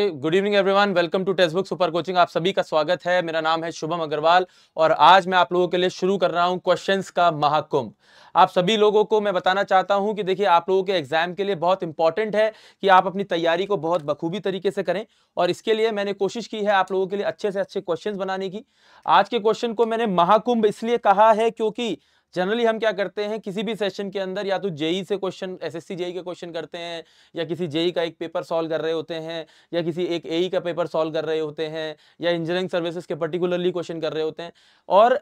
Good evening everyone welcome to text book super coaching आप सभी का स्वागत है मेरा नाम है शुभम अग्रवाल और आज मैं आप लोगों के लिए शुरू कर रहा हूं क्वेश्चंस का महाकुंभ आप सभी लोगों को मैं बताना चाहता हूं कि देखिए आप लोगों के एग्जाम के लिए बहुत इंपॉर्टेंट है कि आप अपनी तैयारी को बहुत बखूबी तरीके से करें और इसके लिए मैंने कोशिश की है आप लोगों के लिए अच्छे से अच्छे क्वेश्चन बनाने की आज के क्वेश्चन को मैंने महाकुंभ इसलिए कहा है क्योंकि जनरली हम क्या करते हैं किसी भी सेशन के अंदर या तो जेई e से क्वेश्चन एसएससी जेई के क्वेश्चन करते हैं या किसी जेई e का एक पेपर सॉल्व कर रहे होते हैं या किसी एक एई e का पेपर सॉल्व कर रहे होते हैं या इंजीनियरिंग सर्विसेज के पर्टिकुलरली क्वेश्चन कर रहे होते हैं और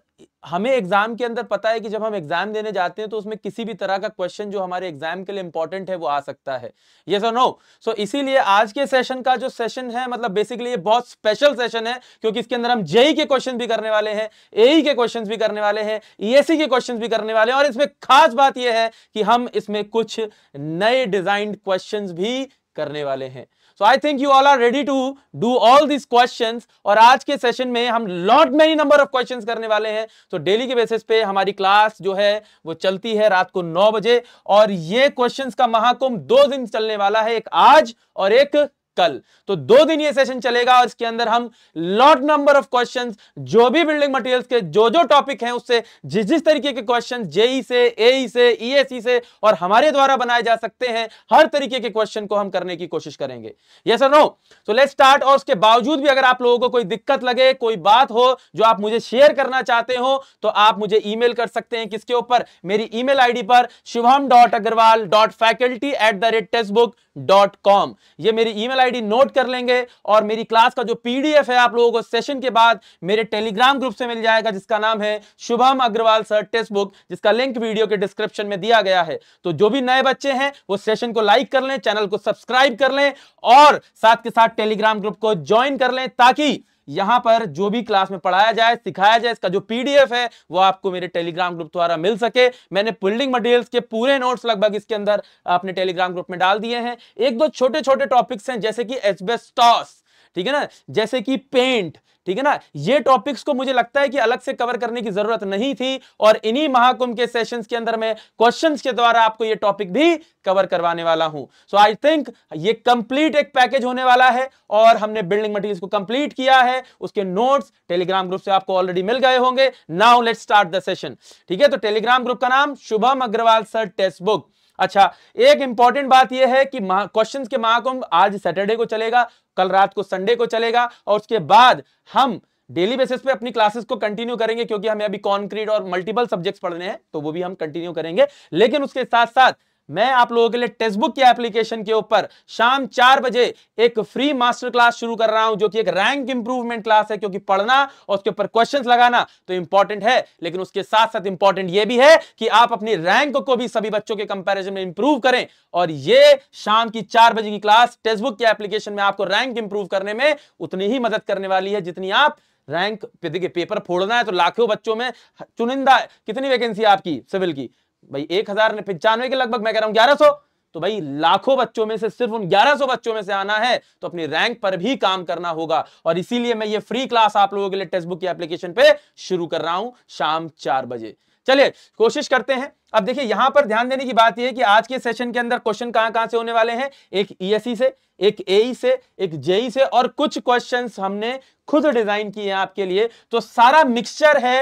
हमें एग्जाम के अंदर पता है कि जब हम एग्जाम देने जाते हैं तो उसमें किसी भी तरह का क्वेश्चन जो हमारे एग्जाम के लिए इंपॉर्टेंट है वो आ सकता है ये सो नो सो इसीलिए आज के सेशन का जो सेशन है मतलब बेसिकली ये बहुत स्पेशल सेशन है क्योंकि इसके अंदर हम जेई के क्वेश्चन भी करने वाले हैं एई के क्वेश्चन भी करने वाले हैं ई के क्वेश्चन क्वेश्चंस भी करने वाले हैं और इसमें खास बात यह है कि हम इसमें कुछ नए डिजाइंड क्वेश्चंस भी करने वाले हैं so I think you all are ready to do all this questions और आज के सेशन में हम lot many number of question करने वाले हैं तो so, डेली के बेसिस पे हमारी क्लास जो है वो चलती है रात को नौ बजे और ये क्वेश्चन का महाकुंभ दो दिन चलने वाला है एक आज और एक कल तो दो दिन ये सेशन चलेगा और इसके अंदर हम लॉट नंबर ऑफ क्वेश्चंस जो भी बिल्डिंग मटेरियल्स के जो जो टॉपिक हैं उससे जिस जिस तरीके के क्वेश्चन जेई e से एई e से ईएसई e से और हमारे द्वारा बनाए जा सकते हैं हर तरीके के क्वेश्चन को हम करने की कोशिश करेंगे yes sir no so let start और उसके बावजूद भी अगर आप लोगों को कोई दिक्कत लगे कोई बात हो जो आप मुझे शेयर करना चाहते हो तो आप मुझे ईमेल कर सकते हैं किसके ऊपर मेरी ईमेल आईडी पर Shubham dot Agrawal dot faculty at the rate text book dot com ये मेरी ईमेल आईडी नोट कर लेंगे और मेरी क्लास का जो पीडीएफ है आप लोगों को सेशन के बाद मेरे टेलीग्राम ग्रुप से मिल जाएगा जिसका नाम है Shubham Agarwal sir text book जिसका लिंक वीडियो के डिस्क्रिप्शन में दिया गया है तो जो भी नए बच्चे हैं वो सेशन को लाइक कर लें चैनल को सब्सक्राइब कर लें और साथ के साथ टेलीग्राम ग्रुप को ज्वाइन कर लें ताकि यहां पर जो भी क्लास में पढ़ाया जाए सिखाया जाए इसका जो पीडीएफ है वो आपको मेरे टेलीग्राम ग्रुप द्वारा मिल सके मैंने बिल्डिंग मटेरियल्स के पूरे नोट्स लगभग इसके अंदर अपने टेलीग्राम ग्रुप में डाल दिए हैं एक दो छोटे छोटे टॉपिक्स हैं जैसे कि एसबेस्टॉस ठीक है ना जैसे कि पेंट ठीक है ना ये टॉपिक्स को मुझे लगता है कि अलग से कवर करने की जरूरत नहीं थी और इन्हीं महाकुंभ के सेशंस के अंदर मैं क्वेश्चंस के द्वारा आपको ये टॉपिक भी कवर करवाने वाला हूं सो आई थिंक ये कंप्लीट एक पैकेज होने वाला है और हमने बिल्डिंग मटेरियल्स को कंप्लीट किया है उसके नोट्स टेलीग्राम ग्रुप से आपको ऑलरेडी मिल गए होंगे now let start the session ठीक है तो टेलीग्राम ग्रुप का नाम Shubham Agarwal sir text book अच्छा एक इंपॉर्टेंट बात यह है कि क्वेश्चंस के महाकुंभ आज सैटरडे को चलेगा कल रात को संडे को चलेगा और उसके बाद हम डेली बेसिस पे अपनी क्लासेस को कंटिन्यू करेंगे क्योंकि हमें अभी कॉन्क्रीट और मल्टीपल सब्जेक्ट्स पढ़ने हैं तो वो भी हम कंटिन्यू करेंगे लेकिन उसके साथ साथ मैं आप लोगों के लिए टेक्स बुक की एप्लीकेशन के ऊपर शाम चार बजे एक फ्री मास्टर क्लास शुरू कर रहा हूं जो कि एक रैंक इंप्रूवमेंट क्लास है क्योंकि पढ़ना और उसके ऊपर क्वेश्चंस लगाना तो इंपॉर्टेंट है लेकिन उसके साथ साथ इंपॉर्टेंट यह भी है कि आप अपनी रैंक को भी सभी बच्चों के कंपेरिजन में इंप्रूव करें और ये शाम की चार बजे की क्लास टेक्सबुक बुक की एप्लीकेशन में आपको रैंक इंप्रूव करने में उतनी ही मदद करने वाली है जितनी आप रैंक देखिए पेपर फोड़ना है तो लाखों बच्चों में चुनिंदा कितनी वैकेंसी आपकी सिविल की भाई एक हजार पंचानवे के लगभग मैं कह रहा हूं ग्यारह सौ तो भाई लाखों बच्चों में से सिर्फ उन 1100 बच्चों में से आना है तो अपनी रैंक पर भी काम करना होगा और इसीलिए मैं ये फ्री क्लास आप लोगों के लिए टेक्स्ट बुक की एप्लीकेशन पे शुरू कर रहा हूं शाम चार बजे चलिए कोशिश करते हैं अब देखिए यहां पर ध्यान देने की बात यह है कि आज के सेशन के अंदर क्वेश्चन कहां कहां से होने वाले हैं एक ईएससी e से एक एई e से एक जेई e से और कुछ क्वेश्चंस हमने खुद डिजाइन किए हैं आपके लिए तो सारा मिक्सचर है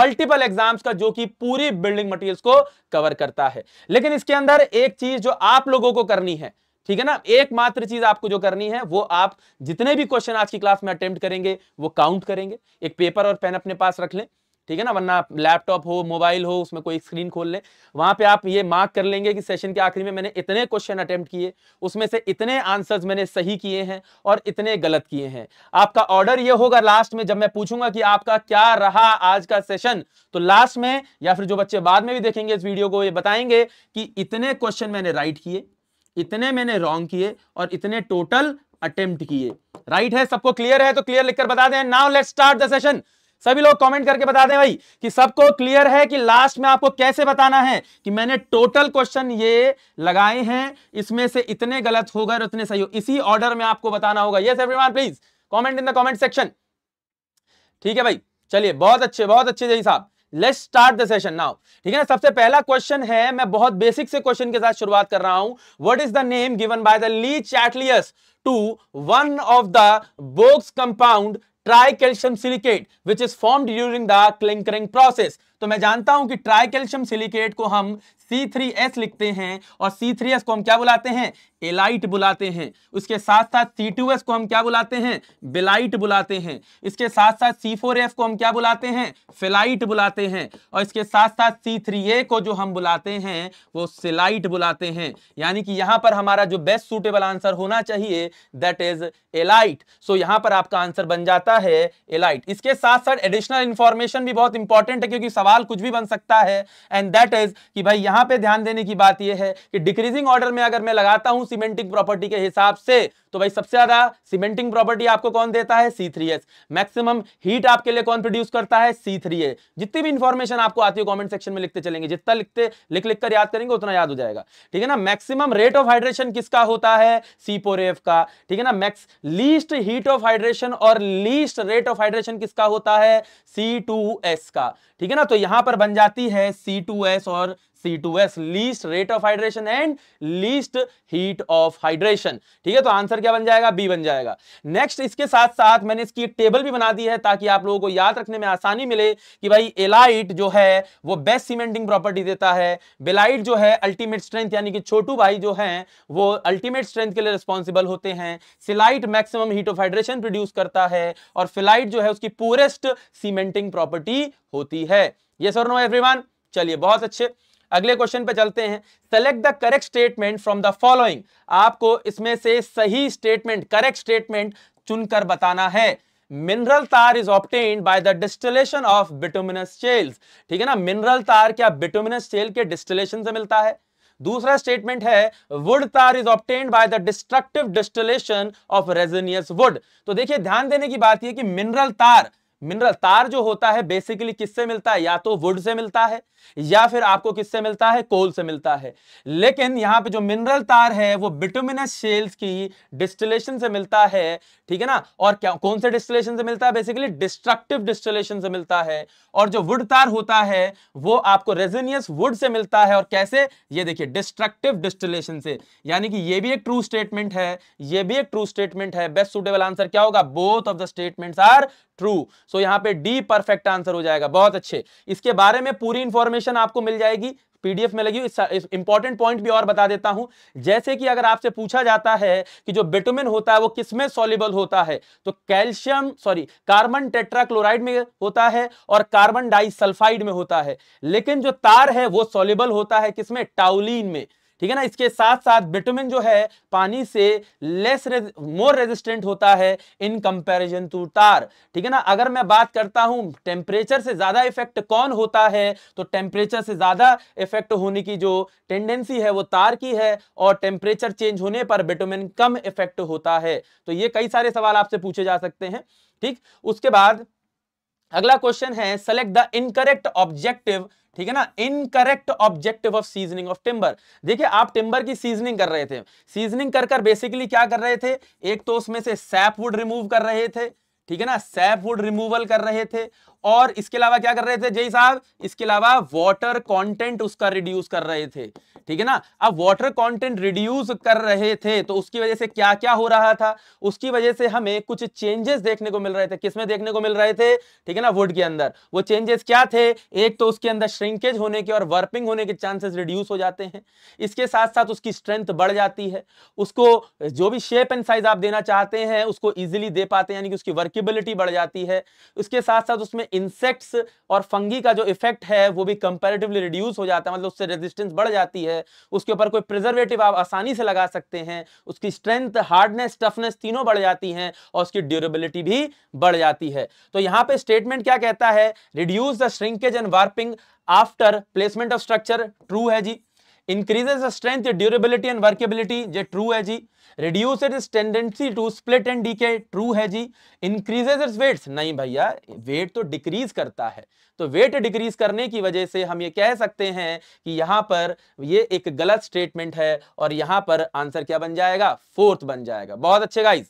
मल्टीपल एग्जाम्स का जो कि पूरी बिल्डिंग मटेरियल्स को कवर करता है लेकिन इसके अंदर एक चीज जो आप लोगों को करनी है ठीक है ना एकमात्र चीज आपको जो करनी है वो आप जितने भी क्वेश्चन आज की क्लास में अटेम्प्ट करेंगे वो काउंट करेंगे एक पेपर और पेन अपने पास रख लें ठीक है ना वरना लैपटॉप हो मोबाइल हो उसमें कोई स्क्रीन खोल ले वहां पे आप ये मार्क कर लेंगे कि सेशन के आखिरी में मैंने इतने क्वेश्चन अटेम्प्ट किए उसमें से इतने आंसर्स मैंने सही किए हैं और इतने गलत किए हैं आपका ऑर्डर ये होगा लास्ट में जब मैं पूछूंगा कि आपका क्या रहा आज का सेशन तो लास्ट में या फिर जो बच्चे बाद में भी देखेंगे इस वीडियो को ये बताएंगे कि इतने क्वेश्चन मैंने राइट किए इतने मैंने रॉन्ग किए और इतने टोटल अटेम्प्ट किए राइट है सबको क्लियर है तो क्लियर लिखकर बता दें now let start the session सभी लोग कमेंट करके बता दें भाई कि सबको क्लियर है कि लास्ट में आपको कैसे बताना है कि मैंने टोटल क्वेश्चन ये लगाए हैं इसमें से इतने गलत हो गए उतने सही हो इसी ऑर्डर में आपको बताना होगा yes everyone please comment in the comment section ठीक है भाई चलिए बहुत अच्छे बहुत अच्छे जय साहब let start the session now ठीक है ना सबसे पहला क्वेश्चन है मैं बहुत बेसिक से क्वेश्चन के साथ शुरुआत कर रहा हूं what is the name given by the le Chatelier's to one of the Bogue's compound tricalcium silicate which is form during the clinkering process तो मैं जानता हूं कि ट्राइकेल्शियम सिलिकेट को हम C3S लिखते हैं और C3S को हम क्या बुलाते हैं एलाइट बुलाते हैं उसके साथ साथ C2S को हम क्या बुलाते हैं बिलाइट बुलाते हैं इसके साथ साथ C4F को हम क्या बुलाते हैं फिलाइट बुलाते हैं और इसके साथ साथ C3A को जो हम बुलाते हैं वो सिलाइट बुलाते हैं यानी कि यहाँ पर हमारा जो बेस्ट सूटेबल आंसर होना चाहिए दैट इज एलाइट सो यहाँ पर आपका आंसर बन जाता है एलाइट इसके साथ साथ एडिशनल इंफॉर्मेशन भी बहुत इंपॉर्टेंट है क्योंकि सवाल कुछ भी बन सकता है एंड दैट इज कि भाई यहाँ यहां पे ध्यान देने की बात यह है कि डिक्रीजिंग ऑर्डर में अगर मैं लगाता हूं सीमेंटिंग प्रॉपर्टी के हिसाब से तो भाई सबसे ज्यादा सीमेंटिंग प्रॉपर्टी आपको कौन देता है C three S maximum heat आपके लिए कौन प्रोड्यूस करता है सी थ्री ए जितनी भी इंफॉर्मेशन आपको आती है कमेंट सेक्शन में लिखते चलेंगे जितना लिखते लिख लिख कर याद करेंगे उतना याद हो जाएगा ठीक है ना मैक्सिमम रेट ऑफ हाइड्रेशन किसका होता है सी का ठीक है ना max least heat of hydration और लीस्ट रेट ऑफ हाइड्रेशन किसका होता है सी का ठीक है ना तो यहां पर बन जाती है सी और C2S least rate of hydration and least heat of hydration ठीक है तो आंसर क्या बन जाएगा बी बन जाएगा नेक्स्ट इसके साथ साथ मैंने इसकी टेबल भी बना दी है ताकि आप लोगों को याद रखने में आसानी मिले कि भाई एलाइट जो है वो बेस्ट सीमेंटिंग प्रॉपर्टी देता है बेलाइट जो है अल्टीमेट स्ट्रेंथ यानी कि छोटू भाई जो है वो अल्टीमेट स्ट्रेंथ के लिए रिस्पॉन्सिबल होते हैं celite maximum heat of hydration produce करता है और फिलाइट जो है उसकी पूरेस्ट सीमेंटिंग प्रॉपर्टी होती है ये सर नो एवरीवन चलिए बहुत अच्छे अगले क्वेश्चन पे चलते हैं select the correct statement from the following आपको इसमें से सही स्टेटमेंट करेक्ट स्टेटमेंट चुनकर बताना है mineral tar is obtain by the distillation of bituminous shales ठीक है ना मिनरल तार क्या बिटोमिनस चेल के डिस्टिलेशन से मिलता है दूसरा स्टेटमेंट है wood tar is obtain by the destructive distillation of resinous wood तो देखिए ध्यान देने की बात यह कि मिनरल तार मिनरल तार जो होता है बेसिकली किससे मिलता है या तो वुड से मिलता है या फिर आपको किससे मिलता है कोल से मिलता है लेकिन यहाँ पे जो मिनरल तार है वो बिटुमिनस शेल्स की डिस्टिलेशन से मिलता है ठीक है ना और क्या कौन से डिस्टिलेशन से मिलता है बेसिकली डिस्ट्रक्टिव डिस्टिलेशन से मिलता है और जो वुड तार होता है वो आपको रेजिनियस वुड से मिलता है और कैसे ये देखिए डिस्ट्रक्टिव डिस्टिलेशन से यानी कि ये भी एक ट्रू स्टेटमेंट है ये भी एक ट्रू स्टेटमेंट है बेस्ट सुटेबल आंसर क्या होगा both of the statement are true so यहाँ पे डी परफेक्ट आंसर हो जाएगा बहुत अच्छे इसके बारे में पूरी इंफॉर्मेशन आपको मिल जाएगी पीडीएफ में लगी इंपॉर्टेंट पॉइंट भी और बता देता हूं जैसे कि अगर आपसे पूछा जाता है कि जो बिटुमिन होता है वो किसमें सॉल्युबल होता है तो कैल्शियम सॉरी कार्बन टेट्राक्लोराइड में होता है और कार्बन डाइसल्फाइड में होता है लेकिन जो तार है वो सॉल्युबल होता है किसमें टाउलिन में ठीक है ना इसके साथ साथ विटामिन जो है पानी से लेस मोर रेजिस्टेंट होता है इन कंपैरिजन टू तार ठीक है ना अगर मैं बात करता हूं टेम्परेचर से ज्यादा इफेक्ट कौन होता है तो टेम्परेचर से ज्यादा इफेक्ट होने की जो टेंडेंसी है वो तार की है और टेम्परेचर चेंज होने पर विटामिन कम इफेक्ट होता है तो ये कई सारे सवाल आपसे पूछे जा सकते हैं ठीक उसके बाद अगला क्वेश्चन है सेलेक्ट द इनकरेक्ट ऑब्जेक्टिव ठीक है ना incorrect objective of seasoning of timber देखिए आप टिम्बर की सीजनिंग कर रहे थे सीजनिंग कर कर बेसिकली क्या कर रहे थे एक तो उसमें से सैप वुड रिमूव कर रहे थे ठीक है ना सैप वुड रिमूवल कर रहे थे और इसके अलावा क्या कर रहे थे जय साहब इसके अलावा वाटर कंटेंट उसका रिड्यूस कर रहे थे ठीक है ना अब वाटर कंटेंट रिड्यूस कर रहे थे तो उसकी वजह से क्या क्या हो रहा था उसकी वजह से हमें कुछ चेंजेस देखने को मिल रहे थे किसमें देखने को मिल रहे थे ठीक है ना वुड के अंदर वो चेंजेस क्या थे एक तो उसके अंदर श्रिंकेज होने के और वर्पिंग होने के चांसेस रिड्यूस हो जाते हैं इसके साथ साथ उसकी स्ट्रेंथ बढ़ जाती है उसको जो भी शेप एंड साइज आप देना चाहते हैं उसको ईजिली दे पाते हैं यानी कि उसकी वर्केबिलिटी बढ़ जाती है उसके साथ साथ उसमें इंसेक्ट्स और फंगी का जो इफेक्ट है वो भी कंपेरेटिवली रिड्यूस हो जाता है मतलब उससे रेजिस्टेंस बढ़ जाती है उसके ऊपर कोई प्रिजर्वेटिव आप आसानी से लगा सकते हैं उसकी स्ट्रेंथ हार्डनेस टफनेस तीनों बढ़ जाती हैं और उसकी ड्यूरेबिलिटी भी बढ़ जाती है तो यहाँ पे स्टेटमेंट क्या कहता है reduce the shrinkage and warping after placement of structure true है जी increases strength durability and workability जे ट्रू है जी reduce it tendency to split and decay true है जी इंक्रीजेज इट्स वेट्स नहीं भैया वेट तो डिक्रीज करता है तो वेट डिक्रीज करने की वजह से हम ये कह सकते हैं कि यहां पर ये एक गलत स्टेटमेंट है और यहां पर आंसर क्या बन जाएगा फोर्थ बन जाएगा बहुत अच्छे गाइज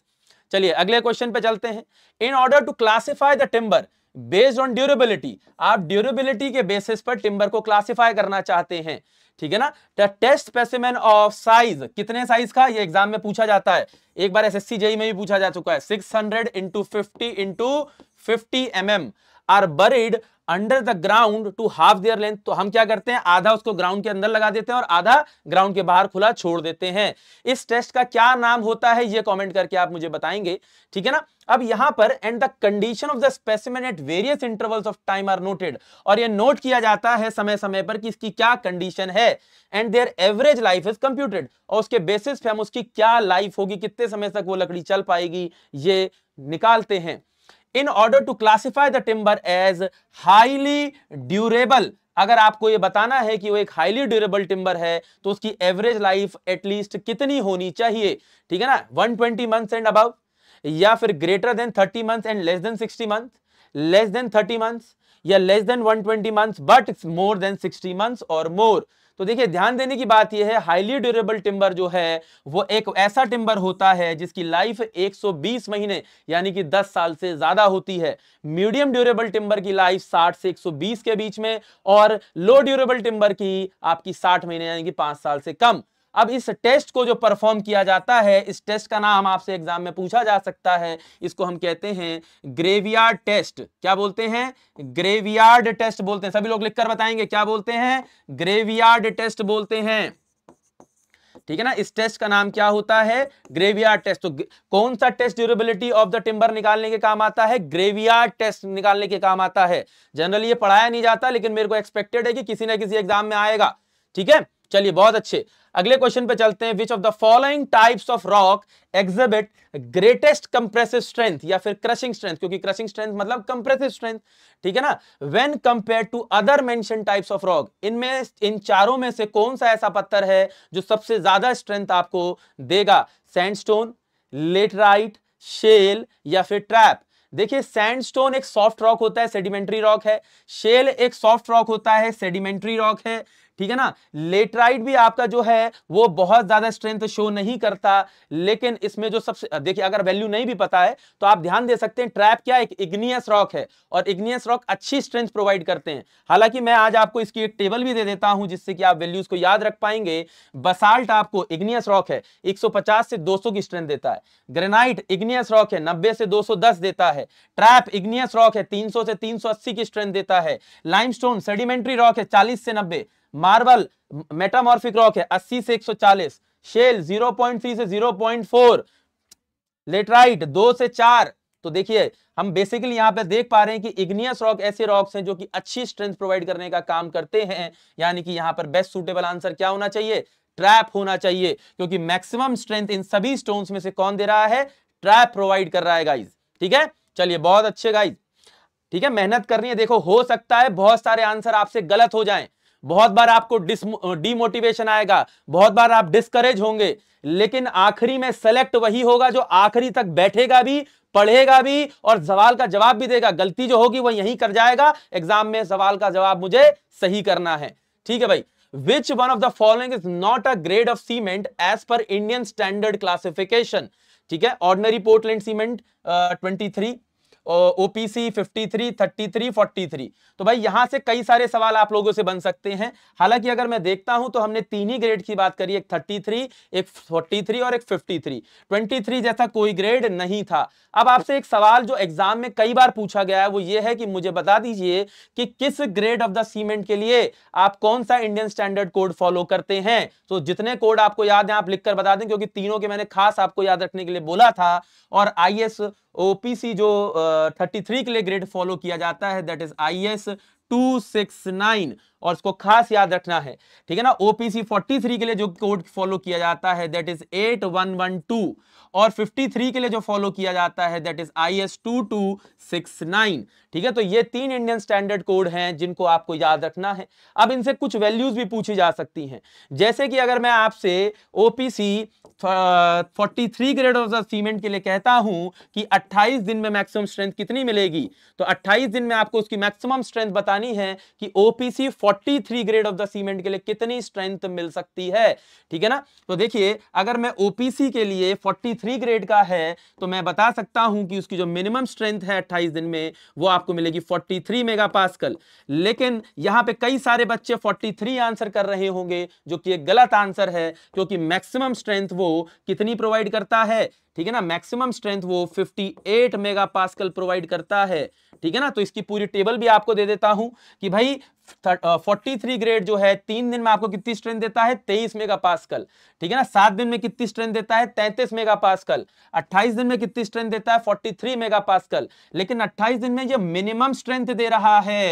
चलिए अगले क्वेश्चन पे चलते हैं in order to classify the timber based on durability आप ड्यूरेबिलिटी के बेसिस पर टिम्बर को क्लासिफाई करना चाहते हैं ठीक है ना टेस्ट स्पेसिमेन ऑफ साइज कितने साइज का ये एग्जाम में पूछा जाता है एक बार सी जेई e में भी पूछा जा चुका है six hundred into fifty into fifty M M are buried under the ground to half their length तो हम क्या करते हैं आधा उसको ग्राउंड के अंदर लगा देते हैं और आधा ग्राउंड के बाहर खुला छोड़ देते हैं इस टेस्ट का क्या नाम होता है ये कमेंट करके आप मुझे बताएंगे ठीक है ना अब यहां पर and the condition of the specimen at various intervals of time are noted और ये नोट किया जाता है समय समय पर कि इसकी क्या कंडीशन है and their average life is computed और उसके बेसिस पे हम उसकी क्या लाइफ होगी कितने समय तक वो लकड़ी चल पाएगी ये निकालते हैं in order to classify the timber as highly durable अगर आपको यह बताना है कि वो एक हाईली ड्यूरेबल टिम्बर है तो उसकी एवरेज लाइफ एटलीस्ट कितनी होनी चाहिए ठीक है ना 120 ट्वेंटी मंथ एंड अबव या फिर greater than 30 month and less than 60 month less than 30 months या less than 120 month but more than 60 month और मोर तो देखिए ध्यान देने की बात यह है हाईली ड्यूरेबल टिम्बर जो है वो एक ऐसा टिम्बर होता है जिसकी लाइफ 120 महीने यानी कि 10 साल से ज्यादा होती है मीडियम ड्यूरेबल टिम्बर की लाइफ 60 से 120 के बीच में और लो ड्यूरेबल टिम्बर की आपकी 60 महीने यानी कि 5 साल से कम अब इस टेस्ट को जो परफॉर्म किया जाता है इस टेस्ट का नाम आपसे एग्जाम में पूछा जा सकता है इसको हम कहते हैं ग्रेवियार्ड टेस्ट क्या बोलते हैं ग्रेवियार्ड टेस्ट बोलते हैं सभी लोग लिखकर बताएंगे क्या बोलते हैं ग्रेवियार्ड टेस्ट बोलते हैं ठीक है ना इस टेस्ट का नाम क्या होता है ग्रेवियार्ड टेस्ट तो कौन सा test durability of the timber निकालने के काम आता है ग्रेवियार्ड टेस्ट निकालने के काम आता है जनरली ये पढ़ाया नहीं जाता लेकिन मेरे को एक्सपेक्टेड है कि किसी ना किसी एग्जाम में आएगा ठीक है चलिए बहुत अच्छे अगले क्वेश्चन पे चलते हैं which of the following types of rock exhibit greatest compressive strength या फिर क्रशिंग स्ट्रेंथ क्योंकि क्रशिंग स्ट्रेंथ मतलब कंप्रेसिव स्ट्रेंथ ठीक है ना when compare to other mention types of rock इनमें इन चारों में से कौन सा ऐसा पत्थर है जो सबसे ज्यादा स्ट्रेंथ आपको देगा सैंडस्टोन लेटराइट शेल या फिर ट्रैप देखिए सैंडस्टोन एक सॉफ्ट रॉक होता है सेडिमेंट्री रॉक है शेल एक सॉफ्ट रॉक होता है सेडिमेंट्री रॉक है ठीक है ना लेटराइट भी आपका जो है वो बहुत ज्यादा स्ट्रेंथ शो नहीं करता लेकिन इसमें जो सबसे देखिए अगर वैल्यू नहीं भी पता है तो आप ध्यान दे सकते हैं ट्रैप क्या एक इग्नियस रॉक है और इग्नियस रॉक अच्छी स्ट्रेंथ प्रोवाइड करते हैं हालांकि मैं आज आपको इसकी एक टेबल भी दे देता हूं जिससे कि आप वैल्यूज को याद रख पाएंगे बसाल्ट आपको इग्नियस रॉक है एक से दो की स्ट्रेंथ देता है ग्रेनाइट इग्नियस रॉक है नब्बे से दो देता है ट्रैप इग्नियस रॉक है तीन से तीन की स्ट्रेंथ देता है लाइमस्टोन सेडिमेंट्री रॉक है चालीस से नब्बे मार्बल मेटामॉर्फिक रॉक है 80 से 140 शेल 0.3 से 0.4 लेटराइट दो से चार तो देखिए हम बेसिकली यहां पे देख पा रहे हैं कि इग्नियस रॉक ऐसे रॉक्स हैं जो कि अच्छी स्ट्रेंथ प्रोवाइड करने का काम करते हैं यानी कि यहां पर बेस्ट सुटेबल आंसर क्या होना चाहिए ट्रैप होना चाहिए क्योंकि मैक्सिमम स्ट्रेंथ इन सभी स्टोन्स में से कौन दे रहा है ट्रैप प्रोवाइड कर रहा है गाइज ठीक है चलिए बहुत अच्छे गाइज ठीक है मेहनत करनी है देखो हो सकता है बहुत सारे आंसर आपसे गलत हो जाए बहुत बार आपको डिमोटिवेशन आएगा बहुत बार आप डिस्करेज होंगे लेकिन आखिरी में सेलेक्ट वही होगा जो आखिरी तक बैठेगा भी पढ़ेगा भी और सवाल का जवाब भी देगा गलती जो होगी वह यही कर जाएगा एग्जाम में सवाल का जवाब मुझे सही करना है ठीक है भाई which one of the following is not a grade of cement as per Indian standard classification ठीक है ordinary Portland cement twenty three OPC fifty three thirty three forty three तो भाई यहाँ से कई सारे सवाल आप लोगों से बन सकते हैं हालांकि अगर मैं देखता हूं तो हमने तीन ही ग्रेड की बात करी एक थर्टी थ्री एक फोर्टी थ्री और एक फिफ्टी थ्री ट्वेंटी थ्री जैसा कोई ग्रेड नहीं था अब आपसे एक सवाल जो एग्जाम में कई बार पूछा गया है वो ये है कि मुझे बता दीजिए कि किस ग्रेड ऑफ द सीमेंट के लिए आप कौन सा इंडियन स्टैंडर्ड कोड फॉलो करते हैं तो जितने कोड आपको याद है आप लिखकर बता दें क्योंकि तीनों के मैंने खास आपको याद रखने के लिए बोला था और आई ओपीसी जो थर्टी थ्री के लिए ग्रेड फॉलो किया जाता है that is I S two six nine और इसको खास याद रखना है ठीक है ना ओपीसी 43 के लिए जो कोड फॉलो किया जाता है दैट इज 8112 और 53 के लिए जो फॉलो किया जाता है that is I S two two six nine ठीक है तो ये तीन इंडियन स्टैंडर्ड कोड हैं जिनको आपको याद रखना है अब इनसे कुछ वैल्यूज भी पूछी जा सकती हैं जैसे कि अगर मैं आपसे ओपीसी 43 ग्रेड ऑफ सीमेंट के लिए कहता हूं कि 28 दिन में मैक्सिमम स्ट्रेंथ कितनी मिलेगी तो 28 दिन में आपको उसकी मैक्सिमम स्ट्रेंथ बतानी है कि OPC 43 grade of the cement के लिए कितनी स्ट्रेंथ मिल सकती है ठीक है ना तो देखिए अगर मैं ओपीसी के लिए 43 ग्रेड का है तो मैं बता सकता हूं कि उसकी जो मिनिमम स्ट्रेंथ है 28 दिन में वो आपको मिलेगी 43 मेगापास्कल लेकिन यहां पे कई सारे बच्चे 43 आंसर कर रहे होंगे जो कि एक गलत आंसर है क्योंकि मैक्सिमम स्ट्रेंथ वो कितनी प्रोवाइड करता है ठीक है ना मैक्सिमम स्ट्रेंथ वो 58 मेगापास्कल प्रोवाइड करता है ठीक है ना तो इसकी पूरी टेबल भी आपको दे देता हूं कि भाई 43 ग्रेड जो है तीन दिन में आपको कितनी स्ट्रेंथ देता है 23 मेगापास्कल ठीक है ना सात दिन में कितनी स्ट्रेंथ देता है 33 मेगापास्कल 28 दिन में कितनी स्ट्रेंथ देता है 43 मेगापास्कल लेकिन 28 दिन में यह मिनिमम स्ट्रेंथ दे रहा है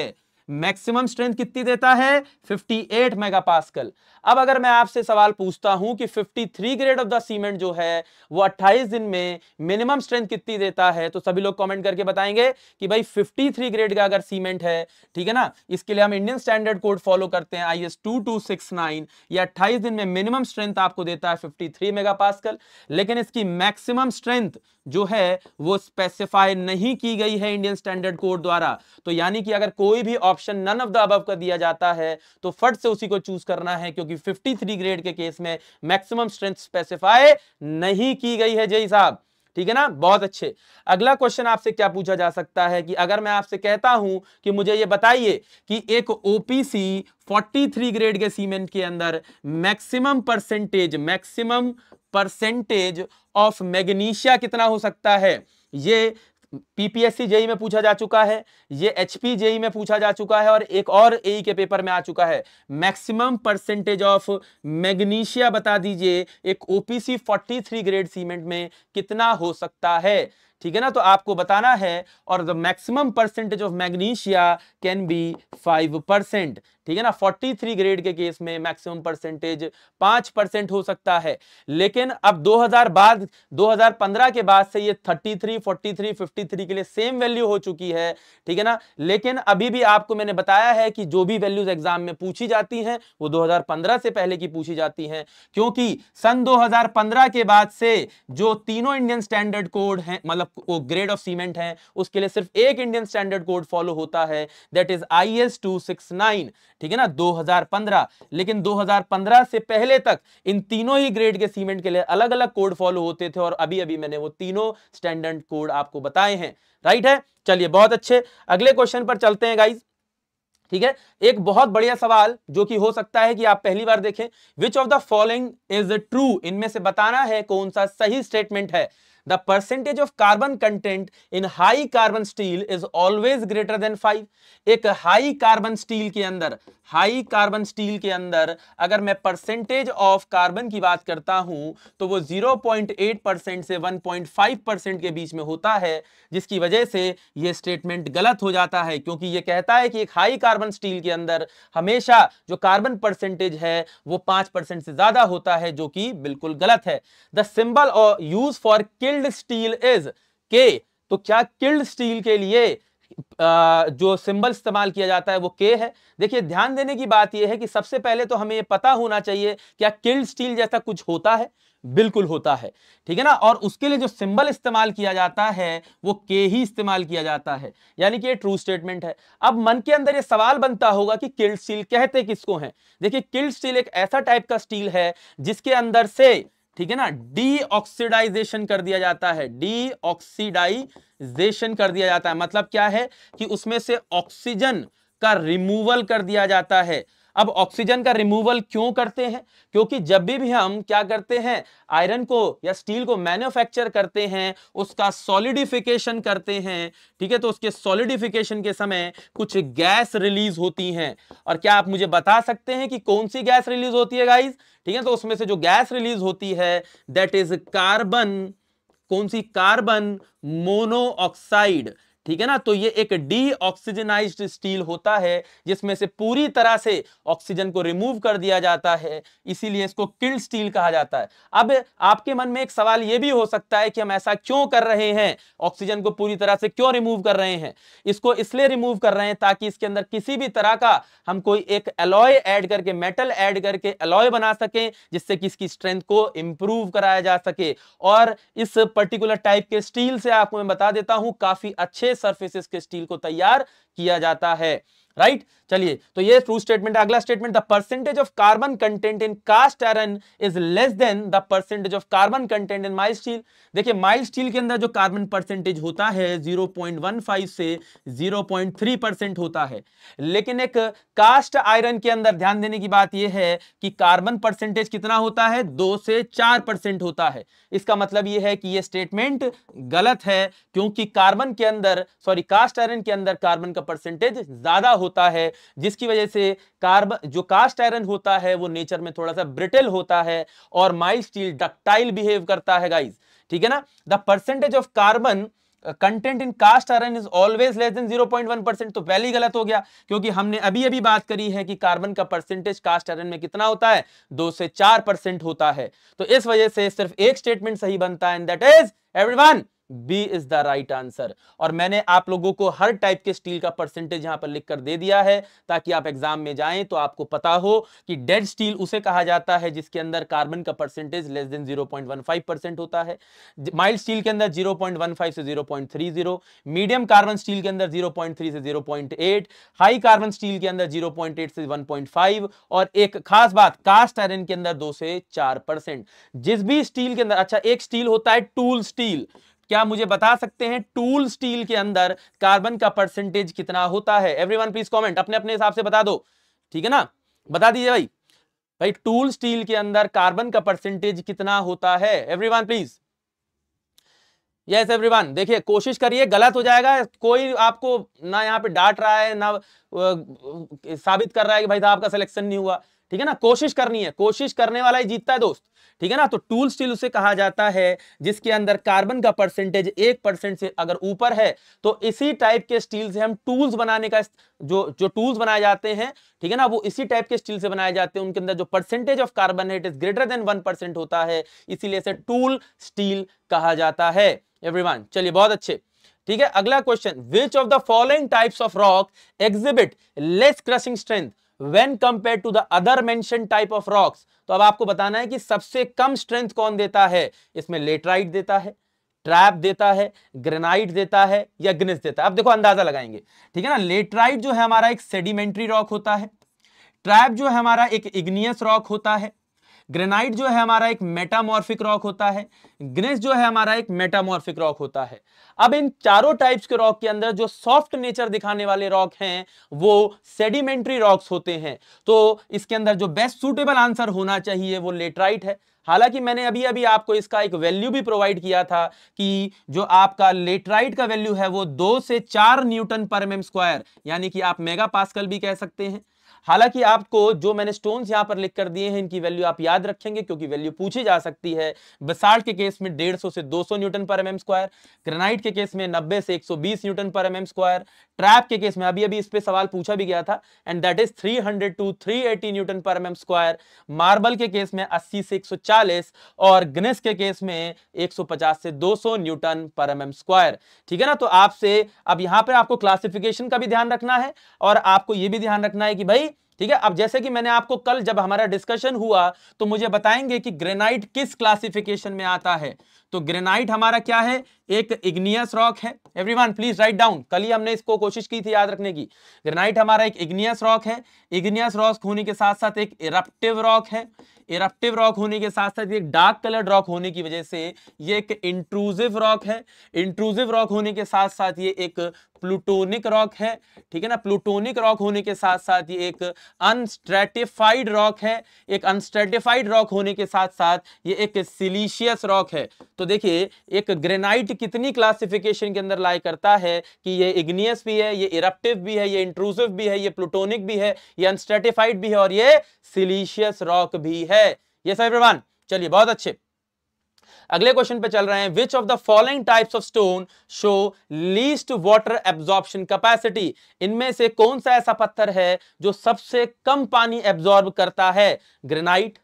मैक्सिमम स्ट्रेंथ कितनी देता है 58 मेगापास्कल अब अगर मैं आपसे सवाल पूछता हूं कि 53 ग्रेड ऑफ द सीमेंट जो है वो 28 दिन में मिनिमम स्ट्रेंथ कितनी देता है तो सभी लोग कमेंट करके बताएंगे कि भाई 53 ग्रेड का अगर सीमेंट है ठीक है ना इसके लिए हम इंडियन स्टैंडर्ड कोड फॉलो करते हैं I S two two six nine या अट्ठाईस दिन में मिनिमम स्ट्रेंथ आपको देता है फिफ्टी थ्री लेकिन इसकी मैक्सिमम स्ट्रेंथ जो है वो स्पेसिफाई नहीं की गई है इंडियन स्टैंडर्ड कोड द्वारा तो यानी कि अगर कोई भी option option none of the above का दिया जाता है तो फट से उसी को चूज करना है क्योंकि 53 ग्रेड के केस में मैक्सिमम स्ट्रेंथ स्पेसिफाई नहीं की गई है जय साहब ठीक है ना बहुत अच्छे अगला क्वेश्चन आपसे क्या पूछा जा सकता है कि अगर मैं आपसे कहता हूं कि मुझे ये बताइए कि एक ओपीसी 43 ग्रेड के सीमेंट के अंदर maximum percentage maximum percentage of magnesia कितना हो सकता है ये पीपीएससी जेई e में पूछा जा चुका है ये एचपी जेई e में पूछा जा चुका है और एक और एई e के पेपर में आ चुका है मैक्सिमम परसेंटेज ऑफ मैग्नीशिया बता दीजिए एक ओपीसी 43 ग्रेड सीमेंट में कितना हो सकता है ठीक है ना तो आपको बताना है और the maximum percentage of magnesia can be five percent ठीक है ना 43 ग्रेड के केस में मैक्सिमम परसेंटेज पांच परसेंट हो सकता है लेकिन अब 2000 बाद 2015 के बाद से ये 33, 43, 53 के लिए सेम वैल्यू हो चुकी है ठीक है ना लेकिन अभी भी आपको मैंने बताया है कि जो भी वैल्यूज एग्जाम में पूछी जाती हैं वो 2015 से पहले की पूछी जाती हैं क्योंकि सन दो के बाद से जो तीनों इंडियन स्टैंडर्ड कोड है मतलब वो ग्रेड ऑफ सीमेंट है उसके लिए सिर्फ एक इंडियन स्टैंडर्ड कोड फॉलो होता है दैट इज आई एस ठीक है ना 2015 लेकिन 2015 से पहले तक इन तीनों ही ग्रेड के सीमेंट के लिए अलग अलग कोड फॉलो होते थे और अभी अभी मैंने वो तीनों स्टैंडर्ड कोड आपको बताए हैं राइट है चलिए बहुत अच्छे अगले क्वेश्चन पर चलते हैं गाइज ठीक है एक बहुत बढ़िया सवाल जो कि हो सकता है कि आप पहली बार देखें which of the following is true इनमें से बताना है कौन सा सही स्टेटमेंट है the percentage of carbon content in high carbon steel is always greater than 5 एक high carbon steel के अंदर high carbon steel के अंदर अगर मैं percentage of carbon की बात करता हूं तो वो 0.8 परसेंट से 1.5 परसेंट के बीच में होता है जिसकी वजह से ये स्टेटमेंट गलत हो जाता है क्योंकि ये कहता है कि एक हाई कार्बन स्टील के अंदर हमेशा जो कार्बन परसेंटेज है वो 5 परसेंट से ज्यादा होता है जो कि बिल्कुल गलत है the symbol use for kill killed steel is K तो क्या किल्ड स्टील के लिए जो सिंबल इस्तेमाल किया जाता है वो के है देखिए ध्यान देने की बात ये है कि सबसे पहले तो हमें ये पता होना चाहिए क्या किल्ड स्टील जैसा कुछ होता है बिल्कुल होता है ठीक है ना और उसके लिए जो सिंबल इस्तेमाल किया जाता है वो के ही इस्तेमाल किया जाता है यानी कि ये ट्रू स्टेटमेंट है अब मन के अंदर ये सवाल बनता होगा कि किल्ड स्टील कहते किसको हैं देखिए किल्ड स्टील एक ऐसा टाइप का स्टील है जिसके अंदर से ठीक है ना डीऑक्सीडाइजेशन कर दिया जाता है डीऑक्सीडाइजेशन कर दिया जाता है मतलब क्या है कि उसमें से ऑक्सीजन का रिमूवल कर दिया जाता है अब ऑक्सीजन का रिमूवल क्यों करते हैं क्योंकि जब भी, भी हम क्या करते हैं आयरन को या स्टील को मैन्युफैक्चर करते हैं उसका सॉलिडिफिकेशन करते हैं ठीक है तो उसके सॉलिडिफिकेशन के समय कुछ गैस रिलीज होती हैं और क्या आप मुझे बता सकते हैं कि कौन सी गैस रिलीज होती है गाइस ठीक है तो उसमें से जो गैस रिलीज होती है दैट इज कार्बन कौन सी कार्बन मोनोऑक्साइड ठीक है ना तो ये एक डी ऑक्सीजनाइज्ड स्टील होता है जिसमें से पूरी तरह से ऑक्सीजन को रिमूव कर दिया जाता है इसीलिए इसको किल्ड स्टील कहा जाता है अब आपके मन में एक सवाल ये भी हो सकता है कि हम ऐसा क्यों कर रहे हैं ऑक्सीजन को पूरी तरह से क्यों रिमूव कर रहे हैं इसको इसलिए रिमूव कर रहे हैं ताकि इसके अंदर किसी भी तरह का हम कोई एक एलॉय एड करके मेटल एड करके एलॉय बना सकें जिससे कि इसकी स्ट्रेंथ को इंप्रूव कराया जा सके और इस पर्टिकुलर टाइप के स्टील से आपको मैं बता देता हूं काफी अच्छे सरफेसेस सर्फेसिस के स्टील को तैयार किया जाता है राइट right? चलिए तो ये ट्रू स्टेटमेंट अगला statement the percentage of carbon content in cast iron is less than the percentage of carbon content in mild steel देखिए माइल स्टील के अंदर जो कार्बन परसेंटेज होता है 0.15 से 0.3 परसेंट होता है लेकिन एक कास्ट आयरन के अंदर ध्यान देने की बात यह है कि कार्बन परसेंटेज कितना होता है दो से चार परसेंट होता है इसका मतलब यह है कि यह स्टेटमेंट गलत है क्योंकि कार्बन के अंदर सॉरी कास्ट आयरन के अंदर कार्बन का परसेंटेज ज्यादा होता है जिसकी वजह से कार्ब जो कास्ट आयरन होता है वो नेचर में थोड़ा सा ब्रिटेल होता है और माइल्ड स्टील डक्टाइल बिहेव करता है गाइज ठीक है ना the percentage of carbon content in cast iron is always less than 0.1 percent तो पहले ही गलत हो गया क्योंकि हमने अभी अभी बात करी है कि कार्बन का परसेंटेज कास्ट आयरन में कितना होता है दो से चार परसेंट होता है तो इस वजह से सिर्फ एक स्टेटमेंट सही बनता है and that is everyone B is the right answer और मैंने आप लोगों को हर टाइप के स्टील का परसेंटेज यहां पर लिखकर दे दिया है ताकि आप एग्जाम में जाएं तो आपको पता हो कि डेड स्टील उसे कहा जाता है जिसके अंदर कार्बन का परसेंटेज लेस देन 0.15 परसेंट होता है माइल्ड स्टील के अंदर 0.15 से 0.30 मीडियम कार्बन स्टील के अंदर जीरो से जीरो हाई कार्बन स्टील के अंदर जीरो से वन और एक खास बात कास्ट आयरन के अंदर दो से चार परसेंट जिस भी स्टील के अंदर अच्छा एक स्टील होता है टूल स्टील क्या मुझे बता सकते हैं टूल स्टील के अंदर कार्बन का परसेंटेज कितना होता है एवरी प्लीज कॉमेंट अपने अपने हिसाब से बता दो ठीक है ना बता दीजिए भाई भाई टूल स्टील के अंदर कार्बन का परसेंटेज कितना होता है एवरी प्लीज यस वन देखिए कोशिश करिए गलत हो जाएगा कोई आपको ना यहाँ पे डांट रहा है ना साबित कर रहा है कि भाई साहब आपका सिलेक्शन नहीं हुआ ठीक है ना कोशिश करनी है कोशिश करने वाला ही जीतता है दोस्त ठीक है ना तो टूल स्टील उसे कहा जाता है जिसके अंदर कार्बन का परसेंटेज एक परसेंट से अगर ऊपर है तो इसी टाइप के स्टील से हम टूल्स बनाने का जो जो टूल्स बनाए जाते हैं ठीक है ना वो इसी टाइप के स्टील से बनाए जाते हैं उनके अंदर जो परसेंटेज ऑफ कार्बन है it is greater than one percent होता है इसीलिए इसे टूल स्टील कहा जाता है एवरी चलिए बहुत अच्छे ठीक है अगला question which of the following types of rock exhibit less crushing strength when compare to the other mention type of rocks तो अब आपको बताना है कि सबसे कम स्ट्रेंथ कौन देता है इसमें लेटराइट देता है ट्रैप देता है ग्रेनाइट देता है या ग्निस देता है अब देखो अंदाजा लगाएंगे ठीक है ना लेटराइट जो है हमारा एक सेडिमेंट्री रॉक होता है ट्रैप जो है हमारा एक इग्नियस रॉक होता है ग्रेनाइट जो है हमारा एक मेटामॉर्फिक रॉक होता है ग्रेस जो है हमारा एक मेटामॉर्फिक रॉक होता है अब इन चारों टाइप्स के रॉक के अंदर जो सॉफ्ट नेचर दिखाने वाले रॉक हैं वो सेडिमेंट्री रॉक्स होते हैं तो इसके अंदर जो बेस्ट सूटेबल आंसर होना चाहिए वो लेटराइट है हालांकि मैंने अभी अभी आपको इसका एक वैल्यू भी प्रोवाइड किया था कि जो आपका लेटराइट का वैल्यू है वो दो से चार न्यूटन पर एम स्क्वायर यानी कि आप मेगा पास्कल भी कह सकते हैं हालांकि आपको जो मैंने स्टोन्स यहां पर लिख कर दिए हैं इनकी वैल्यू आप याद रखेंगे क्योंकि वैल्यू पूछी जा सकती है बसाल्ट के केस में 150 से 200 newton per mm square granite के केस में 90 से 120 newton per mm square trap के केस में अभी अभी इस पर सवाल पूछा भी गया था and that is three two three newton पर एम स्क्वायर मार्बल के केस में अस्सी से एक और ग्नेस के केस में एक से दो न्यूटन पर एम स्क्वायर ठीक है ना तो आपसे अब यहां पर आपको क्लासिफिकेशन का भी ध्यान रखना है और आपको यह भी ध्यान रखना है कि भाई ठीक है अब जैसे कि मैंने आपको कल जब हमारा डिस्कशन हुआ तो मुझे बताएंगे कि ग्रेनाइट किस क्लासिफिकेशन में आता है तो ग्रेनाइट हमारा क्या है एक इग्नियस रॉक है एवरीवन प्लीज राइट डाउन कल ही हमने इसको कोशिश की थी याद रखने की ग्रेनाइट हमारा एक इग्नियस रॉक है इग्नियस रॉक होने के साथ साथ एक इरप्टिव रॉक है इरप्टिव रॉक होने के साथ साथ ये डार्क कलर्ड रॉक होने की वजह से ये एक इंट्रूसिव रॉक है इंट्रूसिव रॉक होने के साथ साथ ये एक प्लूटोनिक रॉक है ठीक है ना प्लूटोनिक रॉक होने के साथ साथ ये एक अनस्ट्रेटिफाइड रॉक है एक अनस्ट्रेटिफाइड रॉक होने के साथ साथ ये एक सिलीशियस रॉक है तो देखिए एक ग्रेनाइट कितनी क्लासिफिकेशन के अंदर लाई करता है कि ये इग्नियस भी है ये इरप्टिव भी है ये इंट्रूसिव भी है ये प्लूटोनिक भी है ये अनस्ट्रेटिफाइड भी है और ये सिलीशियस रॉक भी है है ये सभी प्रमाण चलिए बहुत अच्छे अगले क्वेश्चन पे चल रहे हैं which of the following types of stone show least water absorption capacity इनमें से कौन सा ऐसा पत्थर है जो सबसे कम पानी एब्जॉर्ब करता है ग्रेनाइट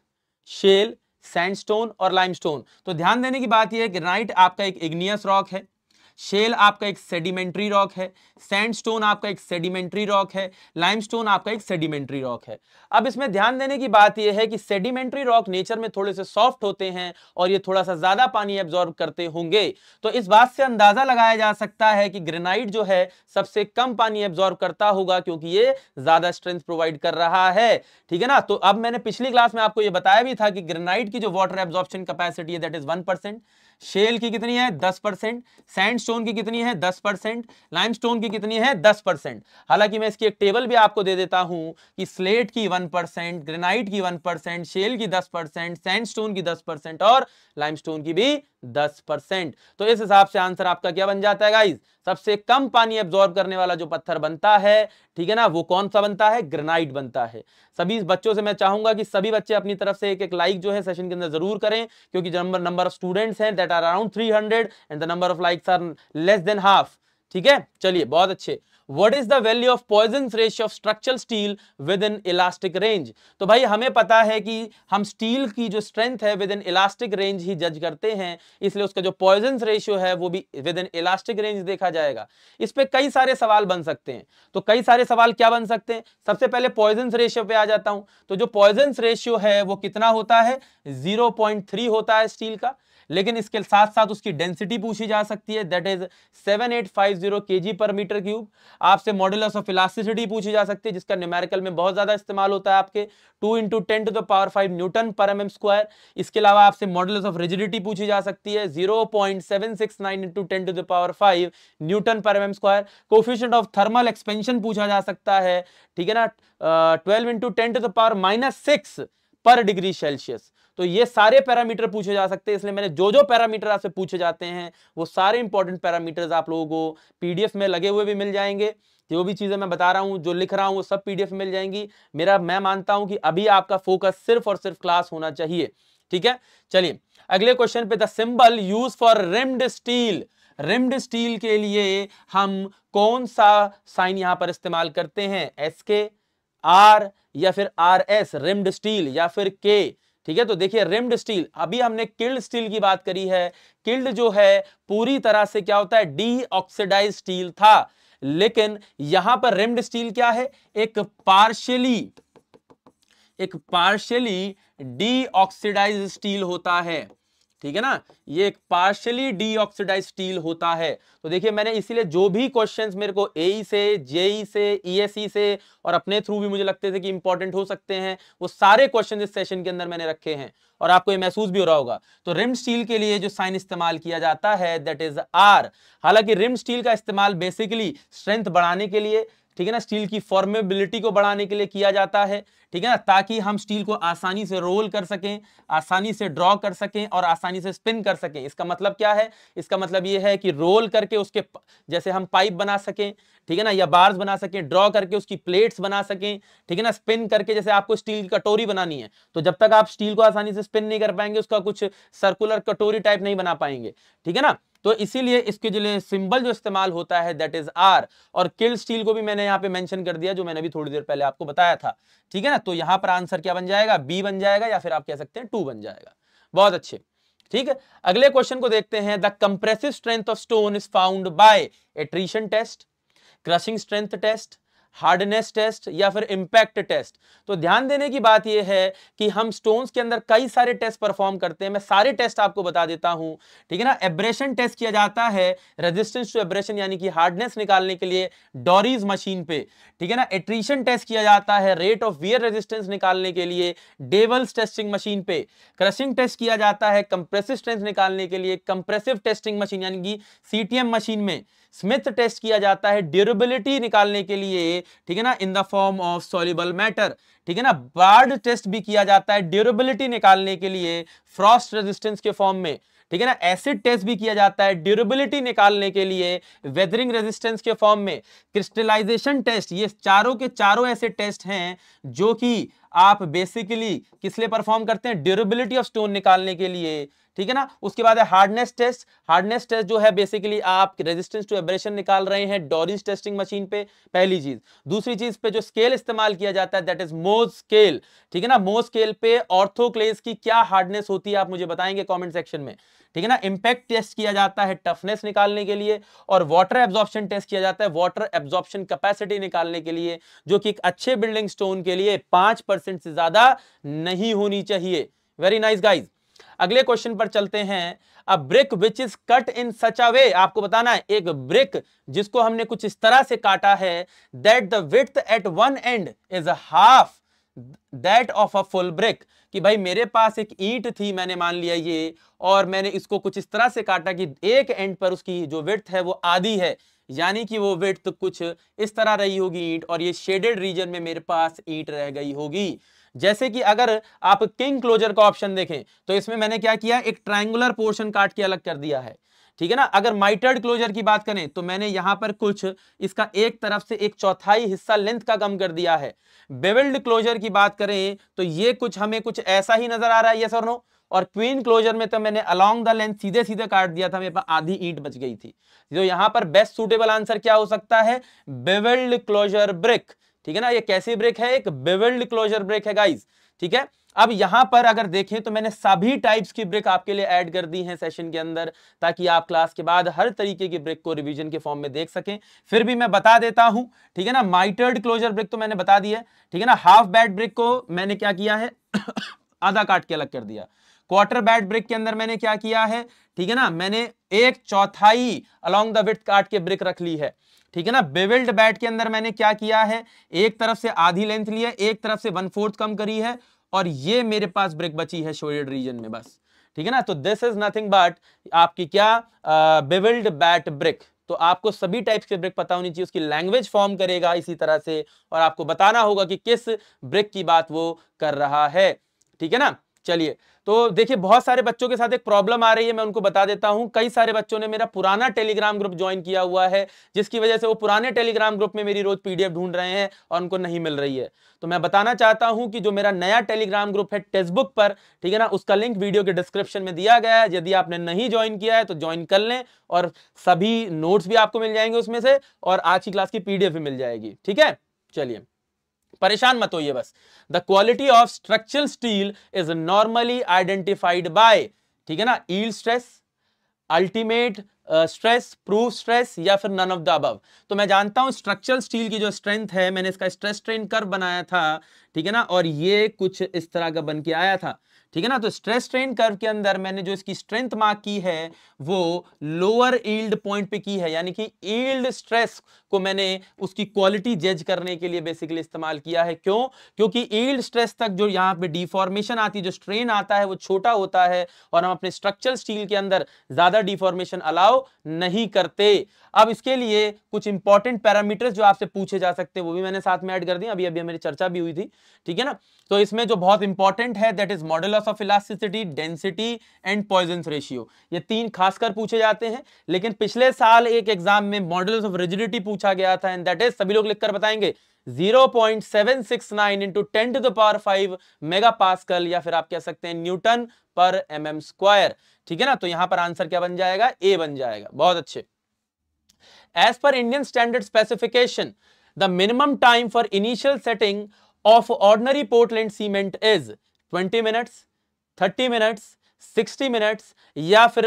शेल सैंडस्टोन और लाइमस्टोन तो ध्यान देने की बात यह है ग्रेनाइट आपका एक इग्नियस रॉक है शेल आपका एक सेडिमेंट्री रॉक है सैंडस्टोन आपका एक सेडिमेंट्री रॉक है लाइमस्टोन आपका एक सेडिमेंट्री रॉक है अब इसमें ध्यान देने की बात यह है कि सेडिमेंट्री रॉक नेचर में थोड़े से सॉफ्ट होते हैं और ये थोड़ा सा ज्यादा पानी एब्जॉर्ब करते होंगे तो इस बात से अंदाजा लगाया जा सकता है कि ग्रेनाइट जो है सबसे कम पानी एब्जॉर्ब करता होगा क्योंकि ये ज्यादा स्ट्रेंथ प्रोवाइड कर रहा है ठीक है ना तो अब मैंने पिछली क्लास में आपको ये बताया भी था कि ग्रेनाइट की जो वाटर एब्जॉर्प्शन कैपेसिटी है that is one percent shale की कितनी है दस परसेंट सैंडस्टोन की कितनी है दस परसेंट लाइमस्टोन की कितनी है दस परसेंट हालांकि मैं इसकी एक टेबल भी आपको दे देता हूं कि स्लेट की वन परसेंट ग्रेनाइट की वन परसेंट शेल की दस परसेंट सैंडस्टोन की दस परसेंट और स्टोन की भी दस परसेंट तो इस हिसाब से आंसर आपका क्या बन जाता है गाइज सबसे कम पानी एब्जॉर्ब करने वाला जो पत्थर बनता है ठीक है ना वो कौन सा बनता है ग्रेनाइट बनता है सभी बच्चों से मैं चाहूंगा कि सभी बच्चे अपनी तरफ से एक एक लाइक जो है सेशन के अंदर जरूर करें क्योंकि नंबर नंबर ऑफ स्टूडेंट्स हैं that are around three hundred and the number of likes are less than half ठीक है चलिए बहुत अच्छे what is the value of Poisson ratio of structural steel within elastic range तो भाई हमें पता है कि हम स्टील की जो स्ट्रेंथ है विद इन इलास्टिक रेंज ही जज करते हैं इसलिए उसका जो पॉइजन रेशियो है वो भी विद इन इलास्टिक रेंज देखा जाएगा इस पर कई सारे सवाल बन सकते हैं तो कई सारे सवाल क्या बन सकते हैं सबसे पहले पॉइजन रेशियो पे आ जाता हूं तो जो पॉइजन रेशियो है वो कितना होता है जीरो होता है स्टील का लेकिन इसके साथ साथ उसकी डेंसिटी पूछी जा सकती है that is 7850 g per metre cube आपसे मॉडल ऑफ इलास्टिसिटी पूछी जा सकती है जिसका न्यूमेरिकल में बहुत ज्यादा इस्तेमाल होता है आपके two into ten to the power five newton पर एम स्क्वायर इसके अलावा आपसे मॉडल ऑफ रिजिडिटी पूछी जा सकती है zero point seven six nine into ten to the power five newton पर m square coefficient of thermal expansion पूछा जा सकता है ठीक है ना twelve into ten to the power minus six per degree Celsius तो ये सारे पैरामीटर पूछे जा सकते हैं इसलिए मैंने जो जो पैरामीटर आपसे पूछे जाते हैं वो सारे इंपॉर्टेंट पैरामीटर्स आप लोगों को पीडीएफ में लगे हुए भी मिल जाएंगे जो भी चीज़ें मैं बता रहा हूँ जो लिख रहा हूँ वो सब पीडीएफ मिल जाएंगी मेरा मैं मानता हूँ कि अभी आपका फोकस सिर्फ और सिर्फ क्लास होना चाहिए ठीक है चलिए अगले क्वेश्चन पे the symbol use for rimmed steel rimmed steel के लिए हम कौन सा साइन यहां पर इस्तेमाल करते हैं एसके आर या फिर आर एस रिम्ड स्टील या फिर के ठीक है तो देखिए रिम्ड स्टील अभी हमने किल्ड स्टील की बात करी है किल्ड जो है पूरी तरह से क्या होता है डी ऑक्सीडाइज स्टील था लेकिन यहां पर रिम्ड स्टील क्या है एक पार्शियली एक पार्शियली डी ऑक्सीडाइज स्टील होता है ठीक है ना ये एक पार्शली डीऑक्सीडाइज स्टील होता है तो देखिए मैंने इसीलिए जो भी क्वेश्चंस मेरे को ए से जेई से ईएसई e e से और अपने थ्रू भी मुझे लगते थे कि इंपॉर्टेंट हो सकते हैं वो सारे क्वेश्चन इस सेशन के अंदर मैंने रखे हैं और आपको ये महसूस भी हो रहा होगा तो रिम स्टील के लिए जो साइन इस्तेमाल किया जाता है दैट इज आर हालांकि रिम स्टील का इस्तेमाल बेसिकली स्ट्रेंथ बढ़ाने के लिए ठीक है ना स्टील की फॉर्मेबिलिटी को बढ़ाने के लिए किया जाता है ठीक है ना ताकि हम स्टील को आसानी से रोल कर सकें आसानी से ड्रॉ कर सकें और आसानी से स्पिन कर सकें इसका मतलब क्या है इसका मतलब ये है कि रोल करके उसके जैसे हम पाइप बना सकें ठीक है ना या बार्स बना सकें ड्रॉ करके उसकी प्लेट्स बना सकें ठीक है ना स्पिन करके जैसे आपको स्टील की कटोरी बनानी है तो जब तक आप स्टील को आसानी से स्पिन नहीं कर पाएंगे उसका कुछ सर्कुलर कटोरी टाइप नहीं बना पाएंगे ठीक है ना तो इसीलिए इसके जो सिंबल जो इस्तेमाल होता है दैट इज आर और किल स्टील को भी मैंने यहाँ पे मैंशन कर दिया जो मैंने अभी थोड़ी देर पहले आपको बताया था ठीक है ना तो यहाँ पर आंसर क्या बन जाएगा बी बन जाएगा या फिर आप कह सकते हैं टू बन जाएगा बहुत अच्छे ठीक है अगले क्वेश्चन को देखते हैं the compressive strength of stone is found by attrition test crushing strength test hardness test या फिर इम्पैक्ट टेस्ट तो ध्यान देने की बात यह है कि हम स्टोन्स के अंदर कई सारे टेस्ट परफॉर्म करते हैं मैं सारे टेस्ट आपको बता देता हूं ठीक है ना एब्रेशन टेस्ट किया जाता है रेजिस्टेंस टू एब्रेशन यानी कि हार्डनेस निकालने के लिए डोरीज मशीन पे ठीक है ना एट्रीशन टेस्ट किया जाता है रेट ऑफ वियर रेजिस्टेंस निकालने के लिए डेवल्स टेस्टिंग मशीन पे क्रशिंग टेस्ट किया जाता है कंप्रेसिव टेस्ट निकालने के लिए कंप्रेसिव टेस्टिंग मशीन यानी कि सी मशीन में स्मिथ टेस्ट किया जाता है ड्यूरेबिलिटी निकालने के लिए ठीक है ना in the form of soluble matter ठीक है ना बार्ड टेस्ट भी किया जाता है ड्यूरेबिलिटी निकालने के लिए फ्रॉस्ट रेजिस्टेंस के फॉर्म में ठीक है ना एसिड टेस्ट भी किया जाता है ड्यूरेबिलिटी निकालने के लिए वेदरिंग रेजिस्टेंस के फॉर्म में क्रिस्टलाइजेशन टेस्ट ये चारों के चारों ऐसे टेस्ट हैं जो कि आप बेसिकली किस लिए परफॉर्म करते हैं ड्यूरेबिलिटी ऑफ स्टोन निकालने के लिए ठीक है ना उसके बाद है हार्डनेस टेस्ट हार्डनेस टेस्ट जो है बेसिकली आप रेजिस्टेंस टू एब्रेशन निकाल रहे हैं डोरिस टेस्टिंग मशीन पे पहली चीज दूसरी चीज पे जो स्केल इस्तेमाल किया जाता है दैट इज मोज स्केल ठीक है ना मोज स्केल पे ऑर्थोक्लेज की क्या हार्डनेस होती है आप मुझे बताएंगे कॉमेंट सेक्शन में ठीक है ना इंपैक्ट टेस्ट किया जाता है टफनेस निकालने के लिए और वाटर एब्जॉर्प्शन टेस्ट किया जाता है वाटर एब्जॉर्प्शन कैपेसिटी निकालने के लिए जो कि एक अच्छे बिल्डिंग स्टोन के लिए पांच परसेंट से ज्यादा नहीं होनी चाहिए वेरी नाइस गाइज अगले क्वेश्चन पर चलते हैं a brick which is cut in such a way आपको बताना है एक ब्रिक जिसको हमने कुछ इस तरह से काटा है that the width at one end is a half that of a full brick कि भाई मेरे पास एक ईंट थी मैंने मान लिया ये और मैंने इसको कुछ इस तरह से काटा कि एक एंड पर उसकी जो विथ है वो आधी है यानी कि वो विथ कुछ इस तरह रही होगी ईंट और ये शेडेड रीजन में मेरे पास ईंट रह गई होगी जैसे कि अगर आप किंग क्लोजर का ऑप्शन देखें तो इसमें मैंने क्या किया एक ट्राइंगुलर पोर्शन काट के अलग कर दिया है ठीक है ना अगर माइटर्ड क्लोजर की बात करें तो मैंने यहां पर कुछ इसका एक तरफ से एक चौथाई हिस्सा लेंथ का कम कर दिया है बेवल्ड क्लोजर की बात करें तो ये कुछ हमें कुछ ऐसा ही नजर आ रहा है ये सर नो और क्वीन क्लोजर में तो मैंने अलोंग द लेंथ सीधे सीधे काट दिया था मेरे पास आधी ईंट बच गई थी तो यहां पर बेस्ट सुटेबल आंसर क्या हो सकता है बेवल्ड क्लोजर ब्रिक ठीक है ना ये कैसी ब्रेक है एक बेवल्ड क्लोजर ब्रेक है गाइज ठीक है अब यहां पर अगर देखें तो मैंने सभी टाइप्स की ब्रेक आपके लिए ऐड कर दी हैं सेशन के अंदर ताकि आप क्लास के बाद हर तरीके की ब्रेक को रिवीजन के फॉर्म में देख सकें फिर भी मैं बता देता हूं ठीक है ना माइटर्ड क्लोजर ब्रेक तो मैंने बता दिया ठीक है ना हाफ बैट ब्रेक को मैंने क्या किया है आधा काट के अलग कर दिया क्वार्टर बैट ब्रेक के अंदर मैंने क्या किया है ठीक है ना मैंने एक चौथाई अलोंग द विथ काट के ब्रेक रख ली है ठीक है ना बेविल्ड बैट के अंदर मैंने क्या किया है एक तरफ से आधी लेंथ ली है एक तरफ से वन फोर्थ कम करी है और ये मेरे पास ब्रेक बची है शोल्डर रीजन में बस ठीक है ना तो दिस इज नथिंग बट आपकी क्या बेविल्ड बैट ब्रिक तो आपको सभी टाइप्स के ब्रिक पता होनी चाहिए उसकी लैंग्वेज फॉर्म करेगा इसी तरह से और आपको बताना होगा कि किस ब्रिक की बात वो कर रहा है ठीक है ना चलिए तो देखिए बहुत सारे बच्चों के साथ एक प्रॉब्लम आ रही है मैं उनको बता देता हूं कई सारे बच्चों ने मेरा पुराना टेलीग्राम ग्रुप ज्वाइन किया हुआ है जिसकी वजह से वो पुराने टेलीग्राम ग्रुप में मेरी रोज पीडीएफ ढूंढ रहे हैं और उनको नहीं मिल रही है तो मैं बताना चाहता हूं कि जो मेरा नया टेलीग्राम ग्रुप है टेक्सबुक पर ठीक है ना उसका लिंक वीडियो के डिस्क्रिप्शन में दिया गया है यदि आपने नहीं ज्वाइन किया है तो ज्वाइन कर लें और सभी नोट्स भी आपको मिल जाएंगे उसमें से और आज की क्लास की पीडीएफ भी मिल जाएगी ठीक है चलिए परेशान मत होइए बस the quality of structural steel is normally identified by ठीक है ना yield stress ultimate stress proof stress या फिर नन ऑफ द अबव तो मैं जानता हूं स्ट्रक्चरल स्टील की जो स्ट्रेंथ है मैंने इसका स्ट्रेस स्ट्रेन कर्व बनाया था ठीक है ना और ये कुछ इस तरह का बन के आया था ठीक है ना तो स्ट्रेस स्ट्रेन कर्व के अंदर मैंने जो इसकी स्ट्रेंथ मार्क की है वो लोअर ईल्ड पॉइंट पे की है यानी कि ईल्ड स्ट्रेस को मैंने उसकी क्वालिटी जज करने के लिए बेसिकली इस्तेमाल किया है क्यों क्योंकि ईल्ड स्ट्रेस तक जो यहाँ पे डिफॉर्मेशन आती है जो स्ट्रेन आता है वो छोटा होता है और हम अपने स्ट्रक्चर स्टील के अंदर ज्यादा डिफॉर्मेशन अलाउ नहीं करते अब इसके लिए कुछ इंपॉर्टेंट पैरामीटर्स जो आपसे पूछे जा सकते हैं वो भी मैंने साथ में ऐड कर दी अभी अभी मेरी चर्चा भी हुई थी ठीक है ना तो इसमें जो बहुत इंपॉर्टेंट है that is model of elasticity density and Poisson ratio ये तीन खासकर पूछे जाते हैं लेकिन पिछले साल एक एग्जाम में मॉडल ऑफ रिजिडिटी पूछा गया था एंड दैट इज सभी लोग लिखकर बताएंगे 0.769 point seven six nine into ten to the power five mega pascal या फिर आप कह सकते हैं न्यूटन पर एम एम स्क्वायर ठीक है ना तो यहां पर आंसर क्या बन जाएगा ए बन जाएगा बहुत अच्छे as per Indian standard specification, the minimum time for initial setting of ordinary Portland cement is 20 minutes, 30 minutes, 60 minutes या फिर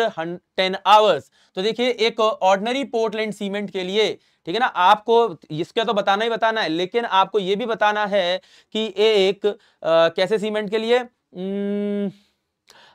10 आवर्स तो देखिए एक ऑर्डनरी पोर्टलैंड सीमेंट के लिए ठीक है ना आपको इसका तो बताना ही बताना है लेकिन आपको ये भी बताना है कि एक आ, कैसे सीमेंट के लिए न,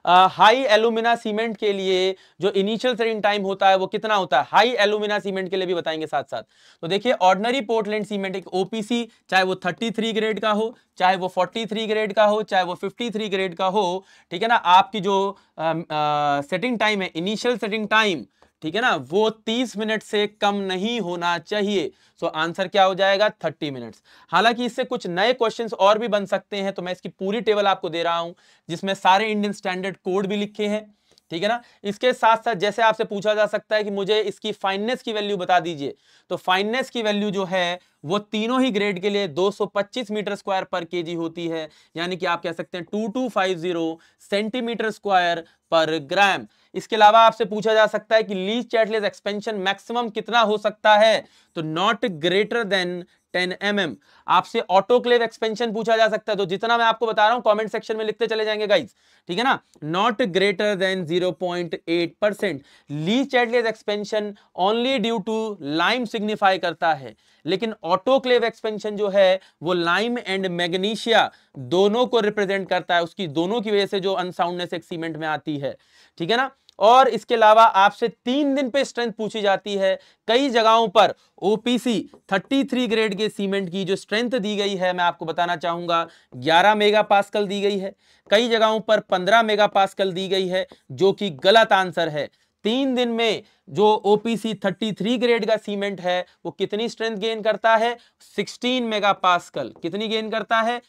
हाई एलुमिना सीमेंट के लिए जो इनिशियल सेटिंग टाइम होता है वो कितना होता है हाई एलुमिना सीमेंट के लिए भी बताएंगे साथ साथ तो देखिए ऑर्डनरी पोर्टलैंड सीमेंट एक ओपीसी चाहे वो 33 ग्रेड का हो चाहे वो 43 ग्रेड का हो चाहे वो 53 ग्रेड का हो ठीक है ना आपकी जो सेटिंग टाइम है इनिशियल सेटिंग टाइम ठीक है ना वो तीस मिनट से कम नहीं होना चाहिए सो so, आंसर क्या हो जाएगा थर्टी मिनट्स हालांकि इससे कुछ नए क्वेश्चंस और भी बन सकते हैं तो मैं इसकी पूरी टेबल आपको दे रहा हूं जिसमें सारे इंडियन स्टैंडर्ड कोड भी लिखे हैं ठीक है ना इसके साथ साथ जैसे आपसे पूछा जा सकता है कि मुझे इसकी फाइननेस की वैल्यू बता दीजिए तो फाइननेस की वैल्यू जो है वो तीनों ही ग्रेड के लिए 225 मीटर स्क्वायर पर केजी होती है यानी कि आप कह सकते हैं 2250 सेंटीमीटर स्क्वायर पर ग्राम इसके अलावा आपसे पूछा जा सकता है कि लीज चैटलेस एक्सपेंशन मैक्सिमम कितना हो सकता है तो नॉट ग्रेटर देन 10 mm. आपसे ऑटोक्लेव एक्सपेंशन पूछा जा सकता है तो जितना मैं आपको बता रहा हूं कमेंट सेक्शन में लिखते चले जाएंगे गाइस ठीक है ना not greater than 0.8 percent Le Chatelier expansion only due to lime signify करता है लेकिन ऑटोक्लेव एक्सपेंशन जो है वो लाइम एंड मैग्नीशिया दोनों को रिप्रेजेंट करता है उसकी दोनों की वजह से जो अनसाउंडनेस एक सीमेंट में आती है ठीक है ना और इसके अलावा आपसे तीन दिन पे स्ट्रेंथ पूछी जाती है कई जगहों पर ओपीसी 33 ग्रेड के सीमेंट की जो स्ट्रेंथ दी गई है मैं आपको बताना चाहूंगा 11 मेगा पास्कल दी गई है कई जगहों पर 15 मेगा पास्कल दी गई है जो कि गलत आंसर है तीन दिन में जो ओपीसी 33 ग्रेड का सीमेंट है वो कितनी स्ट्रेंथ गेन करता है 16 पास्कल कितनी गेन करता है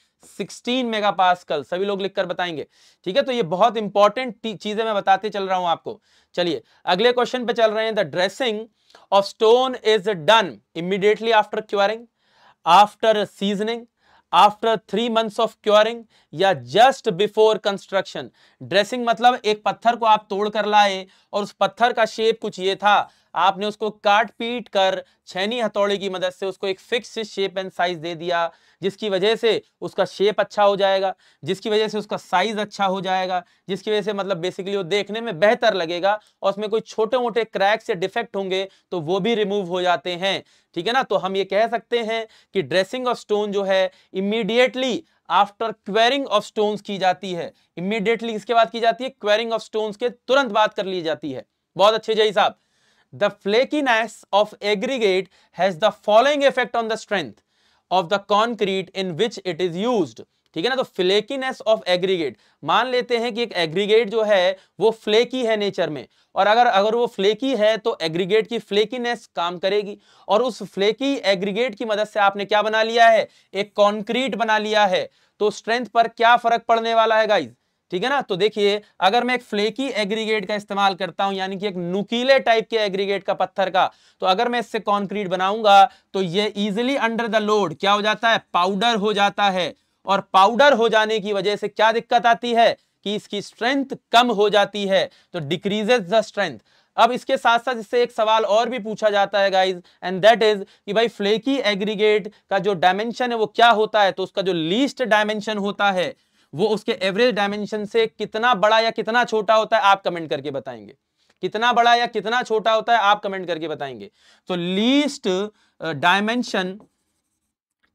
16 पास्कल सभी लोग लिखकर बताएंगे ठीक है तो ये बहुत इंपॉर्टेंट चीजें मैं बताते चल रहा हूं आपको चलिए अगले क्वेश्चन पे चल रहे हैं the dressing of stone is done immediately after curing after seasoning after three months of curing या जस्ट बिफोर कंस्ट्रक्शन ड्रेसिंग मतलब एक पत्थर को आप तोड़ कर लाए और उस पत्थर का शेप कुछ ये था आपने उसको काट पीट कर छैनी हथौड़े की मदद से उसको एक फिक्स शेप एंड साइज दे दिया जिसकी वजह से उसका शेप अच्छा हो जाएगा जिसकी वजह से उसका साइज अच्छा हो जाएगा जिसकी वजह से मतलब बेसिकली वो देखने में बेहतर लगेगा और उसमें कोई छोटे मोटे क्रैक्स या डिफेक्ट होंगे तो वो भी रिमूव हो जाते हैं ठीक है ना तो हम ये कह सकते हैं कि ड्रेसिंग ऑफ स्टोन जो है immediately after quarrying of stones की जाती है इमीडिएटली इसके बाद की जाती है क्वेरिंग ऑफ स्टोन्स के तुरंत बात कर ली जाती है बहुत अच्छे जय साहब the flakiness of aggregate has the following effect on the strength of the concrete in which it is use ठीक है ना तो फ्लेकीनेस ऑफ एग्रीगेट मान लेते हैं कि एक एग्रीगेट जो है वो फ्लेकी है नेचर में और अगर अगर वो फ्लेकी है तो एग्रीगेट की फ्लेकीनेस काम करेगी और उस फ्लेकी एग्रीगेट की मदद से आपने क्या बना लिया है एक कॉन्क्रीट बना लिया है तो स्ट्रेंथ पर क्या फर्क पड़ने वाला है गाइज ठीक है ना तो देखिए अगर मैं एक फ्लेकी एग्रीगेट का इस्तेमाल करता हूं यानी कि एक नुकीले टाइप के एग्रीगेट का पत्थर का तो अगर मैं इससे कॉन्क्रीट बनाऊंगा तो ये इजिली अंडर द लोड क्या हो जाता है पाउडर हो जाता है और पाउडर हो जाने की वजह से क्या दिक्कत आती है कि इसकी स्ट्रेंथ कम हो जाती है तो डिक्रीजेज द स्ट्रेंथ अब इसके साथ साथ इससे एक सवाल और भी पूछा जाता है गाइज एंड दैट इज कि भाई फ्लेकी एग्रीगेट का जो डायमेंशन है वो क्या होता है तो उसका जो लीस्ट डायमेंशन होता है वो उसके एवरेज डायमेंशन से कितना बड़ा या कितना छोटा होता है आप कमेंट करके बताएंगे कितना बड़ा या कितना छोटा होता है आप कमेंट करके बताएंगे तो लीस्ट डायमेंशन uh,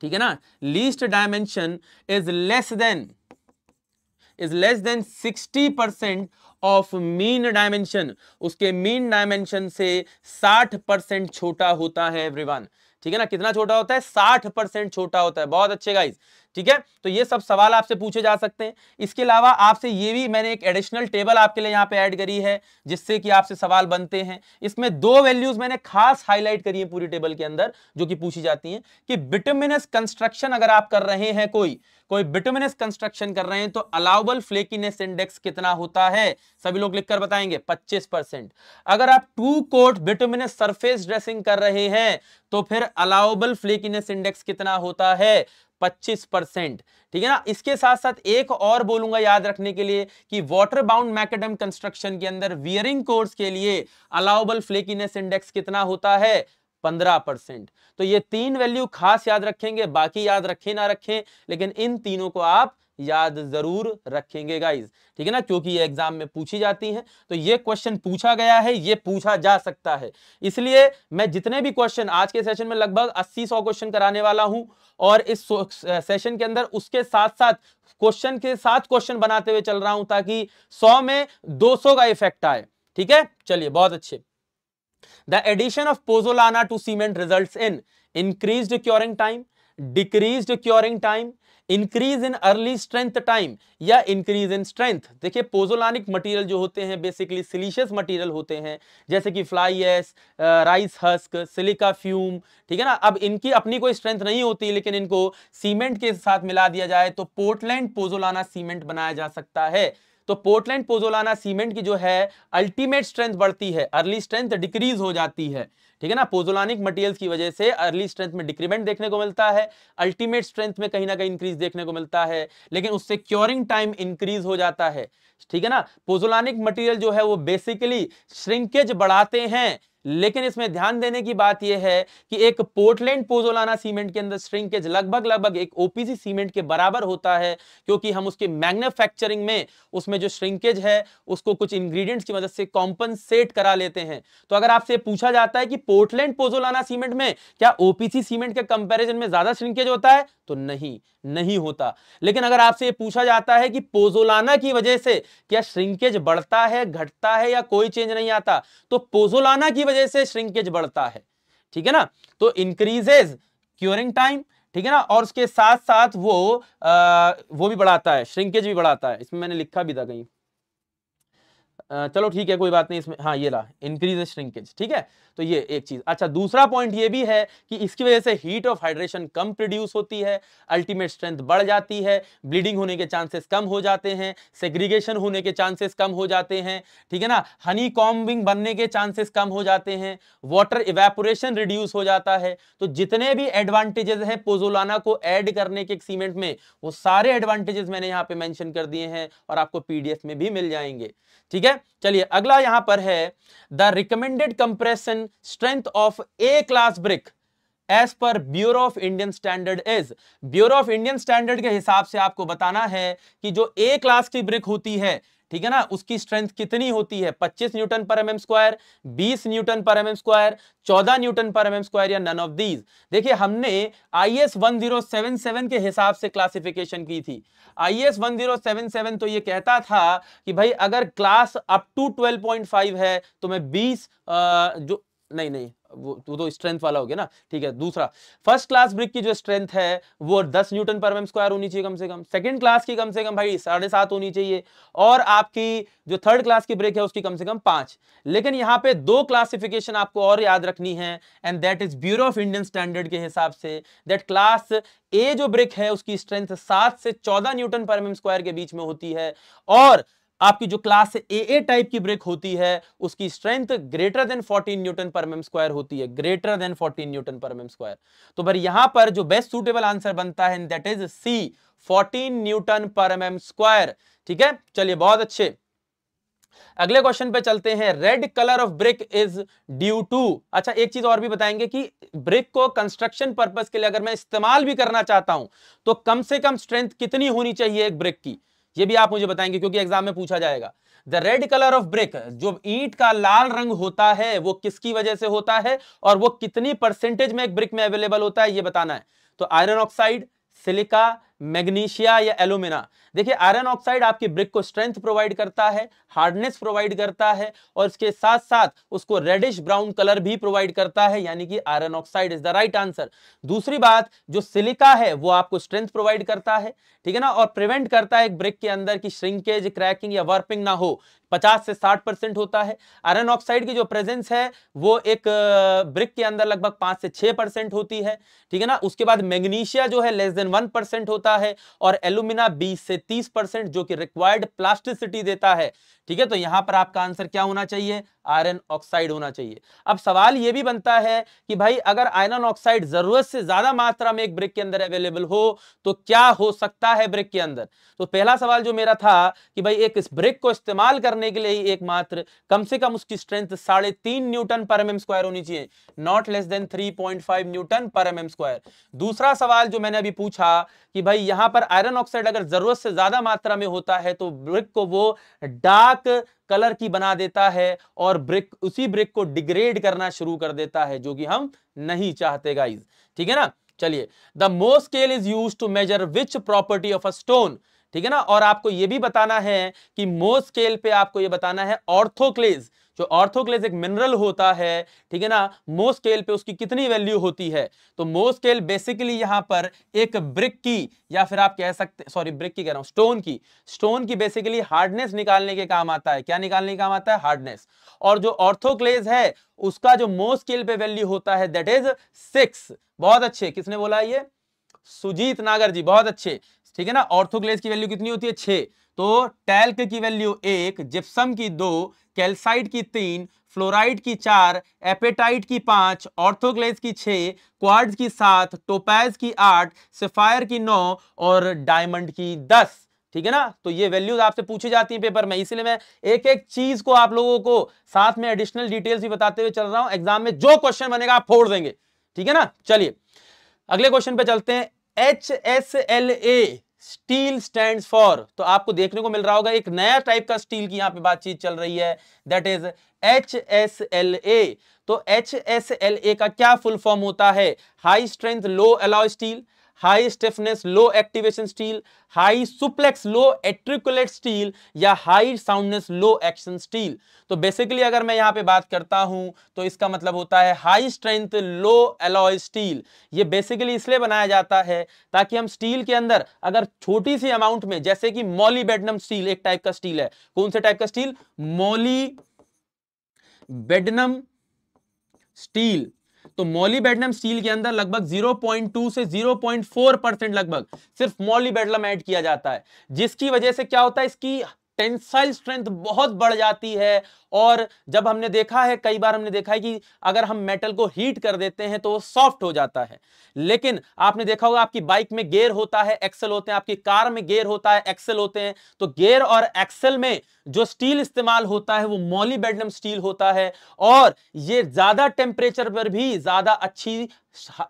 ठीक है ना least dimension is less than is less than 60 percent of mean dimension उसके मीन डायमेंशन से 60 परसेंट छोटा होता है एवरीवन ठीक है ना कितना छोटा होता है 60 परसेंट छोटा होता है बहुत अच्छे गाइज ठीक है तो ये सब सवाल आपसे पूछे जा सकते हैं इसके अलावा आपसे ये भी मैंने एक एडिशनल टेबल आपके लिए यहाँ पे ऐड करी है जिससे कि आपसे सवाल बनते हैं इसमें दो वैल्यूज मैंने खास हाईलाइट करी है पूरी टेबल के अंदर जो कि पूछी जाती है कि बिटमिनस कंस्ट्रक्शन अगर आप कर रहे हैं कोई कोई बिटमिनस कंस्ट्रक्शन कर रहे हैं तो अलाउबल फ्लेकीनेस इंडेक्स कितना होता है सभी लोग लिखकर बताएंगे 25 परसेंट अगर आप two coat bituminous surface dressing कर रहे हैं तो फिर अलाउबल फ्लेकीनेस इंडेक्स कितना होता है 25 परसेंट ठीक है ना इसके साथ साथ एक और बोलूंगा याद रखने के लिए कि वाटर बाउंड मैकेडम कंस्ट्रक्शन के अंदर वियरिंग कोर्स के लिए अलाउबल फ्लेकीनेस इंडेक्स कितना होता है पंद्रह परसेंट तो ये तीन वैल्यू खास याद रखेंगे बाकी याद रखें ना रखें लेकिन इन तीनों को आप याद जरूर रखेंगे गाइज ठीक है ना क्योंकि ये एग्जाम में पूछी जाती हैं तो ये क्वेश्चन पूछा गया है ये पूछा जा सकता है इसलिए मैं जितने भी क्वेश्चन आज के सेशन में लगभग 80 सौ क्वेश्चन कराने वाला हूं और इस सेशन के अंदर उसके साथ साथ क्वेश्चन के साथ क्वेश्चन बनाते हुए चल रहा हूं ताकि सौ में दो का इफेक्ट आए ठीक है चलिए बहुत अच्छे the addition of pozzolana to cement result in increase curing time decrease curing time increase in early strength time या इंक्रीज इन स्ट्रेंथ देखिए पोजोलानिक मटेरियल जो होते हैं बेसिकली सिलीशियस मटेरियल होते हैं जैसे कि fly ash rice husk silica fume ठीक है ना अब इनकी अपनी कोई स्ट्रेंथ नहीं होती लेकिन इनको सीमेंट के साथ मिला दिया जाए तो पोर्टलैंड पोजोलाना सीमेंट बनाया जा सकता है तो पोर्टलैंड पोजोलाना सीमेंट की जो है अल्टीमेट स्ट्रेंथ बढ़ती है अर्ली स्ट्रेंथ डिक्रीज हो जाती है ठीक है ना पोजोलानिक मटेरियल्स की वजह से अर्ली स्ट्रेंथ में डिक्रीमेंट देखने को मिलता है अल्टीमेट स्ट्रेंथ में कहीं ना कहीं इंक्रीज देखने को मिलता है लेकिन उससे क्योरिंग टाइम इंक्रीज हो जाता है ठीक है ना पोजोलानिक मटीरियल जो है वो बेसिकली श्रिंकेज बढ़ाते हैं लेकिन इसमें ध्यान देने की बात यह है कि एक पोर्टलैंड पोजोलाना सीमेंट के अंदर श्रिंकेज लगभग लगभग एक ओपीसी सीमेंट के बराबर होता है क्योंकि हम उसके मैन्युफैक्चरिंग में उसमें जो श्रिंकेज है उसको कुछ इंग्रेडिएंट्स की मदद से कॉम्पनसेट करा लेते हैं तो अगर आपसे पूछा जाता है कि पोर्टलैंड पोजोलाना सीमेंट में क्या ओपीसी सीमेंट के कंपैरिजन में ज्यादा श्रिंकेज होता है तो नहीं नहीं होता लेकिन अगर आपसे ये पूछा जाता है कि पोजोलाना की वजह से क्या श्रिंकेज बढ़ता है घटता है या कोई चेंज नहीं आता तो पोजोलाना की वजह से श्रिंकेज बढ़ता है ठीक है ना तो इंक्रीजेज क्योरिंग टाइम ठीक है ना और उसके साथ साथ वो आ, वो भी बढ़ाता है श्रिंकेज भी बढ़ाता है इसमें मैंने लिखा भी था कहीं चलो ठीक है कोई बात नहीं इसमें हाँ ये रहा इंक्रीज श्रिंकेज ठीक है तो ये एक चीज अच्छा दूसरा पॉइंट ये भी है कि इसकी वजह से हीट ऑफ हाइड्रेशन कम प्रोड्यूस होती है अल्टीमेट स्ट्रेंथ बढ़ जाती है ब्लीडिंग होने के चांसेस कम हो जाते हैं सेग्रीगेशन होने के चांसेस कम हो जाते हैं ठीक है ना हनी कॉम्बिंग बनने के चांसेस कम हो जाते हैं वाटर इवेपोरेशन रिड्यूस हो जाता है तो जितने भी एडवांटेजेस हैं पोजोलाना को एड करने के सीमेंट में वो सारे एडवांटेजेस मैंने यहाँ पे मैंशन कर दिए हैं और आपको पीडीएफ में भी मिल जाएंगे ठीक है चलिए अगला यहां पर है the recommended compression strength of A class brick as per bureau of Indian standard is bureau of Indian standard के हिसाब से आपको बताना है कि जो ए क्लास की ब्रिक होती है ठीक है ना उसकी स्ट्रेंथ कितनी होती है 25 न्यूटन पर एम mm स्क्वायर बीस न्यूटन पर एम एम स्क्वायर चौदह newton per mm mm square या नन ऑफ दीज देखिए हमने I S one zero seven seven के हिसाब से क्लासिफिकेशन की थी I S one zero seven seven तो ये कहता था कि भाई अगर class up to twelve point five है तो मैं बीस जो नहीं नहीं वो तो, स्ट्रेंथ वाला हो गया ना ठीक है दूसरा फर्स्ट क्लास ब्रिक की जो स्ट्रेंथ है वो 10 न्यूटन पर एम स्क्वायर होनी चाहिए कम से कम सेकंड क्लास की कम से कम भाई साढ़े सात होनी चाहिए और आपकी जो थर्ड क्लास की ब्रिक है उसकी कम से कम पांच लेकिन यहाँ पे दो क्लासिफिकेशन आपको और याद रखनी है and that is bureau of Indian standard के हिसाब से दैट क्लास ए जो ब्रिक है उसकी स्ट्रेंथ सात से चौदह न्यूटन पर एम स्क्वायर के बीच में होती है और आपकी जो क्लास ए ए टाइप की ब्रेक होती है उसकी strength greater than 14 newton per mm square होती है greater than 14 newton per mm square तो पर यहां पर जो बेस्ट सुटेबल आंसर बनता है that is C 14 newton per mm square ठीक है चलिए बहुत अच्छे अगले क्वेश्चन पे चलते हैं red colour of brick is due to अच्छा एक चीज और भी बताएंगे कि ब्रिक को कंस्ट्रक्शन पर्पस के लिए अगर मैं इस्तेमाल भी करना चाहता हूं तो कम से कम स्ट्रेंथ कितनी होनी चाहिए एक ब्रिक की ये भी आप मुझे बताएंगे क्योंकि एग्जाम में पूछा जाएगा the red colour of brick जो ईंट का लाल रंग होता है वो किसकी वजह से होता है और वो कितनी परसेंटेज में एक ब्रिक में अवेलेबल होता है ये बताना है तो आयरन ऑक्साइड सिलिका मैग्नीशिया या एलोमिना देखिए आयरन ऑक्साइड आपकी ब्रिक को स्ट्रेंथ प्रोवाइड करता है हार्डनेस प्रोवाइड करता है और इसके साथ साथ उसको रेडिश ब्राउन कलर भी प्रोवाइड करता है यानी कि iron oxide is the right answer दूसरी बात जो सिलिका है वो आपको स्ट्रेंथ प्रोवाइड करता है ठीक है ना और प्रिवेंट करता है ब्रिक के अंदर की श्रिंकेज क्रैकिंग या वर्पिंग ना हो 50 से 60 परसेंट होता है आयरन ऑक्साइड की जो प्रेजेंस है वो एक ब्रिक के अंदर लगभग 5 से 6 परसेंट होती है ठीक है ना उसके बाद मैग्नीशिया जो है लेस देन 1 परसेंट होता देता है और एलुमिना 20 से 30 परसेंट जो कि रिक्वायर्ड प्लास्टिसिटी देता है ठीक है तो यहां पर आपका आंसर क्या होना चाहिए आयरन ऑक्साइड होना चाहिए अब सवाल यह भी बनता है कि भाई अगर आयरन ऑक्साइड जरूरत से ज्यादा मात्रा में एक ब्रिक के अंदर अवेलेबल हो तो क्या हो सकता है ब्रिक के अंदर तो पहला सवाल जो मेरा था कि भाई एक इस ब्रिक को इस्तेमाल करने के लिए एकमात्र कम से कम उसकी स्ट्रेंथ साढ़े तीन न्यूटन पर एम एम स्क्वायर होनी चाहिए not less than three point five newton पर एम एम स्क्वायर दूसरा सवाल जो मैंने अभी पूछा कि भाई यहां पर आयरन ऑक्साइड अगर जरूरत से ज्यादा मात्रा में होता है तो ब्रिक को वो डार्क कलर की बना देता है और ब्रिक उसी ब्रिक को डिग्रेड करना शुरू कर देता है जो कि हम नहीं चाहते गाइज ठीक है ना चलिए the most scale is use to measure which property of a stone ठीक है ना और आपको यह भी बताना है कि मोस्ट स्केल पे आपको यह बताना है ऑर्थोक्लेज जो ऑर्थोक्लेज एक मिनरल होता है ठीक है ना मोस्केल पे उसकी कितनी वैल्यू होती है तो मोस्केल बेसिकली यहां पर एक ब्रिक की या फिर आप कह सकते सॉरी ब्रिक की कह रहा हूं स्टोन की स्टोन की बेसिकली हार्डनेस निकालने के काम आता है क्या निकालने का काम आता है हार्डनेस और जो ऑर्थोक्लेज है उसका जो मोस्केल पे वैल्यू होता है दैट इज सिक्स बहुत अच्छे किसने बोला ये सुजीत नागर जी बहुत अच्छे ठीक है ना ऑर्थोग्लेस की वैल्यू कितनी होती है छह तो टैल्क की वैल्यू एक जिप्सम की दो कैल्साइट की तीन फ्लोराइड की चार एपेटाइट की पांच ऑर्थोग्लेस की छह क्वार्ड्स की सात टोपैज की आठ सेफायर की नौ और डायमंड की दस ठीक है ना तो ये वैल्यूज आपसे पूछी जाती हैं पेपर में इसलिए मैं एक एक चीज को आप लोगों को साथ में एडिशनल डिटेल्स भी बताते हुए चल रहा हूं एग्जाम में जो क्वेश्चन बनेगा आप फोड़ देंगे ठीक है ना चलिए अगले क्वेश्चन पे चलते हैं H S L A steel stand for तो आपको देखने को मिल रहा होगा एक नया टाइप का स्टील की यहां पे बातचीत चल रही है that is H S L A तो एच एस एल ए का क्या फुल फॉर्म होता है high strength low alloy steel high stiffness low activation steel high supplex low articulate steel या high soundness low action steel तो basically अगर मैं यहाँ पे बात करता हूँ तो इसका मतलब होता है high strength low alloy steel ये बेसिकली इसलिए बनाया जाता है ताकि हम स्टील के अंदर अगर छोटी सी अमाउंट में जैसे कि बेडनम स्टील एक टाइप का स्टील है कौन से टाइप का स्टील मॉली बेडनम स्टील तो मॉलीबेडलम स्टील के अंदर लगभग 0.2 से 0.4 परसेंट लगभग सिर्फ मोलीबेडलम ऐड किया जाता है जिसकी वजह से क्या होता है इसकी टेंसाइल स्ट्रेंथ बहुत बढ़ जाती है और जब हमने देखा है कई बार हमने देखा है कि अगर हम मेटल को हीट कर देते हैं तो वो सॉफ्ट हो जाता है लेकिन आपने देखा होगा आपकी बाइक में गेयर होता है एक्सेल होते हैं आपकी कार में गेयर होता है एक्सेल होते हैं तो गेयर और एक्सेल में जो स्टील इस्तेमाल होता है वो मॉलीबेडनम स्टील होता है और ये ज्यादा टेम्परेचर पर भी ज्यादा अच्छी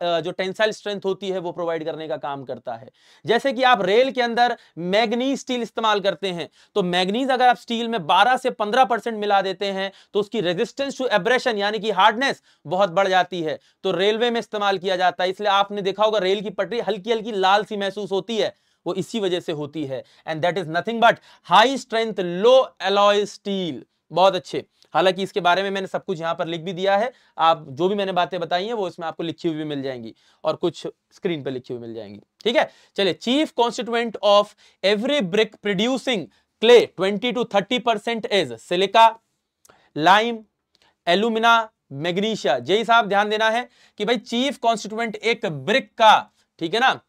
जो टेंसाइल स्ट्रेंथ होती है वो प्रोवाइड करने का काम करता है जैसे कि आप रेल के अंदर मैग्नीज स्टील इस्तेमाल करते हैं तो मैग्नीज अगर आप स्टील में 12 से 15 परसेंट मिला देते हैं तो उसकी रेजिस्टेंस टू एब्रेशन यानी कि हार्डनेस बहुत बढ़ जाती है तो रेलवे में इस्तेमाल किया जाता है इसलिए आपने देखा होगा रेल की पटरी हल्की हल्की लाल सी महसूस होती है वो इसी वजह से होती है and that is nothing but high strength low alloy steel बहुत अच्छे हालांकि इसके बारे में मैंने सब कुछ यहाँ पर लिख भी दिया है आप जो भी मैंने बातें बताई हैं वो इसमें आपको लिखी हुई मिल जाएंगी और कुछ स्क्रीन पर लिखी हुई मिल जाएंगी ठीक है चलिए chief constituent of every brick producing clay twenty two thirty percent is silica lime alumina magnesia यही साहब ध्यान देना है कि भाई चीफ कॉन्स्टिट्यूएंट एक ब्रिक का ठीक है ना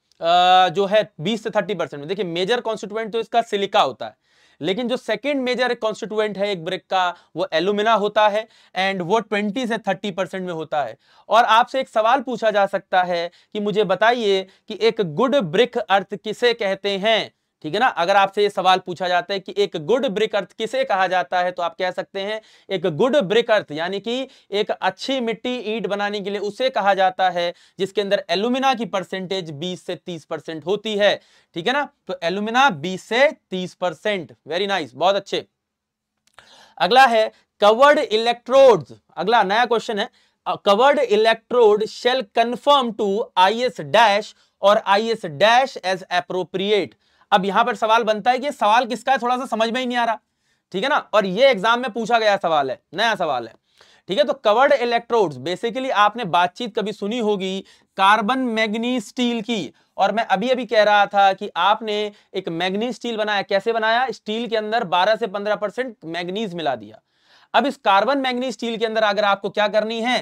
जो है 20 से 30 परसेंट देखिए मेजर कॉन्स्टिट्यूएंट तो इसका सिलिका होता है लेकिन जो सेकेंड मेजर कॉन्स्टिट्यूएंट है एक ब्रिक का वो एलुमिना होता है एंड वो ट्वेंटी से थर्टी परसेंट में होता है और आपसे एक सवाल पूछा जा सकता है कि मुझे बताइए कि एक गुड ब्रिक अर्थ किसे कहते हैं ठीक है ना अगर आपसे ये सवाल पूछा जाता है कि एक गुड ब्रिक अर्थ किसे कहा जाता है तो आप कह सकते हैं एक गुड ब्रिक अर्थ यानी कि एक अच्छी मिट्टी ईट बनाने के लिए उसे कहा जाता है जिसके अंदर एलुमिना की परसेंटेज 20 से 30 परसेंट होती है ठीक है ना तो एलुमिना 20 से 30 परसेंट वेरी नाइस बहुत अच्छे अगला है कवर्ड इलेक्ट्रोड अगला नया क्वेश्चन है covered electrode shall confirm to I S dash और I S dash as appropriate अब यहां पर सवाल बनता है कि सवाल किसका है थोड़ा सा समझ में ही नहीं आ रहा ठीक है ना और ये एग्जाम में पूछा गया सवाल है नया सवाल है ठीक है तो कवर्ड इलेक्ट्रोड्स बेसिकली आपने बातचीत कभी सुनी होगी कार्बन मैग्नी स्टील की और मैं अभी अभी कह रहा था कि आपने एक मैग्नी स्टील बनाया कैसे बनाया स्टील के अंदर 12 से 15 परसेंट मैग्नीज मिला दिया अब इस कार्बन मैंगनीज स्टील के अंदर अगर आपको क्या करनी है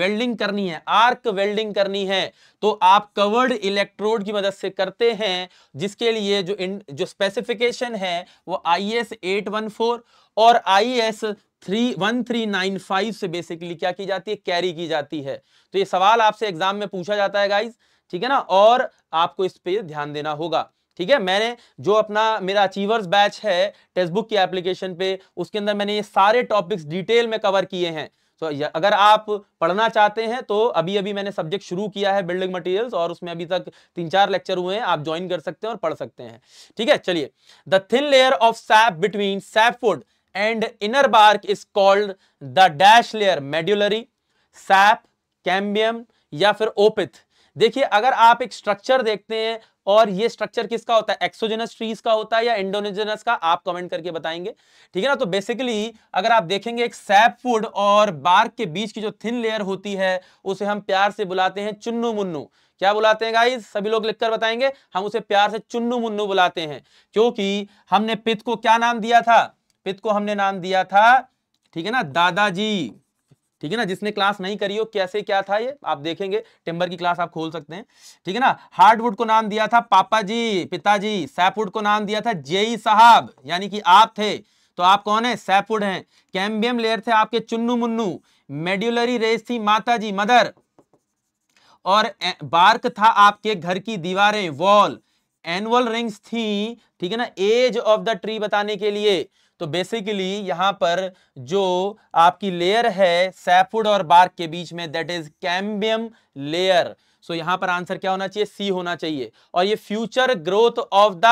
वेल्डिंग करनी है आर्क वेल्डिंग करनी है तो आप कवर्ड इलेक्ट्रोड की मदद से करते हैं जिसके लिए जो इन, जो स्पेसिफिकेशन है वो I S eight one four और I S three one three nine five से बेसिकली क्या की जाती है कैरी की जाती है तो ये सवाल आपसे एग्जाम में पूछा जाता है गाइज ठीक है ना और आपको इस पर ध्यान देना होगा ठीक है मैंने जो अपना मेरा अचीवर्स बैच है टेक्स्ट बुक की एप्लीकेशन पे उसके अंदर मैंने ये सारे टॉपिक्स डिटेल में कवर किए हैं तो अगर आप पढ़ना चाहते हैं तो अभी अभी मैंने सब्जेक्ट शुरू किया है बिल्डिंग मटेरियल्स और उसमें अभी तक तीन चार लेक्चर हुए हैं आप ज्वाइन कर सकते हैं और पढ़ सकते हैं ठीक है चलिए the thin layer of sap between sap wood and inner bark is called the dash layer medullary sap cambium या फिर ओपिथ देखिए अगर आप एक स्ट्रक्चर देखते हैं और ये स्ट्रक्चर किसका होता है एक्सोजेनस ट्रीज का होता है या इंडोनेजेनस का आप कमेंट करके बताएंगे ठीक है ना तो बेसिकली अगर आप देखेंगे एक सैपवुड और बार्क के बीच की जो थिन लेयर होती है उसे हम प्यार से बुलाते हैं चुन्नू मुन्नू क्या बुलाते हैं गाइस सभी लोग लिखकर बताएंगे हम उसे प्यार से चुन्नू मुन्नू बुलाते हैं क्योंकि हमने पित को क्या नाम दिया था पित को हमने नाम दिया था ठीक है ना दादाजी ठीक है ना जिसने क्लास नहीं करी हो कैसे क्या था ये आप देखेंगे टिम्बर की क्लास आप खोल सकते हैं ठीक है ना हार्डवुड को नाम दिया था पापा जी पिताजी सैपवुड को नाम दिया था जेई साहब यानी कि आप थे तो आप कौन है सैपवुड हैं कैम्बियम लेयर थे आपके चुन्नू मुन्नू मेड्यूलरी रेस थी माता जी मदर और बार्क था आपके घर की दीवारें वॉल एनुअल रिंग्स थी ठीक है ना एज ऑफ द ट्री बताने के लिए तो बेसिकली यहाँ पर जो आपकी लेयर है सैफुड और बार्क के बीच में that is cambium layer so यहां यहाँ पर आंसर क्या होना चाहिए सी होना चाहिए और ये future growth of the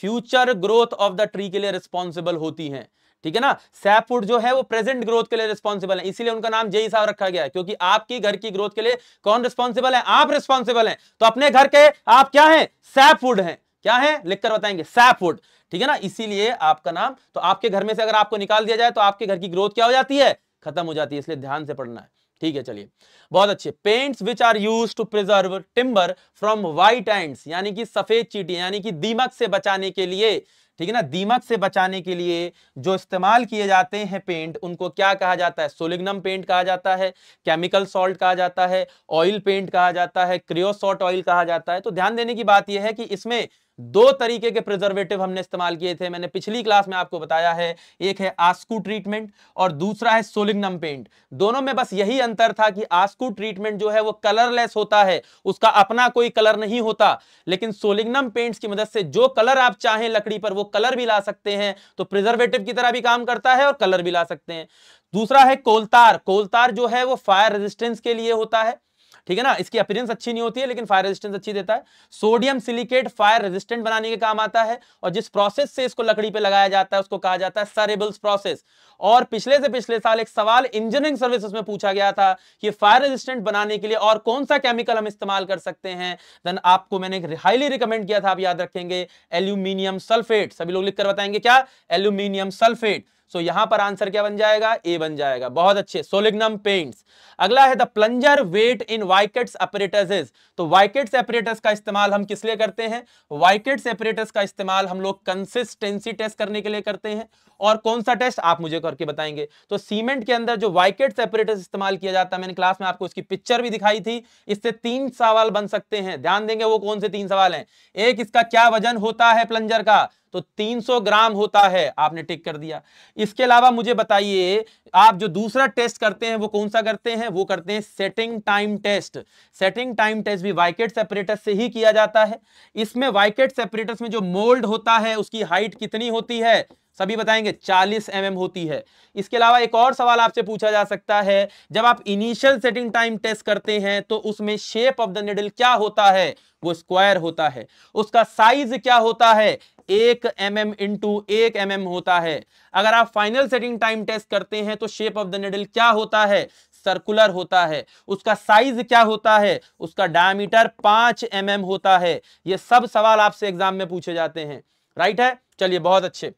future growth of the tree के लिए रिस्पॉन्सिबल होती हैं ठीक है ना सैफुड जो है वो प्रेजेंट ग्रोथ के लिए रिस्पॉन्सिबल है इसीलिए उनका नाम जेई साहब रखा गया है क्योंकि आपकी घर की ग्रोथ के लिए कौन रिस्पॉन्सिबल है आप रिस्पॉन्सिबल हैं तो अपने घर के आप क्या हैं सैफुड हैं क्या है लिखकर बताएंगे सैफुड ठीक है ना इसीलिए आपका नाम तो आपके घर में से अगर आपको निकाल दिया जाए तो आपके घर की ग्रोथ क्या हो जाती है खत्म हो जाती है इसलिए ध्यान से पढ़ना है ठीक है चलिए बहुत अच्छे paints which are use to preserve timber from white ants यानी कि सफेद चीटी यानी कि दीमक से बचाने के लिए ठीक है ना दीमक से बचाने के लिए जो इस्तेमाल किए जाते हैं पेंट उनको क्या कहा जाता है सोलिग्नम पेंट कहा जाता है केमिकल सॉल्ट कहा जाता है ऑयल पेंट कहा जाता है क्रियोसॉट ऑयल कहा जाता है तो ध्यान देने की बात यह है कि इसमें दो तरीके के प्रिजर्वेटिव हमने इस्तेमाल किए थे मैंने पिछली क्लास में आपको बताया है एक है आस्कू ट्रीटमेंट और दूसरा है सोलिग्नम पेंट दोनों में बस यही अंतर था कि आस्कू ट्रीटमेंट जो है वो कलरलेस होता है उसका अपना कोई कलर नहीं होता लेकिन सोलिग्नम पेंट्स की मदद से जो कलर आप चाहें लकड़ी पर वो कलर भी ला सकते हैं तो प्रिजर्वेटिव की तरह भी काम करता है और कलर भी ला सकते हैं दूसरा है कोलतार कोलतार जो है वो फायर रेजिस्टेंस के लिए होता है ठीक है ना इसकी अपीरेंस अच्छी नहीं होती है लेकिन फायर रेजिस्टेंस अच्छी देता है सोडियम सिलिकेट फायर रेजिस्टेंट बनाने के काम आता है और जिस प्रोसेस से इसको लकड़ी पे लगाया जाता है उसको कहा जाता है सरेबल्स प्रोसेस और पिछले से पिछले साल एक सवाल इंजीनियरिंग सर्विसेज में पूछा गया था कि फायर रेजिस्टेंट बनाने के लिए और कौन सा केमिकल हम इस्तेमाल कर सकते हैं देन आपको मैंने हाईली रिकमेंड किया था आप याद रखेंगे एल्यूमिनियम सल्फेट सभी लोग लिखकर बताएंगे क्या एल्यूमिनियम सल्फेट सो so, यहां पर आंसर क्या बन जाएगा ए बन जाएगा बहुत अच्छे सोलिग्नम पेंट्स अगला है the plunger weight in Vicat's apparatuses तो वाइकेट्स अपरेटस का इस्तेमाल हम किस लिए करते हैं वाइकेट्स अपरेटस का इस्तेमाल हम लोग कंसिस्टेंसी टेस्ट करने के लिए करते हैं और कौन सा टेस्ट आप मुझे करके बताएंगे तो सीमेंट के अंदर जो वाइकेट्स अपरेटस इस्तेमाल किया जाता है मैंने क्लास में आपको इसकी पिक्चर भी दिखाई थी इससे तीन सवाल बन सकते हैं ध्यान देंगे वो कौन से तीन सवाल हैं एक इसका क्या वजन होता है प्लंजर का तो 300 ग्राम होता है आपने टिक कर दिया इसके अलावा मुझे बताइए आप जो दूसरा टेस्ट करते हैं वो कौन सा करते हैं वो करते हैं setting time test setting time test भी वाइकेट सेपरेटर e से ही किया जाता है इसमें वाइकेट सेपरेटर e में जो मोल्ड होता है उसकी हाइट कितनी होती है सभी बताएंगे 40 एम mm होती है इसके अलावा एक और सवाल आपसे पूछा जा सकता है जब आप इनिशियल सेटिंग टाइम टेस्ट करते हैं तो उसमें शेप ऑफ द निडल क्या होता है वो स्क्वायर होता है उसका साइज क्या होता है एक एम एम इंटू एक एम mm होता है अगर आप फाइनल सेटिंग टाइम टेस्ट करते हैं तो शेप ऑफ द नेडल क्या होता है सर्कुलर होता है उसका साइज क्या होता है उसका डायमीटर पांच एम mm होता है ये सब सवाल आपसे एग्जाम में पूछे जाते हैं राइट है चलिए बहुत अच्छे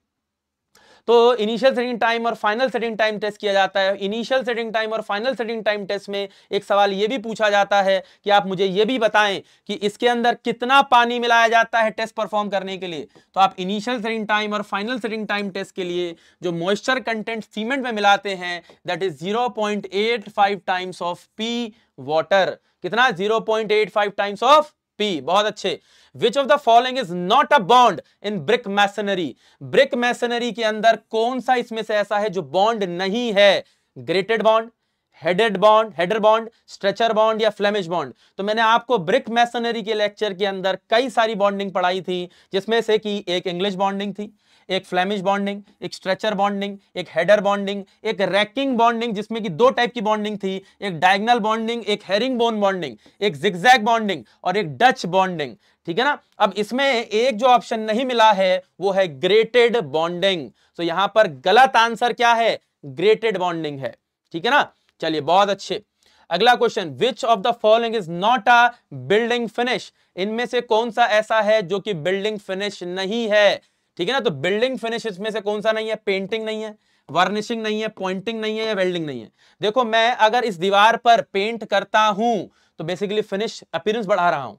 तो इनिशियल सेटिंग टाइम और फाइनल सेटिंग टाइम टेस्ट किया जाता है इनिशियल सेटिंग टाइम और फाइनल सेटिंग टाइम टेस्ट में एक सवाल यह भी पूछा जाता है कि आप मुझे यह भी बताएं कि इसके अंदर कितना पानी मिलाया जाता है टेस्ट परफॉर्म करने के लिए तो आप इनिशियल सेटिंग टाइम और फाइनल सेटिंग टाइम टेस्ट के लिए जो मॉइस्चर कंटेंट सीमेंट में मिलाते हैं that is 0.85 times of P water कितना 0.85 टाइम्स ऑफ पी बहुत अच्छे which of the following is not a bond in brick masonry brick masonry के अंदर कौन सा इसमें से ऐसा है जो बॉन्ड नहीं है grated bond headed bond header bond stretcher bond या फ्लेमिश बॉन्ड तो मैंने आपको ब्रिक मैसनरी के लेक्चर के अंदर कई सारी बॉन्डिंग पढ़ाई थी जिसमें से कि एक इंग्लिश बॉन्डिंग थी एक फ्लैमिश बॉन्डिंग एक स्ट्रेचर बॉन्डिंग एक हेडर बॉन्डिंग एक रैकिंग बॉन्डिंग जिसमें कि दो टाइप की बॉन्डिंग थी एक डायगनल बॉन्डिंग एक हेरिंग बोन बॉन्डिंग एक जिग्जैग बॉन्डिंग और एक डच बॉन्डिंग ठीक है ना अब इसमें एक जो ऑप्शन नहीं मिला है वो है ग्रेटेड बॉन्डिंग तो यहां पर गलत आंसर क्या है ग्रेटेड बॉन्डिंग है ठीक है ना चलिए बहुत अच्छे अगला question which of the following is not a building finish इनमें से कौन सा ऐसा है जो कि बिल्डिंग फिनिश नहीं है ठीक है ना तो बिल्डिंग फिनिश इसमें से कौन सा नहीं है पेंटिंग नहीं है वर्निशिंग नहीं है पॉइंटिंग नहीं है या वेल्डिंग नहीं है देखो मैं अगर इस दीवार पर पेंट करता हूं तो बेसिकली फिनिश अपीयरेंस बढ़ा रहा हूं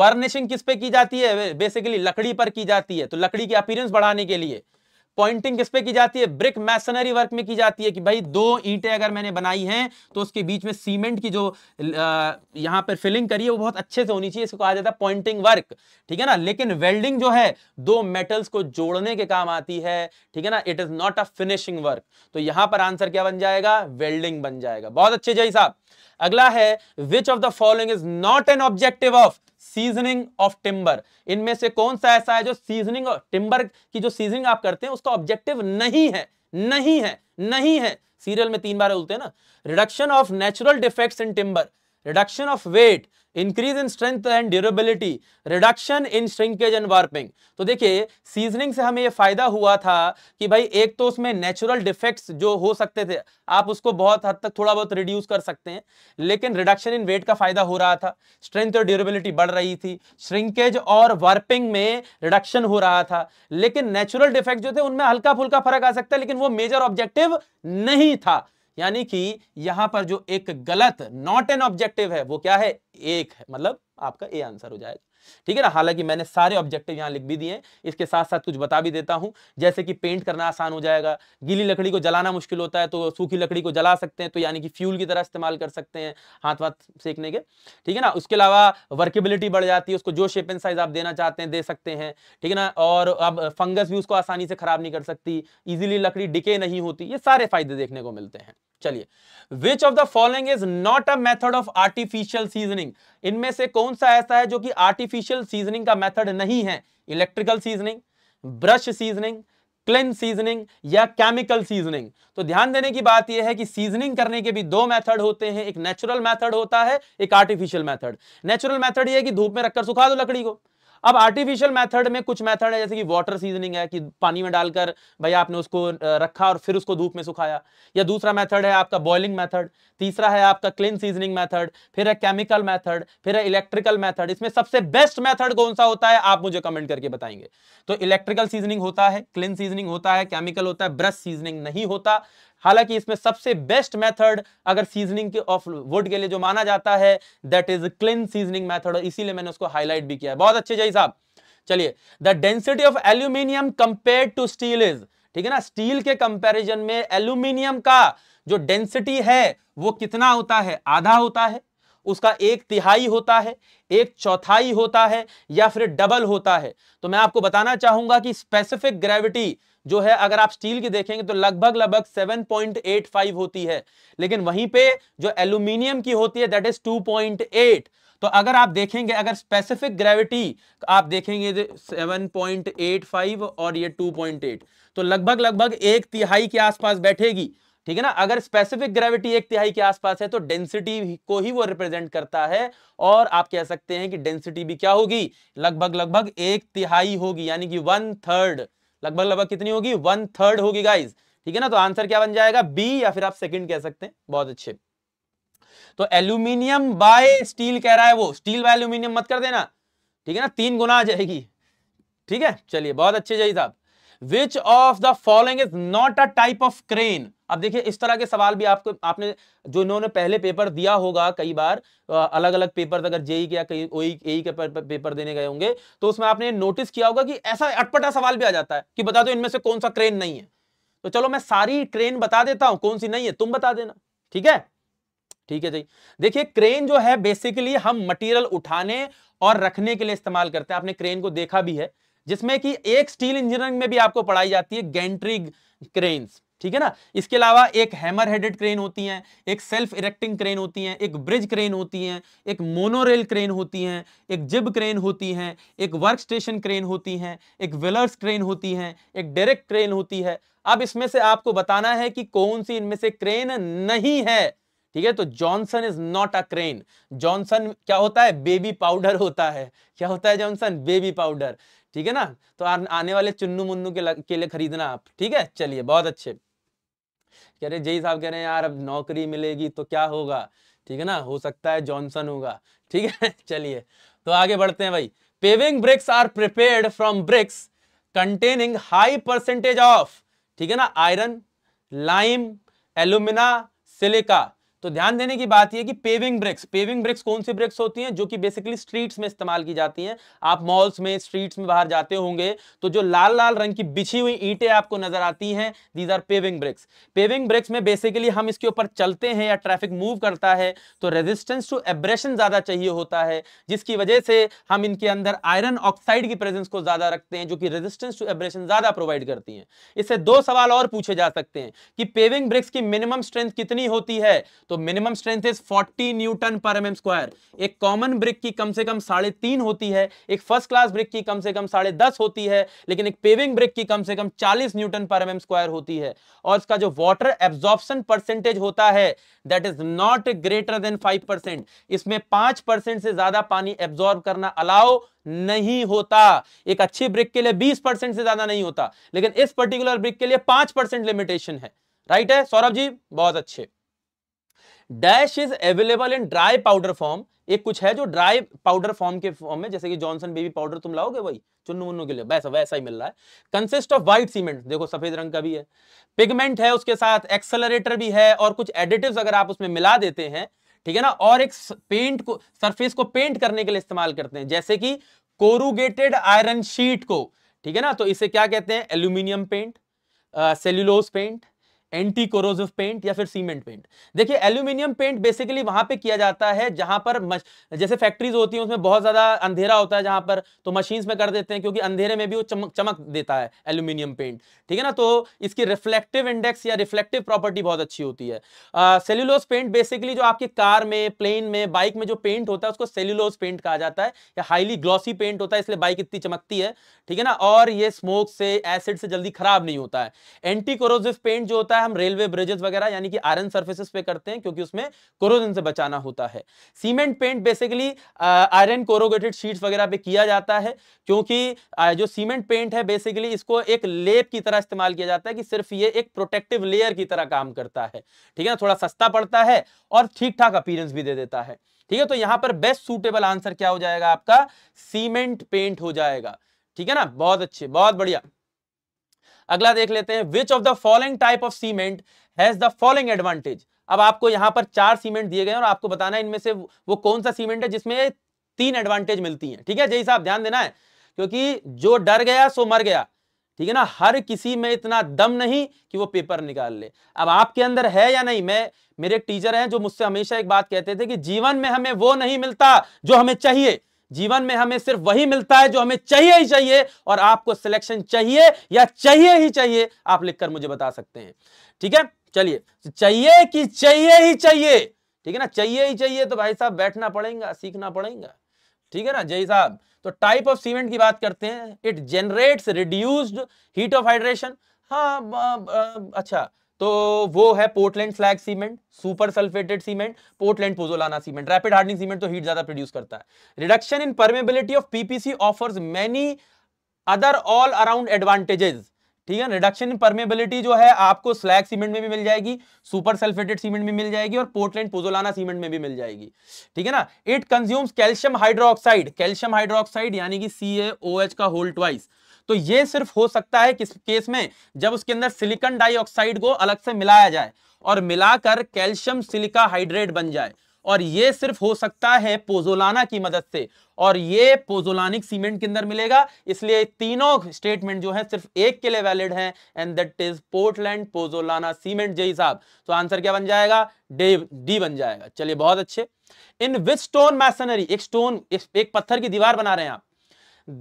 वर्निशिंग किस पे की जाती है बेसिकली लकड़ी पर की जाती है तो लकड़ी की अपीयरेंस बढ़ाने के लिए पॉइंटिंग किस पे की जाती है ब्रिक मैसनरी वर्क में की जाती है कि भाई दो ईंटें अगर मैंने बनाई हैं तो उसके बीच में सीमेंट की जो यहाँ पर फिलिंग करी है वो बहुत अच्छे से होनी चाहिए इसको कहा जाता है पॉइंटिंग वर्क ठीक है ना लेकिन वेल्डिंग जो है दो मेटल्स को जोड़ने के काम आती है ठीक है ना it is not a finishing work तो यहां पर आंसर क्या बन जाएगा वेल्डिंग बन जाएगा बहुत अच्छे जय साहब अगला है which of the following is not an objective of seasoning of timber इनमें से कौन सा ऐसा है जो सीजनिंग टिम्बर की जो सीजनिंग आप करते हैं उसका ऑब्जेक्टिव नहीं है नहीं है नहीं है सीरियल में तीन बार बोलते हैं ना reduction of natural defects in timber reduction of weight increase in strength and durability reduction in shrinkage and warping तो देखिए सीजनिंग से हमें ये फायदा हुआ था कि भाई एक तो उसमें नेचुरल डिफेक्ट्स जो हो सकते थे आप उसको बहुत हद तक थोड़ा बहुत रिड्यूस कर सकते हैं लेकिन रिडक्शन इन वेट का फायदा हो रहा था स्ट्रेंथ और ड्यूरेबिलिटी बढ़ रही थी श्रिंकेज और वार्पिंग में रिडक्शन हो रहा था लेकिन नेचुरल डिफेक्ट जो थे उनमें हल्का फुल्का फर्क आ सकता है लेकिन वो मेजर ऑब्जेक्टिव नहीं था यानी कि यहां पर जो एक गलत नॉट एन ऑब्जेक्टिव है वो क्या है एक है मतलब आपका ए आंसर हो जाएगा ठीक है ना हालांकि मैंने सारे ऑब्जेक्टिव यहाँ लिख भी दिए इसके साथ साथ कुछ बता भी देता हूँ जैसे कि पेंट करना आसान हो जाएगा गीली लकड़ी को जलाना मुश्किल होता है तो सूखी लकड़ी को जला सकते हैं तो यानी कि फ्यूल की तरह इस्तेमाल कर सकते हैं हाथ वाथ सेकने के ठीक है ना उसके अलावा वर्केबिलिटी बढ़ जाती है उसको जो शेप एंड साइज आप देना चाहते हैं दे सकते हैं ठीक है ना और अब फंगस भी उसको आसानी से खराब नहीं कर सकती इजिली लकड़ी डिके नहीं होती ये सारे फायदे देखने को मिलते हैं चलिए which of the following is not a method of artificial seasoning इनमें से कौन सा ऐसा है जो कि आर्टिफिशियल सीजनिंग का मेथड नहीं है electrical seasoning brush seasoning kiln seasoning या केमिकल सीजनिंग तो ध्यान देने की बात यह है कि सीजनिंग करने के भी दो मेथड होते हैं एक नेचुरल मेथड होता है एक आर्टिफिशियल मेथड नेचुरल मेथड यह है कि धूप में रखकर सुखा दो लकड़ी को अब आर्टिफिशियल मेथड में कुछ मेथड है जैसे कि वाटर सीजनिंग है कि पानी में डालकर भाई आपने उसको रखा और फिर उसको धूप में सुखाया या दूसरा मेथड है आपका बॉइलिंग मेथड तीसरा है आपका क्लीन सीजनिंग मेथड फिर है केमिकल मेथड फिर है इलेक्ट्रिकल मेथड इसमें सबसे बेस्ट मेथड कौन सा होता है आप मुझे कमेंट करके बताएंगे तो इलेक्ट्रिकल सीजनिंग होता है क्लीन सीजनिंग होता है केमिकल होता है ब्रश सीजनिंग नहीं होता हालांकि इसमें सबसे बेस्ट मेथड अगर सीजनिंग के ऑफ वुड के लिए जो माना जाता है that is kiln seasoning method इसीलिए मैंने उसको हाईलाइट भी किया है बहुत अच्छे जय साहब चलिए the density of aluminium compare to steel is ठीक है ना स्टील के कंपेरिजन में एल्यूमिनियम का जो डेंसिटी है वो कितना होता है आधा होता है उसका एक तिहाई होता है एक चौथाई होता है या फिर डबल होता है तो मैं आपको बताना चाहूंगा कि स्पेसिफिक ग्रेविटी जो है अगर आप स्टील की देखेंगे तो लगभग लगभग 7.85 होती है लेकिन वहीं पे जो एल्यूमिनियम की होती है दैट इज 2.8 तो अगर आप देखेंगे अगर स्पेसिफिक ग्रेविटी आप देखेंगे 7.85 तो और ये 2.8 तो लगभग लगभग एक तिहाई के आसपास बैठेगी ठीक है ना अगर स्पेसिफिक ग्रेविटी एक तिहाई के आसपास है तो डेंसिटी को ही वो रिप्रेजेंट करता है और आप कह सकते हैं कि डेंसिटी भी क्या होगी लगभग लगभग एक तिहाई होगी यानी कि वन थर्ड लगभग लगभग कितनी होगी वन थर्ड होगी गाइज ठीक है ना तो आंसर क्या बन जाएगा बी या फिर आप सेकंड कह सकते हैं बहुत अच्छे तो एल्यूमिनियम बाय स्टील कह रहा है वो स्टील बाय एल्यूमिनियम मत कर देना ठीक है ना तीन गुना आ जाएगी ठीक है चलिए बहुत अच्छे जय साहब which of the following is not a type of crane अब देखिए इस तरह के सवाल भी आपको आपने जो इन्होंने पहले पेपर दिया होगा कई बार अलग अलग पेपर अगर जेई के या कई ओ ए के पेपर देने गए होंगे तो उसमें आपने नोटिस किया होगा कि ऐसा अटपटा सवाल भी आ जाता है कि बता दो इनमें से कौन सा ट्रेन नहीं है तो चलो मैं सारी ट्रेन बता देता हूं कौन सी नहीं है तुम बता देना ठीक है ठीक है जी देखिए क्रेन जो है बेसिकली हम मटेरियल उठाने और रखने के लिए इस्तेमाल करते हैं आपने क्रेन को देखा भी है जिसमें कि एक स्टील इंजीनियरिंग में भी आपको पढ़ाई जाती है गेंट्री क्रेन्स ठीक है ना इसके अलावा एक हैमर हेडेड क्रेन होती हैं एक सेल्फ इरेक्टिंग क्रेन होती हैं एक ब्रिज क्रेन होती हैं एक मोनोरेल क्रेन होती हैं एक जिब क्रेन होती हैं एक वर्क स्टेशन क्रेन होती हैं एक वेलर्स क्रेन होती हैं एक डायरेक्ट क्रेन होती है अब इसमें से आपको बताना है कि कौन सी इनमें से क्रेन नहीं है ठीक है तो Johnson is not a crane Johnson क्या होता है बेबी पाउडर होता है क्या होता है जॉनसन बेबी पाउडर ठीक है ना तो आ, आने वाले चुन्नू मुन्नू के लिए खरीदना आप ठीक है चलिए बहुत अच्छे कह रहे जय साहब कह रहे हैं यार अब नौकरी मिलेगी तो क्या होगा ठीक है ना हो सकता है जॉनसन होगा ठीक है चलिए तो आगे बढ़ते हैं भाई paving bricks are prepared from bricks containing high percentage of ठीक है ना आयरन लाइम एल्यूमिना सिलिका तो ध्यान देने की बात यह कि पेविंग ब्रिक्स पेविंग ब्रिक्स कौन सी ब्रिक्स होती हैं जो कि बेसिकली स्ट्रीट्स में इस्तेमाल की जाती हैं आप मॉल्स में स्ट्रीट्स में बाहर जाते होंगे तो जो लाल लाल रंग की बिछी हुई ईंटें आपको नजर आती हैं these are paving bricks paving bricks में बेसिकली हम इसके ऊपर चलते हैं या ट्रैफिक मूव करता है तो रेजिस्टेंस टू एब्रेशन ज्यादा चाहिए होता है जिसकी वजह से हम इनके अंदर आयरन ऑक्साइड की प्रेजेंस को ज्यादा रखते हैं जो कि रेजिस्टेंस टू एब्रेशन ज्यादा प्रोवाइड करती है इससे दो सवाल और पूछे जा सकते हैं कि पेविंग ब्रिक्स की मिनिमम स्ट्रेंथ कितनी होती है तो मिनिमम स्ट्रेंथ इज 40 न्यूटन पर एम स्क्वायर एक कॉमन ब्रिक की कम से कम साढ़े तीन होती है एक फर्स्ट क्लास ब्रिक की कम से कम साढ़े दस होती है लेकिन एक पेविंग ब्रिक की कम से कम 40 न्यूटन पर एम स्क्वायर होती है और इसका जो वाटर एब्जॉर्प्शन परसेंटेज होता है that is not greater than five इसमें पांच से ज्यादा पानी एब्जॉर्ब करना अलाउ नहीं होता एक अच्छी ब्रिक के लिए 20 परसेंट से ज्यादा नहीं होता लेकिन इस पर्टिकुलर ब्रिक के लिए 5 परसेंट लिमिटेशन है राइट है सौरभ जी बहुत अच्छे dash is available in dry powder form एक कुछ है जो ड्राई पाउडर फॉर्म के फॉर्म में जैसे कि जॉनसन बेबी पाउडर तुम लाओगे वही चुन्नू मुन्नू के लिए वैसा वैसा ही मिल रहा है कंसिस्ट ऑफ व्हाइट सीमेंट देखो सफेद रंग का भी है पिगमेंट है उसके साथ एक्सेलरेटर भी है और कुछ एडिटिव अगर आप उसमें मिला देते हैं ठीक है ना और एक पेंट को सरफेस को पेंट करने के लिए इस्तेमाल करते हैं जैसे कि कोरुगेटेड आयरन शीट को ठीक है ना तो इसे क्या कहते हैं aluminium paint cellulose paint anti corrosive paint या फिर सीमेंट पेंट देखिए एल्यूमिनियम पेंट बेसिकली वहां पे किया जाता है जहां पर मश... जैसे फैक्ट्रीज होती हैं उसमें बहुत ज्यादा अंधेरा होता है जहां पर तो मशीन में कर देते हैं क्योंकि अंधेरे में भी वो चमक चमक देता है एल्यूमिनियम पेंट ठीक है ना तो इसकी रिफ्लेक्टिव इंडेक्स या रिफ्लेक्टिव प्रॉपर्टी बहुत अच्छी होती है सेल्यूलोस पेंट बेसिकली जो आपके कार में प्लेन में बाइक में जो पेंट होता है उसको सेल्यूलोस पेंट कहा जाता है या हाईली ग्लॉसी पेंट होता है इसलिए बाइक इतनी चमकती है ठीक है ना और ये स्मोक से एसिड से जल्दी खराब नहीं होता है एंटी कोरोजिव पेंट जो होता है होता है हम रेलवे ब्रिजेस वगैरह यानी कि आयरन सर्फेसिस पे करते हैं क्योंकि उसमें कोरोजन से बचाना होता है cement paint basically iron corrugated sheets वगैरह पे किया जाता है क्योंकि जो सीमेंट पेंट है बेसिकली इसको एक लेप की तरह इस्तेमाल किया जाता है कि सिर्फ ये एक प्रोटेक्टिव लेयर की तरह काम करता है ठीक है ना थोड़ा सस्ता पड़ता है और ठीक ठाक अपीरेंस भी दे देता है ठीक है तो यहां पर बेस्ट सूटेबल आंसर क्या हो जाएगा आपका सीमेंट पेंट हो जाएगा ठीक है ना बहुत अच्छे बहुत बढ़िया अगला देख लेते हैं which of the following type of cement has the following advantage अब आपको यहां पर चार सीमेंट दिए गए और आपको बताना है इनमें से वो कौन सा सीमेंट है जिसमें तीन एडवांटेज मिलती है ठीक है जैसा आप ध्यान देना है क्योंकि जो डर गया सो मर गया ठीक है ना हर किसी में इतना दम नहीं कि वो पेपर निकाल ले अब आपके अंदर है या नहीं मैं मेरे टीचर हैं जो मुझसे हमेशा एक बात कहते थे कि जीवन में हमें वो नहीं मिलता जो हमें चाहिए जीवन में हमें सिर्फ वही मिलता है जो हमें चाहिए ही चाहिए और आपको सिलेक्शन चाहिए या चाहिए ही चाहिए आप लिखकर मुझे बता सकते हैं ठीक है चलिए चाहिए कि चाहिए ही चाहिए ठीक है ना चाहिए ही चाहिए तो भाई साहब बैठना पड़ेगा सीखना पड़ेगा ठीक है ना जय साहब तो टाइप ऑफ सीमेंट की बात करते हैं it generates reduced heat of hydration हाँ अच्छा तो वो है Portland slag cement super sulphated cement Portland pozzolana cement rapid hardening cement तो हीट ज्यादा प्रोड्यूस करता है reduction in permeability of PPC offers many other all around advantages ठीक है रिडक्शन इन परमेबिलिटी जो है आपको स्लैग सीमेंट में भी मिल जाएगी सुपर सल्फेटेड सीमेंट में मिल जाएगी और पोर्टलैंड पोजोलाना सीमेंट में भी मिल जाएगी ठीक है ना it consumes calcium hydroxide calcium hydroxide यानी कि सी का होल ट्वाइस तो ये सिर्फ हो सकता है किस केस में जब उसके अंदर सिलिकन डाइऑक्साइड को अलग से मिलाया जाए और मिलाकर कैल्शियम सिलिका हाइड्रेट बन जाए और ये सिर्फ हो सकता है पोजोलाना की मदद से और ये पोजोलानिक सीमेंट के अंदर मिलेगा इसलिए तीनों स्टेटमेंट जो है सिर्फ एक के लिए वैलिड है and that is Portland pozzolana cement Jai साहब तो आंसर क्या बन जाएगा डे डी बन जाएगा चलिए बहुत अच्छे इन विच स्टोन मैसनरी एक स्टोन एक पत्थर की दीवार बना रहे हैं आप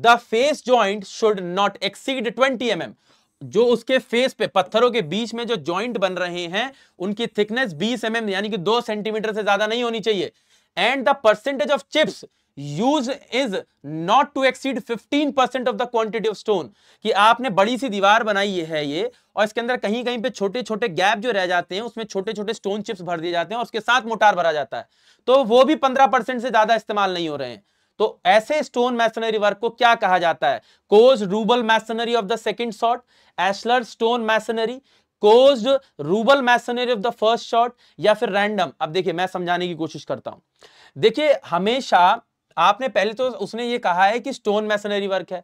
the face joint should not exceed twenty m mm. जो उसके फेस पे पत्थरों के बीच में जो जॉइंट बन रहे हैं उनकी थिकनेस 20 एम एम यानी कि दो सेंटीमीटर से ज्यादा नहीं होनी चाहिए and the percentage of chips use is not to exceed 15 percent of the quantity of stone कि आपने बड़ी सी दीवार बनाई है ये और इसके अंदर कहीं कहीं पे छोटे छोटे गैप जो रह जाते हैं उसमें छोटे छोटे स्टोन चिप्स भर दिए जाते हैं और उसके साथ मोटार भरा जाता है तो वो भी पंद्रह परसेंट से ज्यादा इस्तेमाल नहीं हो रहे हैं तो ऐसे स्टोन मैसनरी वर्क को क्या कहा जाता है coursed rubble masonry of the second sort ashlar stone masonry coursed rubble masonry of the first sort या फिर रैंडम अब देखिए मैं समझाने की कोशिश करता हूं देखिए हमेशा आपने पहले तो उसने ये कहा है कि स्टोन मैसनरी वर्क है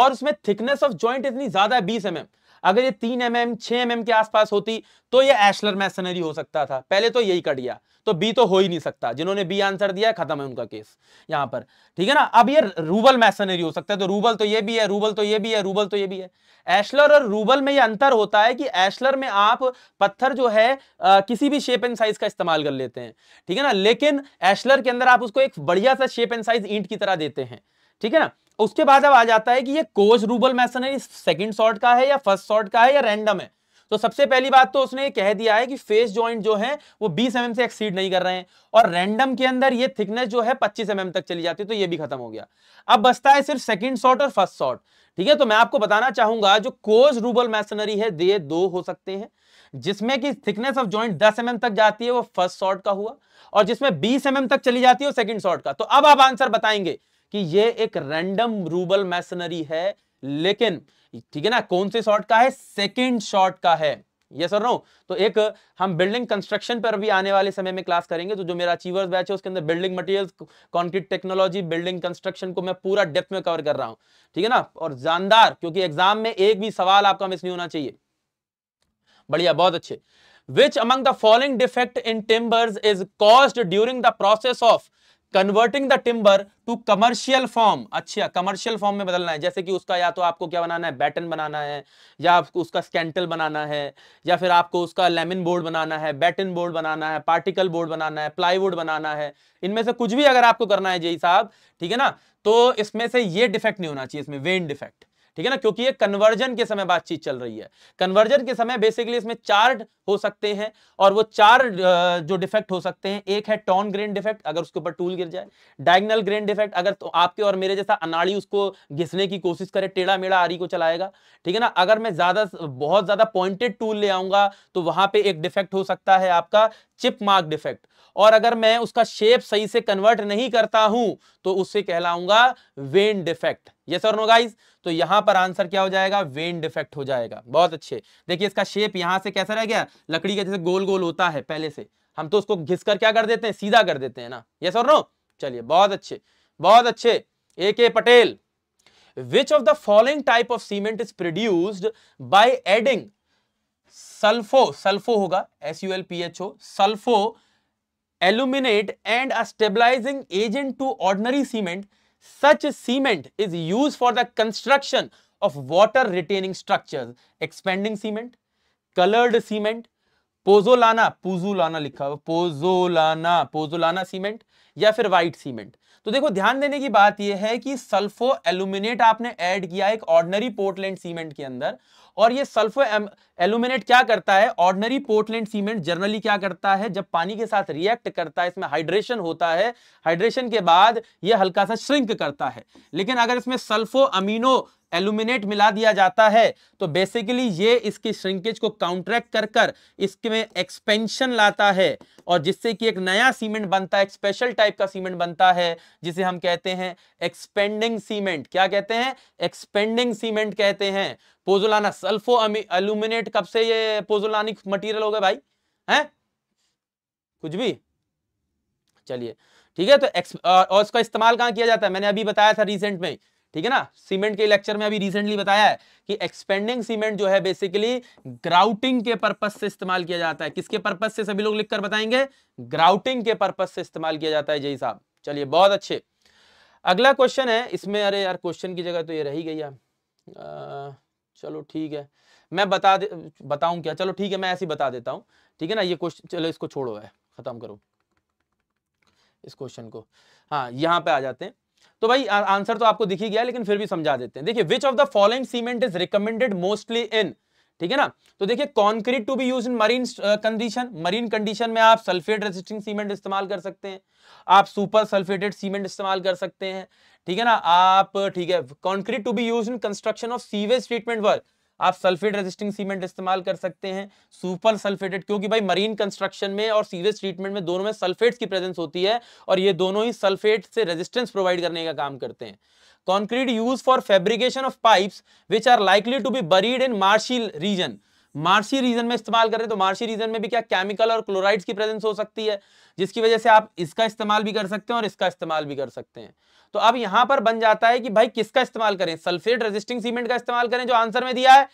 और उसमें थिकनेस ऑफ ज्वाइंट इतनी ज्यादा है बीस एम mm. अगर ये तीन एम mm, एम छह एम mm के आसपास होती तो ये एशलर मैसनरी हो सकता था पहले तो यही कट गया तो बी तो हो ही नहीं सकता जिन्होंने बी आंसर दिया है खत्म है उनका केस यहां पर ठीक है ना अब ये रूबल मैसनरी हो सकता है तो रूबल तो ये भी है रूबल तो ये भी है रूबल तो ये भी है एशलर और रूबल में ये अंतर होता है कि एशलर में आप पत्थर जो है आ, किसी भी शेप एंड साइज का इस्तेमाल कर लेते हैं ठीक है ना लेकिन एशलर के अंदर आप उसको एक बढ़िया सा शेप एंड साइज ईंट की तरह देते हैं ठीक है ना उसके बाद अब आ जाता है कि ये coursed rubble masonry second sort का है या फर्स्ट शॉर्ट का है या रैंडम है तो सबसे पहली बात तो उसने कह दिया है कि फेस ज्वाइंट जो है वो बीस एम mm से एक्सीड नहीं कर रहे हैं और रैंडम के अंदर ये थिकनेस जो है पच्चीस एम mm तक चली जाती है तो ये भी खत्म हो गया अब बसता है सिर्फ सेकंड शॉट और फर्स्ट शॉट ठीक है तो मैं आपको बताना चाहूंगा जो कोज रूबल मैसनरी है दे दो हो सकते हैं जिसमें कि thickness of joint 10 m mm तक जाती है वो फर्स्ट शॉर्ट का हुआ और जिसमें 20 एम mm तक चली जाती है वो सेकंड शॉर्ट का तो अब आप आंसर बताएंगे कि ये एक रैंडम रूबल मैसनरी है लेकिन ठीक है ना कौन से शॉर्ट का है सेकेंड शॉर्ट का है ये सर नो तो एक हम बिल्डिंग कंस्ट्रक्शन पर भी आने वाले समय में क्लास करेंगे तो जो मेरा अचीवर बैच है उसके अंदर building materials concrete technology building construction को मैं पूरा डेप्थ में कवर कर रहा हूं ठीक है ना और जानदार क्योंकि एग्जाम में एक भी सवाल आपका मिस नहीं होना चाहिए बढ़िया बहुत अच्छे which among the following defect in timbers is caused during the process of converting the timber to commercial form अच्छा कमर्शियल फॉर्म में बदलना है जैसे कि उसका या तो आपको क्या बनाना है बैटन बनाना है या आपको उसका स्कैंटल बनाना है या फिर आपको उसका लेमिन बोर्ड बनाना है बैटन बोर्ड बनाना है पार्टिकल बोर्ड बनाना है प्लाईवुड बनाना है इनमें से कुछ भी अगर आपको करना है जय साहब ठीक है ना तो इसमें से ये डिफेक्ट नहीं होना चाहिए इसमें वेन डिफेक्ट ठीक है ना क्योंकि ये कन्वर्जन के समय बातचीत चल रही है कन्वर्जन के समय बेसिकली इसमें चार हो सकते हैं और वो चार जो डिफेक्ट हो सकते हैं एक है टॉन ग्रेन डिफेक्ट अगर उसके ऊपर टूल गिर जाए डायगनल ग्रेन डिफेक्ट अगर तो आपके और मेरे जैसा अनाड़ी उसको घिसने की कोशिश करे टेढ़ा मेढ़ा आरी को चलाएगा ठीक है ना अगर मैं ज्यादा बहुत ज्यादा पॉइंटेड टूल ले आऊंगा तो वहां पर एक डिफेक्ट हो सकता है आपका चिप मार्क डिफेक्ट और अगर मैं उसका शेप सही से कन्वर्ट नहीं करता हूं तो उससे कहलाऊंगा वेन डिफेक्ट ये सर नो गाइज तो यहां पर आंसर क्या हो जाएगा वेन डिफेक्ट हो जाएगा बहुत अच्छे देखिए इसका शेप यहां से कैसा रह गया लकड़ी का जैसे गोल गोल होता है पहले से हम तो उसको घिस कर क्या कर देते हैं सीधा कर देते हैं ना ये सर नो चलिए बहुत अच्छे बहुत अच्छे A K Patel which of the following type of cement is produced by adding sulpho sulpho होगा S U L P H O sulpho aluminate and a stabilising agent to ordinary cement such cement is use for the construction of water retaining structure expanding cement coloured cement pozzolana pozzolana लिखा हुआ pozzolana pozzolana cement या फिर white cement तो देखो ध्यान देने की बात यह है कि सल्फो एल्यूमिनेट आपने ऐड किया एक ऑर्डनरी पोर्टलैंड सीमेंट के अंदर और ये सल्फो एल्यूमिनेट क्या करता है ऑर्डनरी पोर्टलैंड सीमेंट जनरली क्या करता है जब पानी के साथ रिएक्ट करता है इसमें हाइड्रेशन होता है हाइड्रेशन के बाद यह हल्का सा श्रिंक करता है लेकिन अगर इसमें सल्फो अमीनो एल्यूमिनेट मिला दिया जाता है तो बेसिकली ये इसकी श्रिंकेज को काउंट्रैक्ट कर कर इसमें एक्सपेंशन लाता है और जिससे कि एक नया सीमेंट बनता है एक स्पेशल टाइप का सीमेंट बनता है जिसे हम कहते हैं एक्सपेंडिंग सीमेंट क्या कहते हैं एक्सपेंडिंग सीमेंट कहते हैं पोजोलाना सल्फो एल्यूमिनेट रेट कब से ये पोजोलानिक मटेरियल हो गए भाई हैं कुछ भी चलिए ठीक है तो एक्स और इसका इस्तेमाल कहाँ किया जाता है मैंने अभी बताया था रिसेंट में ठीक है ना सीमेंट के लेक्चर में अभी रिसेंटली बताया है कि एक्सपेंडिंग सीमेंट जो है बेसिकली ग्राउटिंग के पर्पज से इस्तेमाल किया जाता है किसके पर्पज से सभी लोग लिखकर बताएंगे ग्राउटिंग के पर्पज से इस्तेमाल किया जाता है जय साहब चलिए बहुत अच्छे अगला क्वेश्चन है इसमें अरे यार क्वेश्चन की जगह तो ये रही गई है चलो ठीक है मैं बता दे बताऊं क्या चलो ठीक है मैं ऐसे ही बता देता हूँ ठीक है ना ये क्वेश्चन चलो इसको छोड़ो है ख़त्म करो इस क्वेश्चन को हाँ यहाँ पे आ जाते हैं तो भाई आंसर तो आपको दिखी गया लेकिन फिर भी समझा देते हैं देखिए which of the following cement is recommended mostly in ठीक है ना तो देखिए concrete to be use in marine condition marine condition में आप सल्फेट रेजिस्टिंग सीमेंट इस्तेमाल कर सकते हैं आप सुपर सल्फेटेड सीमेंट इस्तेमाल कर सकते हैं ठीक है ना आप ठीक है concrete to be use in construction of sewage treatment work आप सल्फेट रेजिस्टिंग सीमेंट इस्तेमाल कर सकते हैं सुपर सल्फेटेड क्योंकि भाई मरीन कंस्ट्रक्शन में और सीवेज ट्रीटमेंट में दोनों में सल्फेट्स की प्रेजेंस होती है और ये दोनों ही सल्फेट से रेजिस्टेंस प्रोवाइड करने का काम करते हैं concrete use for fabrication of pipes which are likely to be buried in marshal region marshy region में इस्तेमाल कर रहे हैं तो मार्शी रीजन में भी क्या केमिकल और क्लोराइड्स की प्रेजेंस हो सकती है जिसकी वजह से आप इसका इस्तेमाल भी कर सकते हैं और इसका इस्तेमाल भी कर सकते हैं तो अब यहां पर बन जाता है कि भाई किसका इस्तेमाल करें सल्फेट रेजिस्टिंग सीमेंट का इस्तेमाल करें जो आंसर में दिया है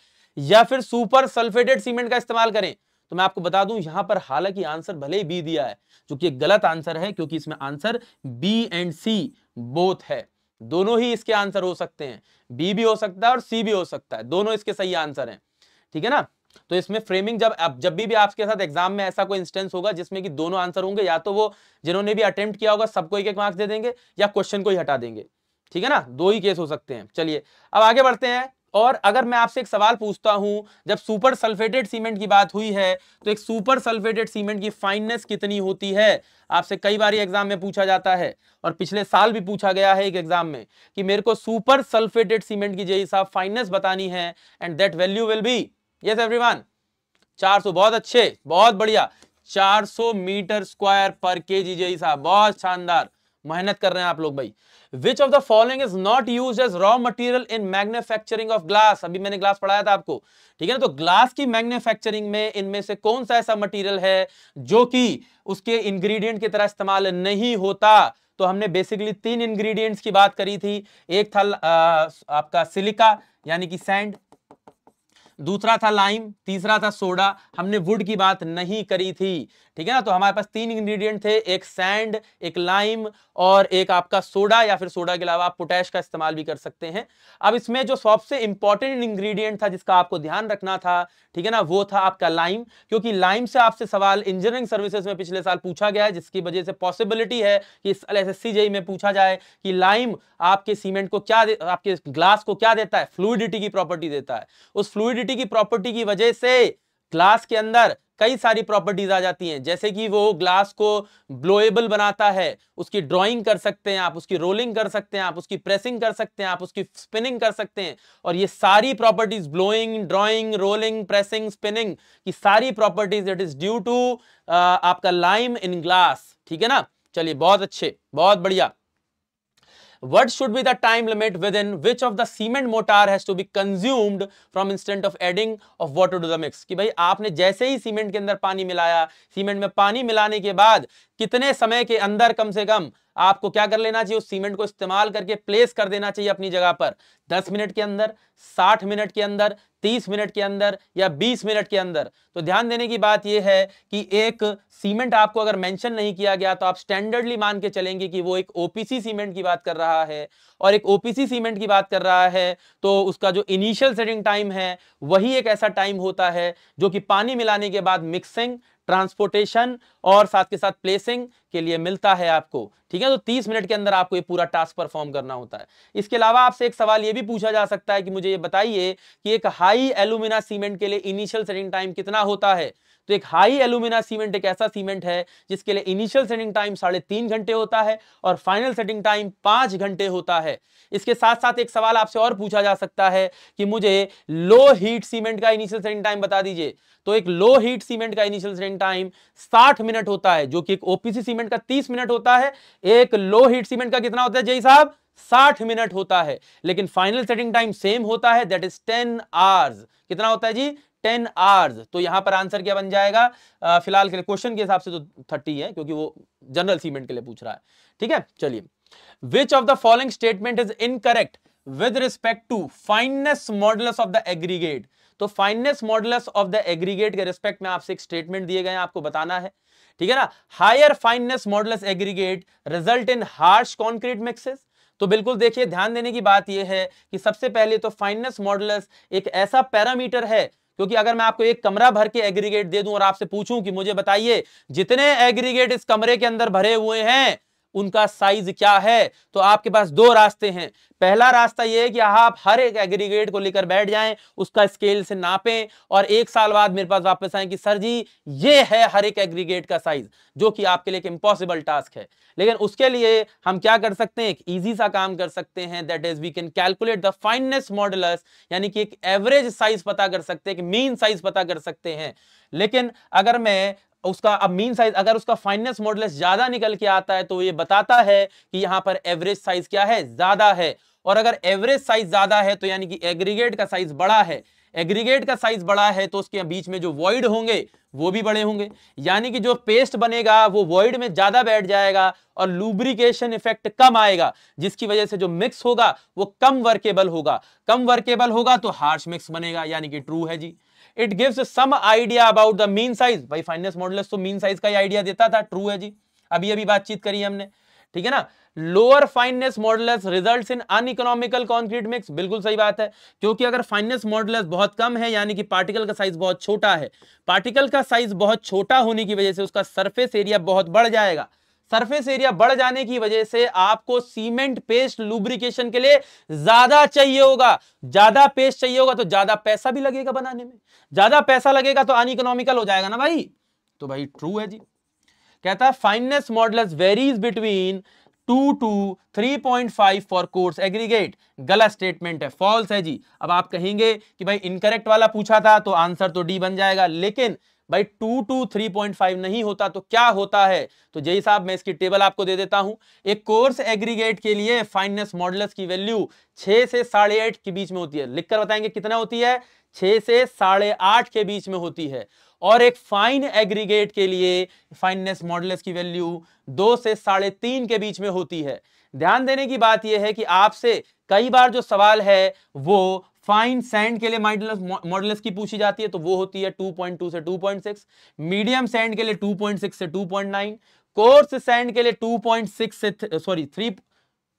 या फिर सुपर सल्फेटेड सीमेंट का इस्तेमाल करें तो मैं आपको बता दूं यहां पर हालांकि आंसर भले ही बी दिया है जो कि गलत आंसर है क्योंकि इसमें answer B and C both है दोनों ही इसके आंसर हो सकते हैं बी भी हो सकता है और सी भी हो सकता है दोनों इसके सही आंसर हैं ठीक है ना तो इसमें फ्रेमिंग जब अब जब भी, भी आपके साथ एग्जाम में ऐसा कोई इंस्टेंस होगा जिसमें कि दोनों आंसर होंगे या तो वो जिन्होंने भी अटेम्प्ट किया होगा सबको एक एक मार्क्स दे देंगे या क्वेश्चन को ही हटा देंगे ठीक है ना दो ही केस हो सकते हैं चलिए अब आगे बढ़ते हैं और अगर मैं आपसे एक सवाल पूछता हूं जब सुपर सल्फेटेड सीमेंट की बात हुई है तो एक सुपर सल्फेटेड सीमेंट की फाइननेस कितनी होती है आपसे कई बार एग्जाम में पूछा जाता है और पिछले साल भी पूछा गया है एक एग्जाम में कि मेरे को सुपर सल्फेटेड सीमेंट की जैसा फाइननेस बतानी है and that value will be yes everyone 400 बहुत अच्छे बहुत बढ़िया 400 मीटर स्क्वायर पर के जी जी साहब बहुत शानदार मेहनत कर रहे हैं आप लोग भाई which of the following is not use as raw material in manufacturing of glass अभी मैंने ग्लास पढ़ाया था आपको ठीक है ना तो ग्लास की मैग्नुफैक्चरिंग में इनमें से कौन सा ऐसा मटीरियल है जो कि उसके इंग्रेडिएंट की तरह इस्तेमाल नहीं होता तो हमने बेसिकली तीन इंग्रेडिएंट्स की बात करी थी एक था आ, आपका सिलिका यानी कि सैंड दूसरा था लाइम तीसरा था सोडा हमने वुड की बात नहीं करी थी ठीक है ना तो हमारे पास तीन इंग्रेडिएंट थे एक सैंड एक लाइम और एक आपका सोडा या फिर सोडा के अलावा आप पोटैश का इस्तेमाल भी कर सकते हैं अब इसमें जो सबसे इंपॉर्टेंट इंग्रेडिएंट था जिसका आपको ध्यान रखना था ठीक है ना वो था आपका लाइम क्योंकि लाइम से आपसे सवाल इंजीनियरिंग सर्विसेज में पिछले साल पूछा गया है जिसकी वजह से पॉसिबिलिटी है कि एस एस में पूछा जाए कि लाइम आपके सीमेंट को क्या आपके ग्लास को क्या देता है फ्लूडिटी की प्रॉपर्टी देता है उस फ्लूडिटी की प्रॉपर्टी की वजह से ग्लास के अंदर कई सारी प्रॉपर्टीज आ जाती हैं जैसे कि वो ग्लास को ब्लोएबल बनाता है उसकी ड्राइंग कर सकते हैं आप उसकी रोलिंग कर सकते हैं आप उसकी प्रेसिंग कर सकते हैं आप उसकी स्पिनिंग कर सकते हैं और ये सारी properties blowing drawing rolling pressing spinning की सारी properties it is due to आपका लाइम इन ग्लास ठीक है ना चलिए बहुत अच्छे बहुत बढ़िया what should be the time limit within which of the cement mortar has to be consumed from instant of adding of water to the mix कि भाई आपने जैसे ही सीमेंट के अंदर पानी मिलाया सीमेंट में पानी मिलाने के बाद कितने समय के अंदर कम से कम आपको क्या कर लेना चाहिए उस सीमेंट को इस्तेमाल करके प्लेस कर देना चाहिए अपनी जगह पर दस मिनट के अंदर साठ मिनट के अंदर तीस मिनट के अंदर या बीस मिनट के अंदर तो ध्यान देने की बात यह है कि एक सीमेंट आपको अगर मेंशन नहीं किया गया तो आप स्टैंडर्डली मान के चलेंगे कि वो एक ओपीसी सीमेंट की बात कर रहा है और एक ओपीसी सीमेंट की बात कर रहा है तो उसका जो इनिशियल सेटिंग टाइम है वही एक ऐसा टाइम होता है जो कि पानी मिलाने के बाद मिक्सिंग ट्रांसपोर्टेशन और साथ के साथ प्लेसिंग के लिए मिलता है आपको ठीक है तो 30 मिनट के अंदर आपको ये पूरा टास्क परफॉर्म करना होता है इसके अलावा आपसे एक सवाल ये भी पूछा जा सकता है कि मुझे ये बताइए कि एक हाई एलुमिना सीमेंट के लिए इनिशियल सेटिंग टाइम कितना होता है तो एक हाई एलुमिना सीमेंट एक ऐसा सीमेंट है जिसके लिए इनिशियल सेटिंग टाइम साढ़े तीन घंटे होता है और फाइनल सेटिंग टाइम पांच घंटे होता है इसके साथ साथ एक सवाल आपसे और पूछा जा सकता है कि मुझे लो हीट सीमेंट का इनिशियल सेटिंग टाइम बता दीजिए तो एक लो हीट सीमेंट का इनिशियल सेटिंग टाइम साठ मिनट होता है जो कि एक ओपीसी सीमेंट का तीस मिनट होता है एक लो हीट सीमेंट का कितना होता है जय साहब साठ मिनट होता है लेकिन फाइनल सेटिंग टाइम सेम होता है दैट इज टेन आवर्स कितना होता है जी टेन आवर्स तो यहां पर आंसर क्या बन जाएगा फिलहाल के लिए क्वेश्चन के हिसाब से तो थर्टी है क्योंकि वो जनरल सीमेंट के लिए पूछ रहा है ठीक है चलिए which of the following statement is incorrect with respect to fineness models of the aggregate तो fineness models of the aggregate के रिस्पेक्ट में आपसे एक स्टेटमेंट दिए गए हैं आपको बताना है ठीक है ना higher fineness models aggregate result in harsh concrete mixes तो बिल्कुल देखिए ध्यान देने की बात यह है कि सबसे पहले तो फाइननेस मॉडल्स एक ऐसा पैरामीटर है क्योंकि अगर मैं आपको एक कमरा भर के एग्रीगेट दे दूं और आपसे पूछूं कि मुझे बताइए जितने एग्रीगेट इस कमरे के अंदर भरे हुए हैं उनका साइज क्या है तो आपके पास दो रास्ते हैं पहला रास्ता यह है कि आप हर एक एग्रीगेट को लेकर बैठ जाएं उसका स्केल से नापें और एक साल बाद मेरे पास वापस आए कि सर जी ये है हर एक एग्रीगेट का साइज जो कि आपके लिए एक इंपॉसिबल टास्क है लेकिन उसके लिए हम क्या कर सकते हैं एक ईजी सा काम कर सकते हैं that is we can calculate the fineness model यानी कि एक एवरेज साइज पता कर सकते हैं एक मीन साइज पता कर सकते हैं लेकिन अगर मैं उसका अब मीन साइज अगर उसका फाइनेंस मॉडल ज्यादा निकल के आता है तो ये बताता है कि यहां पर एवरेज साइज क्या है ज्यादा है और अगर एवरेज साइज ज्यादा है तो यानी कि एग्रीगेट का साइज बड़ा है एग्रीगेट का साइज बड़ा है तो उसके बीच में जो वॉइड होंगे वो भी बड़े होंगे यानी कि जो पेस्ट बनेगा वो वॉइड में ज्यादा बैठ जाएगा और लुब्रिकेशन इफेक्ट कम आएगा जिसकी वजह से जो मिक्स होगा वो कम वर्केबल होगा कम वर्केबल होगा तो हार्श मिक्स बनेगा यानी कि ट्रू है जी it gives some idea about the mean size भाई फाइनेंस मॉडल्स तो मीन साइज का ही आइडिया देता था ट्रू है जी अभी अभी बातचीत करी हमने ठीक है ना lower fineness models results in uneconomical concrete mix बिल्कुल सही बात है क्योंकि अगर फाइनेंस मॉडल्स बहुत कम है यानी कि पार्टिकल का साइज बहुत छोटा है पार्टिकल का साइज बहुत छोटा होने की वजह से उसका सरफेस एरिया बहुत बढ़ जाएगा सरफेस एरिया बढ़ जाने की वजह से आपको सीमेंट पेस्ट लुब्रिकेशन के लिए ज्यादा चाहिए होगा ज्यादा पेस्ट चाहिए होगा तो ज्यादा पैसा भी लगेगा बनाने में ज्यादा पैसा लगेगा तो अन इकोनॉमिकल हो जाएगा ना भाई तो भाई ट्रू है जी कहता है fineness model varies between two to three point five for coarse aggregate गलत स्टेटमेंट है फॉल्स है जी अब आप कहेंगे कि भाई इनकरेक्ट वाला पूछा था तो आंसर तो डी बन जाएगा लेकिन भाई two to three point five नहीं होता तो क्या होता है तो जय साहब मैं इसकी टेबल आपको दे देता हूं एक कोर्स एग्रीगेट के लिए फाइननेस मॉडल्स की वैल्यू छह से साढ़े आठ के बीच में होती है लिखकर बताएंगे कितना होती है छह से साढ़े आठ के बीच में होती है और एक फाइन एग्रीगेट के लिए फाइननेस मॉडल्स की वैल्यू दो से साढ़े तीन के बीच में होती है ध्यान देने की बात यह है कि आपसे कई बार जो सवाल है वो फाइन सैंड के लिए मॉडलस मॉडलस की पूछी जाती है तो वो होती है 2.2 से 2.6 मीडियम सैंड के लिए 2.6 से 2.9 कोर्स सैंड के लिए 2.6 से सॉरी थ्री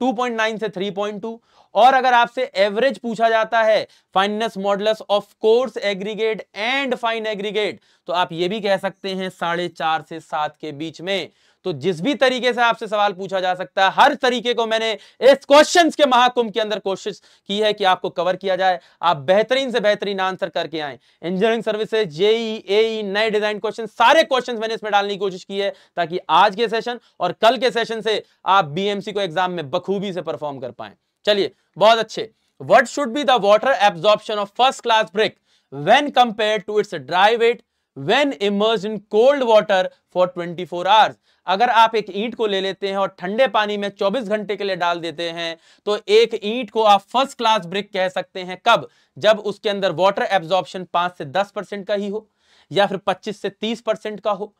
2.9 से 3.2 और अगर आपसे एवरेज पूछा जाता है fineness models of coarse aggregate and fine aggregate तो आप ये भी कह सकते हैं साढ़े चार से सात के बीच में तो जिस भी तरीके से आपसे सवाल पूछा जा सकता है हर तरीके को मैंने इस क्वेश्चंस के महाकुंभ के अंदर कोशिश की है कि आपको कवर किया जाए आप बेहतरीन से बेहतरीन आंसर करके आए इंजीनियरिंग सर्विसेज जेई ए नए डिजाइन क्वेश्चन सारे क्वेश्चन मैंने इसमें डालने की कोशिश की है ताकि आज के सेशन और कल के सेशन से आप बीएमसी को एग्जाम में बखूबी से परफॉर्म कर पाए चलिए बहुत अच्छे what should be the water absorption of first class brick when compared to its dry weight when immersed in cold water for 24 hours अगर आप एक ईंट को ले लेते हैं और ठंडे पानी में 24 घंटे के लिए डाल देते हैं तो एक ईंट को आप फर्स्ट क्लास ब्रिक कह सकते हैं कब जब उसके अंदर वाटर एब्जॉर्प्शन 5 से 10 परसेंट का ही हो या फिर 25 से 30 परसेंट का हो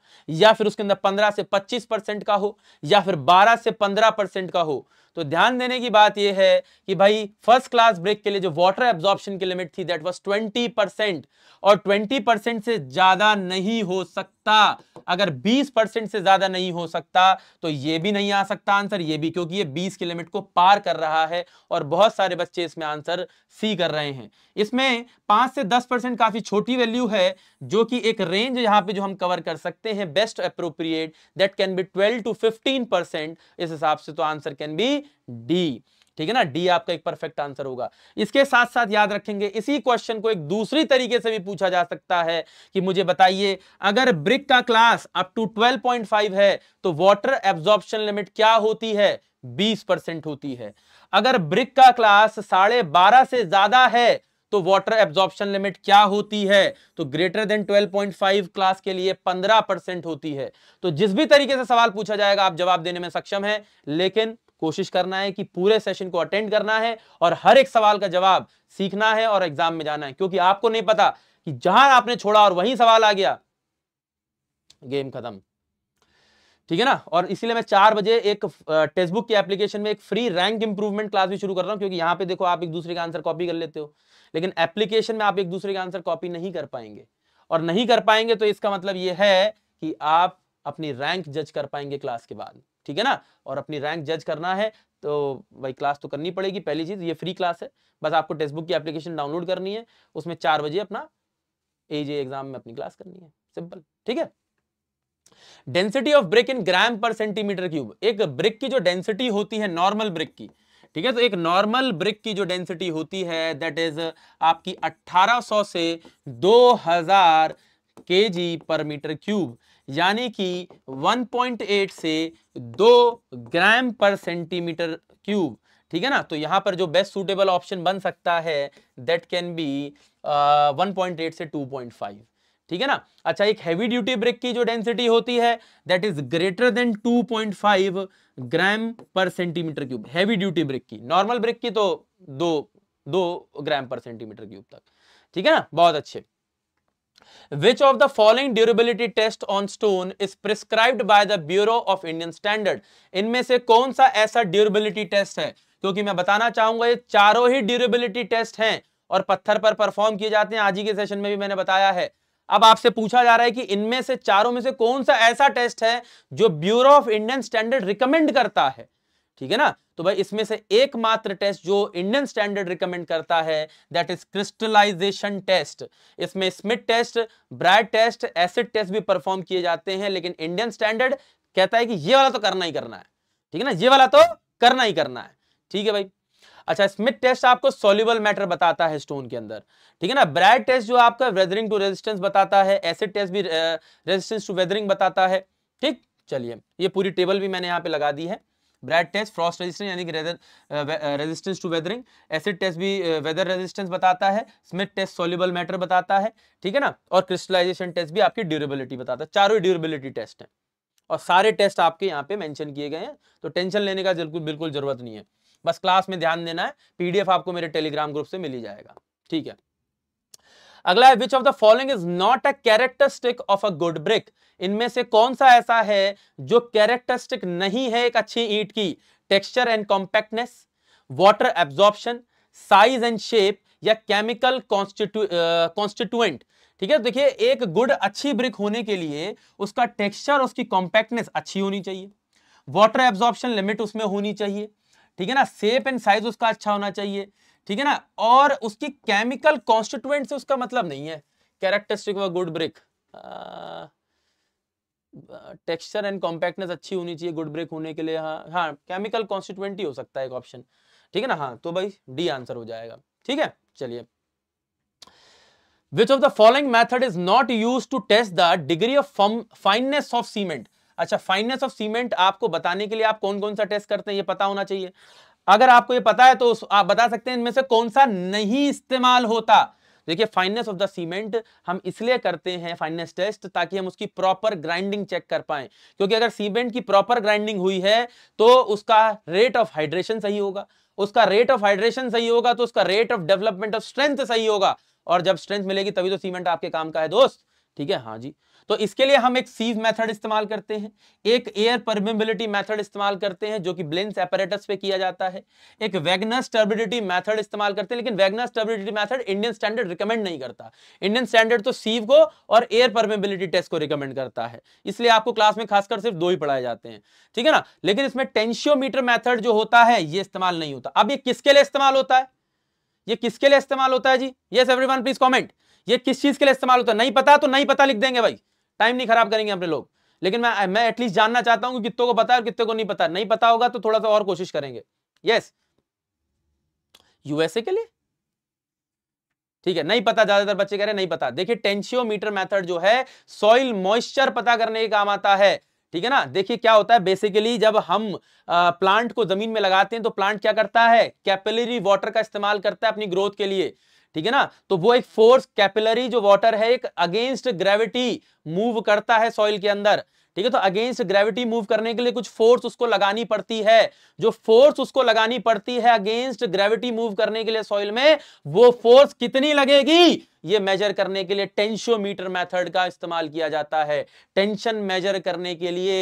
या फिर उसके अंदर 15 से 25 परसेंट का हो या फिर 12 से 15 परसेंट का हो तो ध्यान देने की बात यह है कि भाई फर्स्ट क्लास ब्रेक के लिए जो वाटर एब्जॉर्प्शन की लिमिट थी दैट वाज 20 परसेंट और 20 परसेंट से ज़्यादा नहीं हो सकता सकता अगर 20 परसेंट से ज्यादा नहीं हो सकता तो ये भी नहीं आ सकता आंसर ये भी क्योंकि ये 20 की लिमिट को पार कर रहा है और बहुत सारे बच्चे इसमें आंसर सी कर रहे हैं इसमें 5 से 10 परसेंट काफी छोटी वैल्यू है जो कि एक रेंज यहाँ पे जो हम कवर कर सकते हैं best appropriate that can be twelve to fifteen इस हिसाब से तो आंसर कैन बी डी ठीक है ना डी आपका एक परफेक्ट आंसर होगा इसके साथ साथ याद रखेंगे इसी क्वेश्चन को एक दूसरी तरीके से भी पूछा जा सकता है कि मुझे बताइए अगर ब्रिक का क्लास अप टू 12.5 है तो वाटर एब्जॉर्प्शन लिमिट क्या होती है 20 परसेंट होती है अगर ब्रिक का क्लास साढ़े बारह से ज्यादा है तो वाटर एब्जॉर्प्शन लिमिट क्या होती है तो ग्रेटर देन 12.5 क्लास के लिए 15 परसेंट होती है तो जिस भी तरीके से सवाल पूछा जाएगा आप जवाब देने में सक्षम है लेकिन कोशिश करना है कि पूरे सेशन को अटेंड करना है और हर एक सवाल का जवाब सीखना है और एग्जाम में जाना है क्योंकि आपको नहीं पता कि जहां आपने छोड़ा और वहीं सवाल आ गया गेम खत्म ठीक है ना और इसीलिए मैं चार बजे एक टेस्ट बुक की एप्लीकेशन में एक फ्री रैंक इंप्रूवमेंट क्लास भी शुरू कर रहा हूँ क्योंकि यहाँ पे देखो आप एक दूसरे का आंसर कॉपी कर लेते हो लेकिन एप्लीकेशन में आप एक दूसरे का आंसर कॉपी नहीं कर पाएंगे और नहीं कर पाएंगे तो इसका मतलब ये है कि आप अपनी रैंक जज कर पाएंगे क्लास के बाद ठीक है ना और अपनी रैंक जज करना है तो भाई क्लास तो करनी पड़ेगी पहली चीज़ ये फ्री क्लास है बस आपको टेक्स्ट बुक की एप्लीकेशन डाउनलोड करनी है उसमें चार बजे अपना ए एग्जाम में अपनी क्लास करनी है सिंपल ठीक है density of brick in gram per centimetre cube एक ब्रिक की जो डेंसिटी होती है नॉर्मल ब्रिक की ठीक है तो एक नॉर्मल ब्रिक की जो डेंसिटी होती है दैट इज आपकी 1800 से 2000 केजी पर मीटर क्यूब यानी कि 1.8 से 2 ग्राम पर सेंटीमीटर क्यूब ठीक है ना तो यहां पर जो बेस्ट सूटेबल ऑप्शन बन सकता है दैट कैन बी 1.8 से 2.5 ठीक है ना अच्छा एक हैवी ड्यूटी ब्रेक की जो डेंसिटी होती है that is greater than 2.5 gram per centimetre cube heavy duty brick की नॉर्मल ब्रेक की तो दो दो ग्राम पर सेंटीमीटर क्यूब तक ठीक है ना बहुत अच्छे Which of the following durability test on stone is prescribed by the Bureau of Indian Standard? इनमें से कौन सा ऐसा durability test है क्योंकि मैं बताना चाहूंगा ये चारों ही durability test हैं और पत्थर पर परफॉर्म किए जाते हैं आज ही के सेशन में भी मैंने बताया है अब आपसे पूछा जा रहा है कि इनमें से चारों में से कौन सा ऐसा टेस्ट है जो bureau of Indian standard recommend करता है ठीक है ना तो भाई इसमें से एकमात्र टेस्ट जो इंडियन स्टैंडर्ड रिकमेंड करता है दैट इज क्रिस्टलाइजेशन टेस्ट इसमें Smith test Brard test acid test भी परफॉर्म किए जाते हैं लेकिन इंडियन स्टैंडर्ड कहता है कि ये वाला तो करना ही करना है ठीक है ना ये वाला तो करना ही करना है ठीक है भाई अच्छा स्मिथ टेस्ट आपको सोल्यूबल मैटर बताता है स्टोन के अंदर ठीक है ना ब्रैड टेस्ट जो आपका वेदरिंग टू रेजिस्टेंस बताता है एसिड टेस्ट भी रेजिस्टेंस टू वेदरिंग बताता है ठीक चलिए ये पूरी टेबल भी मैंने यहाँ पे लगा दी है ब्रैड टेस्ट फ्रॉस्ट रेजिस्टेंस यानी कि resistance to weathering acid test भी वेदर रेजिस्टेंस बताता है स्मिथ टेस्ट सोल्यूबल मैटर बताता है ठीक है ना और क्रिस्टलाइजेशन टेस्ट भी आपकी ड्यूरेबिलिटी बताता है चारों ड्यूरेबिलिटी टेस्ट है और सारे टेस्ट आपके यहाँ पे मेंशन किए गए हैं तो टेंशन लेने का बिल्कुल बिल्कुल जरूरत नहीं है बस क्लास में ध्यान देना है पीडीएफ आपको मेरे टेलीग्राम ग्रुप से मिली जाएगा ठीक है अगला है which of the following is not a characteristic of a good brick इनमें से कौन सा ऐसा है जो कैरेक्टरिस्टिक नहीं है एक अच्छी ईट की texture and compactness water absorption size and shape या केमिकल कॉन्स्टिट्यूएंट ठीक है देखिए एक गुड अच्छी ब्रिक होने के लिए उसका टेक्सचर उसकी कॉम्पैक्टनेस अच्छी होनी चाहिए वाटर एब्जॉर्प्शन लिमिट उसमें होनी चाहिए ठीक है ना सेप एंड साइज उसका अच्छा होना चाहिए ठीक है ना और उसकी केमिकल कॉन्स्टिट्यूएंट से उसका मतलब नहीं है characteristic of good brick texture and compactness अच्छी होनी चाहिए गुड ब्रेक होने के लिए हाँ हाँ केमिकल कॉन्स्टिट्यूएंट ही हो सकता है एक ऑप्शन ठीक है ना हाँ तो भाई डी आंसर हो जाएगा ठीक है चलिए which of the following method is not use to test the degree of fineness of cement अच्छा फाइननेस ऑफ सीमेंट आपको बताने के लिए आप कौन कौन सा टेस्ट करते हैं ये पता होना चाहिए अगर आपको ये पता है तो आप बता सकते हैं इनमें से कौन सा नहीं इस्तेमाल होता देखिए फाइननेस ऑफ द सीमेंट हम इसलिए करते हैं फाइननेस टेस्ट ताकि हम उसकी प्रॉपर ग्राइंडिंग चेक कर पाए क्योंकि अगर सीमेंट की प्रॉपर ग्राइंडिंग हुई है तो उसका रेट ऑफ हाइड्रेशन सही होगा उसका रेट ऑफ हाइड्रेशन सही होगा तो उसका rate of development of strength सही होगा और जब स्ट्रेंथ मिलेगी तभी तो सीमेंट आपके काम का है दोस्त ठीक है हाँ जी तो इसके लिए हम एक सीव मेथड इस्तेमाल करते हैं एक एयर परमेबिलिटी मेथड इस्तेमाल करते हैं जो कि ब्लेंस एपरेटस पे किया जाता है एक वेगनस टर्बिडिटी मेथड इस्तेमाल करते हैं लेकिन Wagner's turbidity method Indian standard recommend नहीं करता इंडियन स्टैंडर्ड तो सीव को और एयर परमेबिलिटी टेस्ट को रिकमेंड करता है इसलिए आपको क्लास में खासकर सिर्फ दो ही पढ़ाए जाते हैं ठीक है ना लेकिन इसमें टेंशियोमीटर मैथड जो होता है ये इस्तेमाल नहीं होता अब ये किसके लिए इस्तेमाल होता है ये किसके लिए इस्तेमाल होता है जी यस एवरीवन प्लीज कमेंट ये किस चीज के लिए इस्तेमाल होता है नहीं पता तो नहीं पता लिख देंगे भाई टाइम नहीं खराब करेंगे अपने लोग लेकिन मैं मैं एटलीस्ट जानना चाहता हूं कि कितों को पता है और कितने को नहीं पता नहीं पता होगा तो थोड़ा सा और कोशिश करेंगे यस यूएसए के लिए ठीक है नहीं पता ज्यादातर बच्चे कह रहे नहीं पता देखिए टेंशियोमीटर मेथड जो है सॉइल मॉइस्चर पता करने के काम आता है ठीक है ना देखिए क्या होता है बेसिकली जब हम आ, प्लांट को जमीन में लगाते हैं तो प्लांट क्या करता है कैपिलरी वाटर का इस्तेमाल करता है अपनी ग्रोथ के लिए ठीक है ना तो वो एक फोर्स कैपिलरी जो वाटर है एक अगेंस्ट ग्रेविटी मूव करता है सॉइल के अंदर ठीक है तो अगेंस्ट ग्रेविटी मूव करने के लिए कुछ फोर्स उसको लगानी पड़ती है जो फोर्स उसको लगानी पड़ती है अगेंस्ट ग्रेविटी मूव करने के लिए सॉइल में वो फोर्स कितनी लगेगी ये मेजर करने के लिए टेंशोमीटर मेथड का इस्तेमाल किया जाता है टेंशन मेजर करने के लिए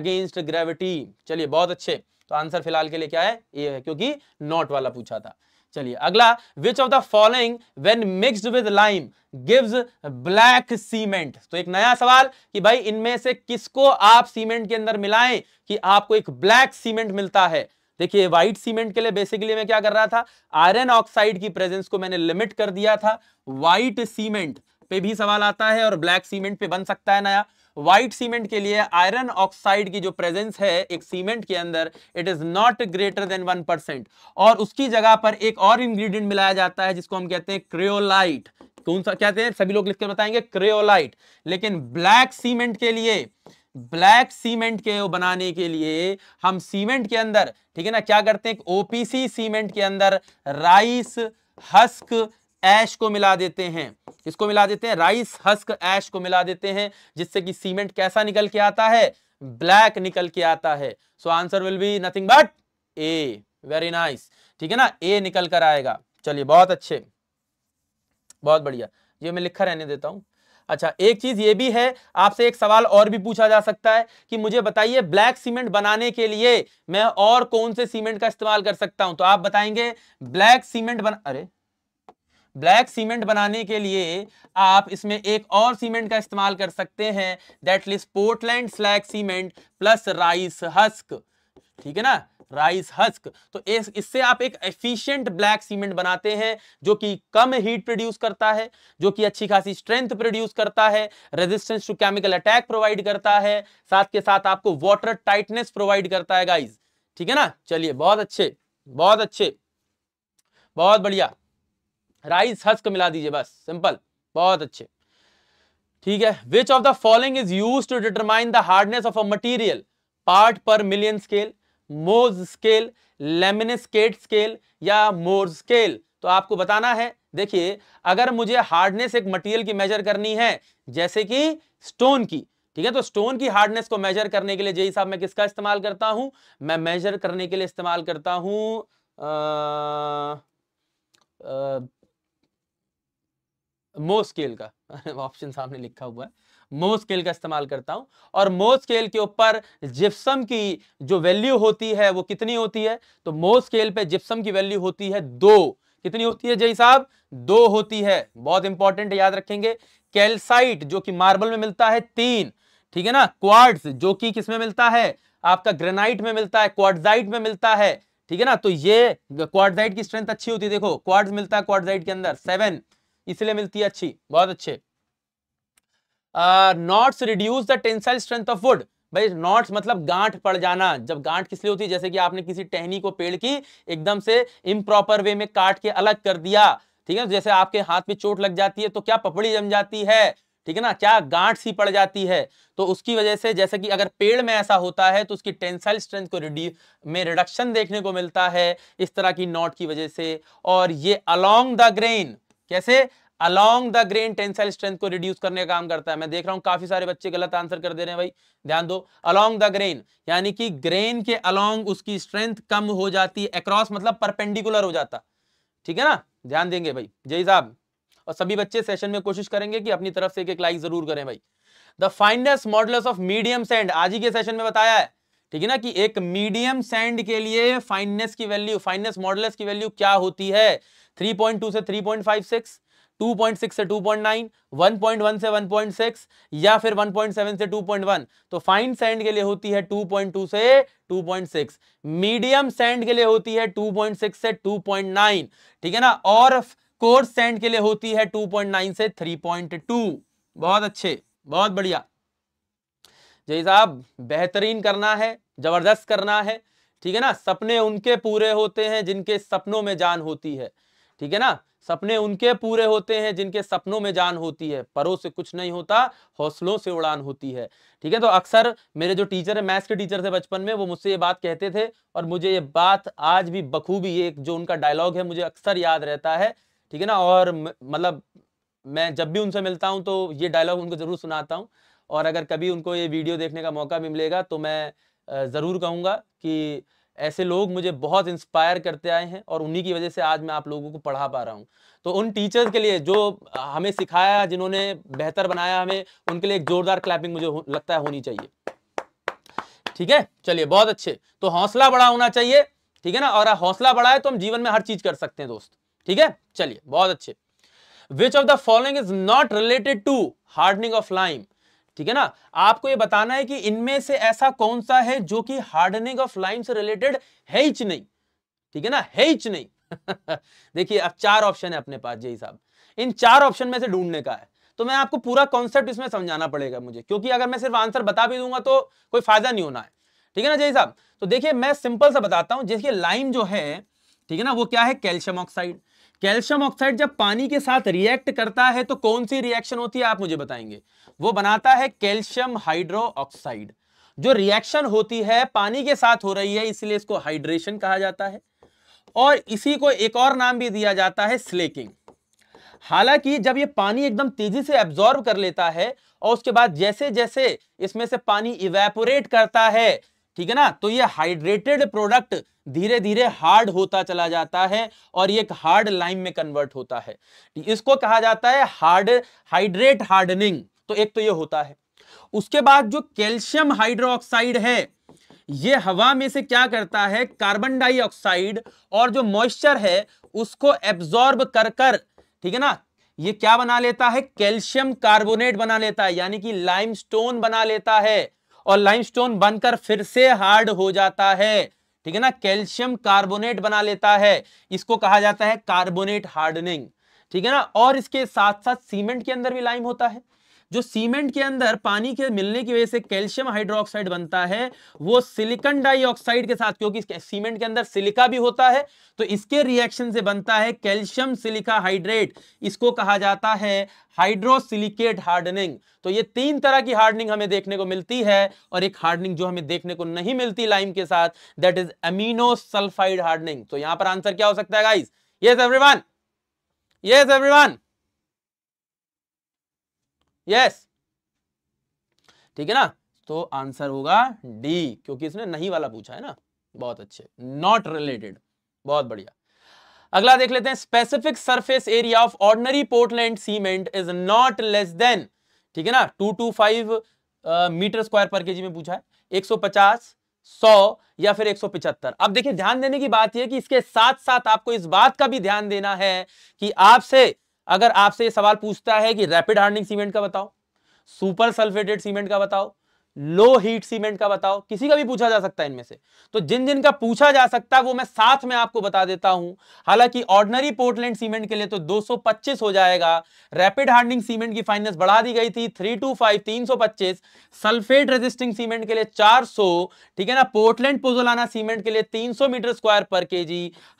अगेंस्ट ग्रेविटी चलिए बहुत अच्छे तो आंसर फिलहाल के लिए क्या है ये है क्योंकि नॉट वाला पूछा था चलिए अगला which of the following when mixed with lime gives black cement तो एक नया सवाल कि भाई इनमें से किसको आप सीमेंट के अंदर मिलाएं कि आपको एक ब्लैक सीमेंट मिलता है देखिए व्हाइट सीमेंट के लिए बेसिकली मैं क्या कर रहा था आयरन ऑक्साइड की प्रेजेंस को मैंने लिमिट कर दिया था व्हाइट सीमेंट पे भी सवाल आता है और ब्लैक सीमेंट पे बन सकता है नया व्हाइट सीमेंट के लिए आयरन ऑक्साइड की जो प्रेजेंस है एक सीमेंट के अंदर it is not greater than one percent और उसकी जगह पर एक और इंग्रेडिएंट मिलाया जाता है जिसको हम कहते हैं क्रियोलाइट कौन सा कहते हैं सभी लोग लिख के बताएंगे क्रियोलाइट लेकिन ब्लैक सीमेंट के लिए ब्लैक सीमेंट के बनाने के लिए हम सीमेंट के अंदर ठीक है ना क्या करते हैं ओपीसी सीमेंट के अंदर राइस हस्क ऐश को मिला देते हैं इसको मिला देते हैं राइस हस्क ऐश को मिला देते हैं जिससे कि सीमेंट कैसा निकल के आता है ब्लैक निकल के आता है so answer will be nothing but a very nice ठीक है ना ए निकल कर आएगा चलिए बहुत अच्छे बहुत बढ़िया ये मैं लिखा रहने देता हूं अच्छा एक चीज ये भी है आपसे एक सवाल और भी पूछा जा सकता है कि मुझे बताइए ब्लैक सीमेंट बनाने के लिए मैं और कौन से सीमेंट का इस्तेमाल कर सकता हूं तो आप बताएंगे ब्लैक सीमेंट बना अरे ब्लैक सीमेंट बनाने के लिए आप इसमें एक और सीमेंट का इस्तेमाल कर सकते हैं that list Portland slag cement plus rice husk ठीक है ना राइस हस्क तो इस इससे आप एक एफिशिएंट ब्लैक सीमेंट बनाते हैं जो कि कम हीट प्रोड्यूस करता है जो कि अच्छी खासी स्ट्रेंथ प्रोड्यूस करता है resistance to chemical attack provide करता है साथ के साथ आपको वाटर टाइटनेस प्रोवाइड करता है गाइज ठीक है ना चलिए बहुत अच्छे बहुत अच्छे बहुत बढ़िया राइस हस्क मिला दीजिए बस सिंपल बहुत अच्छे ठीक है which of the following is use to determine the hardness of a material part per million scale Mohs scale laminate scale या मोर स्केल तो आपको बताना है देखिए अगर मुझे हार्डनेस एक मटेरियल की मेजर करनी है जैसे कि स्टोन की ठीक है तो स्टोन की हार्डनेस को मेजर करने के लिए जय साहब मैं किसका इस्तेमाल करता हूं मैं मेजर करने के लिए इस्तेमाल करता हूं मो स्केल का ऑप्शन सामने लिखा हुआ है मो स्केल का इस्तेमाल करता हूं और मो स्केल के ऊपर जिप्सम की जो वैल्यू होती है वो कितनी होती है तो मो स्केल पे जिप्सम की वैल्यू होती है दो कितनी होती है जय साहब दो होती है बहुत इंपॉर्टेंट याद रखेंगे कैल्साइट जो कि मार्बल में मिलता है तीन ठीक है ना क्वार्ट्स जो कि किसमें मिलता है आपका ग्रेनाइट में मिलता है क्वार्टजाइट में मिलता है ठीक है ना तो ये क्वार्टजाइट की स्ट्रेंथ अच्छी होती है देखो क्वार्ट्स मिलता है क्वार्टजाइट के अंदर सेवन इसलिए मिलती है अच्छी बहुत अच्छे knots reduce the tensile strength of wood भाई नॉट्स मतलब गांठ पड़ जाना जब गांठ किस लिए होती है जैसे कि आपने किसी टहनी को पेड़ की एकदम से इम्प्रॉपर वे में काट के अलग कर दिया ठीक है जैसे आपके हाथ में चोट लग जाती है तो क्या पपड़ी जम जाती है ठीक है ना क्या गांठ सी पड़ जाती है तो उसकी वजह से जैसे कि अगर पेड़ में ऐसा होता है तो उसकी टेंसाइल स्ट्रेंथ को रिड्यू में रिडक्शन देखने को मिलता है इस तरह की नॉट की वजह से और ये अलोंग द ग्रेन कैसे along the grain tensile strength को रिड्यूस करने का काम करता है मैं देख रहा हूँ काफी सारे बच्चे गलत आंसर कर दे रहे हैं भाई ध्यान दो अलोंग द ग्रेन यानी कि ग्रेन के अलोंग उसकी स्ट्रेंथ कम हो जाती है अक्रॉस मतलब परपेंडिकुलर हो जाता ठीक है ना ध्यान देंगे भाई जय साहब और सभी बच्चे सेशन में कोशिश करेंगे कि अपनी तरफ से एक एक लाइक जरूर करें भाई the fineness model of medium sand आज ही के सेशन में बताया है ठीक है ना कि एक मीडियम सैंड के लिए फाइननेस की वैल्यू फाइननेस मॉडलस की वैल्यू क्या होती है 3.2 से 3.56 2.6 से 2.9, 1.1 से 1.6 या फिर 1.7 से 2.1 तो फाइन सैंड के लिए होती है 2.2 से 2.6 मीडियम सैंड के लिए होती है 2.6 से 2.9 ठीक है ना और कोर्स सैंड के लिए होती है 2.9 से 3.2 बहुत अच्छे बहुत बढ़िया जय साहब बेहतरीन करना है जबरदस्त करना है ठीक है ना सपने उनके पूरे होते हैं जिनके सपनों में जान होती है ठीक है ना सपने उनके पूरे होते हैं जिनके सपनों में जान होती है परों से कुछ नहीं होता हौसलों से उड़ान होती है ठीक है तो अक्सर मेरे जो टीचर है मैथ्स के टीचर थे बचपन में वो मुझसे ये बात कहते थे और मुझे ये बात आज भी बखूबी एक जो उनका डायलॉग है मुझे अक्सर याद रहता है ठीक है ना और मतलब मैं जब भी उनसे मिलता हूँ तो ये डायलॉग उनको जरूर सुनाता हूँ और अगर कभी उनको ये वीडियो देखने का मौका भी मिलेगा तो मैं ज़रूर कहूँगा कि ऐसे लोग मुझे बहुत इंस्पायर करते आए हैं और उन्हीं की वजह से आज मैं आप लोगों को पढ़ा पा रहा हूँ तो उन टीचर्स के लिए जो हमें सिखाया जिन्होंने बेहतर बनाया हमें उनके लिए एक ज़ोरदार क्लैपिंग मुझे लगता है होनी चाहिए ठीक है चलिए बहुत अच्छे तो हौसला बड़ा होना चाहिए ठीक है ना और हौसला बढ़ाए तो हम जीवन में हर चीज़ कर सकते हैं दोस्त ठीक है चलिए बहुत अच्छे which of the following is not related to hardening of lime ठीक है ना आपको ये बताना है कि इनमें से ऐसा कौन सा है जो कि हार्डनिंग ऑफ लाइम से रिलेटेड है ही नहीं ठीक है ना है ही नहीं देखिए अब चार ऑप्शन है अपने पास जी साहब इन चार ऑप्शन में से ढूंढने का है तो मैं आपको पूरा कॉन्सेप्ट इसमें समझाना पड़ेगा मुझे क्योंकि अगर मैं सिर्फ आंसर बता भी दूंगा तो कोई फायदा नहीं होना है ठीक है ना जय साहब तो देखिए मैं सिंपल सा बताता हूं जैसे लाइम जो है ठीक है ना वो क्या है कैल्शियम ऑक्साइड कैल्शियम ऑक्साइड जब पानी के साथ रिएक्ट करता है तो कौन सी रिएक्शन होती है आप मुझे बताएंगे वो बनाता है कैल्शियम हाइड्रो ऑक्साइड जो रिएक्शन होती है पानी के साथ हो रही है इसलिए इसको हाइड्रेशन कहा जाता है और इसी को एक और नाम भी दिया जाता है स्लेकिंग हालांकि जब ये पानी एकदम तेजी से एब्जॉर्ब कर लेता है और उसके बाद जैसे जैसे इसमें से पानी इवेपोरेट करता है ठीक है ना तो ये हाइड्रेटेड प्रोडक्ट धीरे धीरे हार्ड होता चला जाता है और ये हार्ड लाइम में कन्वर्ट होता है इसको कहा जाता है हार्ड हाइड्रेट हार्डनिंग तो एक तो ये होता है उसके बाद जो कैल्शियम हाइड्रोक्साइड है ये हवा में से क्या करता है कार्बन डाइऑक्साइड और जो मॉइस्चर है उसको एब्जॉर्ब कर कर ठीक है ना ये क्या बना लेता है कैल्शियम कार्बोनेट बना लेता है यानी कि लाइमस्टोन बना लेता है और लाइमस्टोन बनकर फिर से हार्ड हो जाता है ठीक है ना कैल्शियम कार्बोनेट बना लेता है इसको कहा जाता है कार्बोनेट हार्डनिंग ठीक है ना और इसके साथ साथ सीमेंट के अंदर भी लाइम होता है जो सीमेंट के अंदर पानी के मिलने की वजह से कैल्शियम हाइड्रोक्साइड बनता है वो सिलिकन डाइऑक्साइड के साथ क्योंकि सीमेंट के अंदर सिलिका भी होता है तो इसके रिएक्शन से बनता है कैल्शियम सिलिका हाइड्रेट इसको कहा जाता है हाइड्रोसिलिकेट हार्डनिंग तो ये तीन तरह की हार्डनिंग हमें देखने को मिलती है और एक हार्डनिंग जो हमें देखने को नहीं मिलती लाइम के साथ that is amino sulphide hardening तो यहां पर आंसर क्या हो सकता है guys yes everyone yes everyone yes ठीक है ना तो आंसर होगा डी क्योंकि इसने नहीं वाला पूछा है ना बहुत अच्छे नॉट रिलेटेड बहुत बढ़िया अगला देख लेते हैं specific surface area of ordinary Portland cement is not less than ठीक है ना two two five metre square per K में पूछा है एक सौ पचास सौ या फिर एक सौ पिचहत्तर अब देखिए ध्यान देने की बात यह कि इसके साथ साथ आपको इस बात का भी ध्यान देना है कि आपसे अगर आपसे सवाल पूछता है कि रैपिड हार्डनिंग सीमेंट का बताओ सुपर सल्फेटेड सीमेंट का बताओ लो हीट सीमेंट का बताओ किसी का भी पूछा जा सकता है इनमें से तो जिन जिन का पूछा जा सकता है वो मैं साथ में आपको बता देता हूं हालांकि ऑर्डनरी पोर्टलैंड सीमेंट के लिए तो 225 हो जाएगा रैपिड हार्डनिंग सीमेंट की फाइनेंस बढ़ा दी गई थी थ्री टू फाइव तीन सौ पच्चीस सल्फेट रेजिस्टिंग सीमेंट के लिए चार सौ ठीक है ना पोर्टलैंड पोजोलाना सीमेंट के लिए तीन सौ मीटर स्क्वायर पर के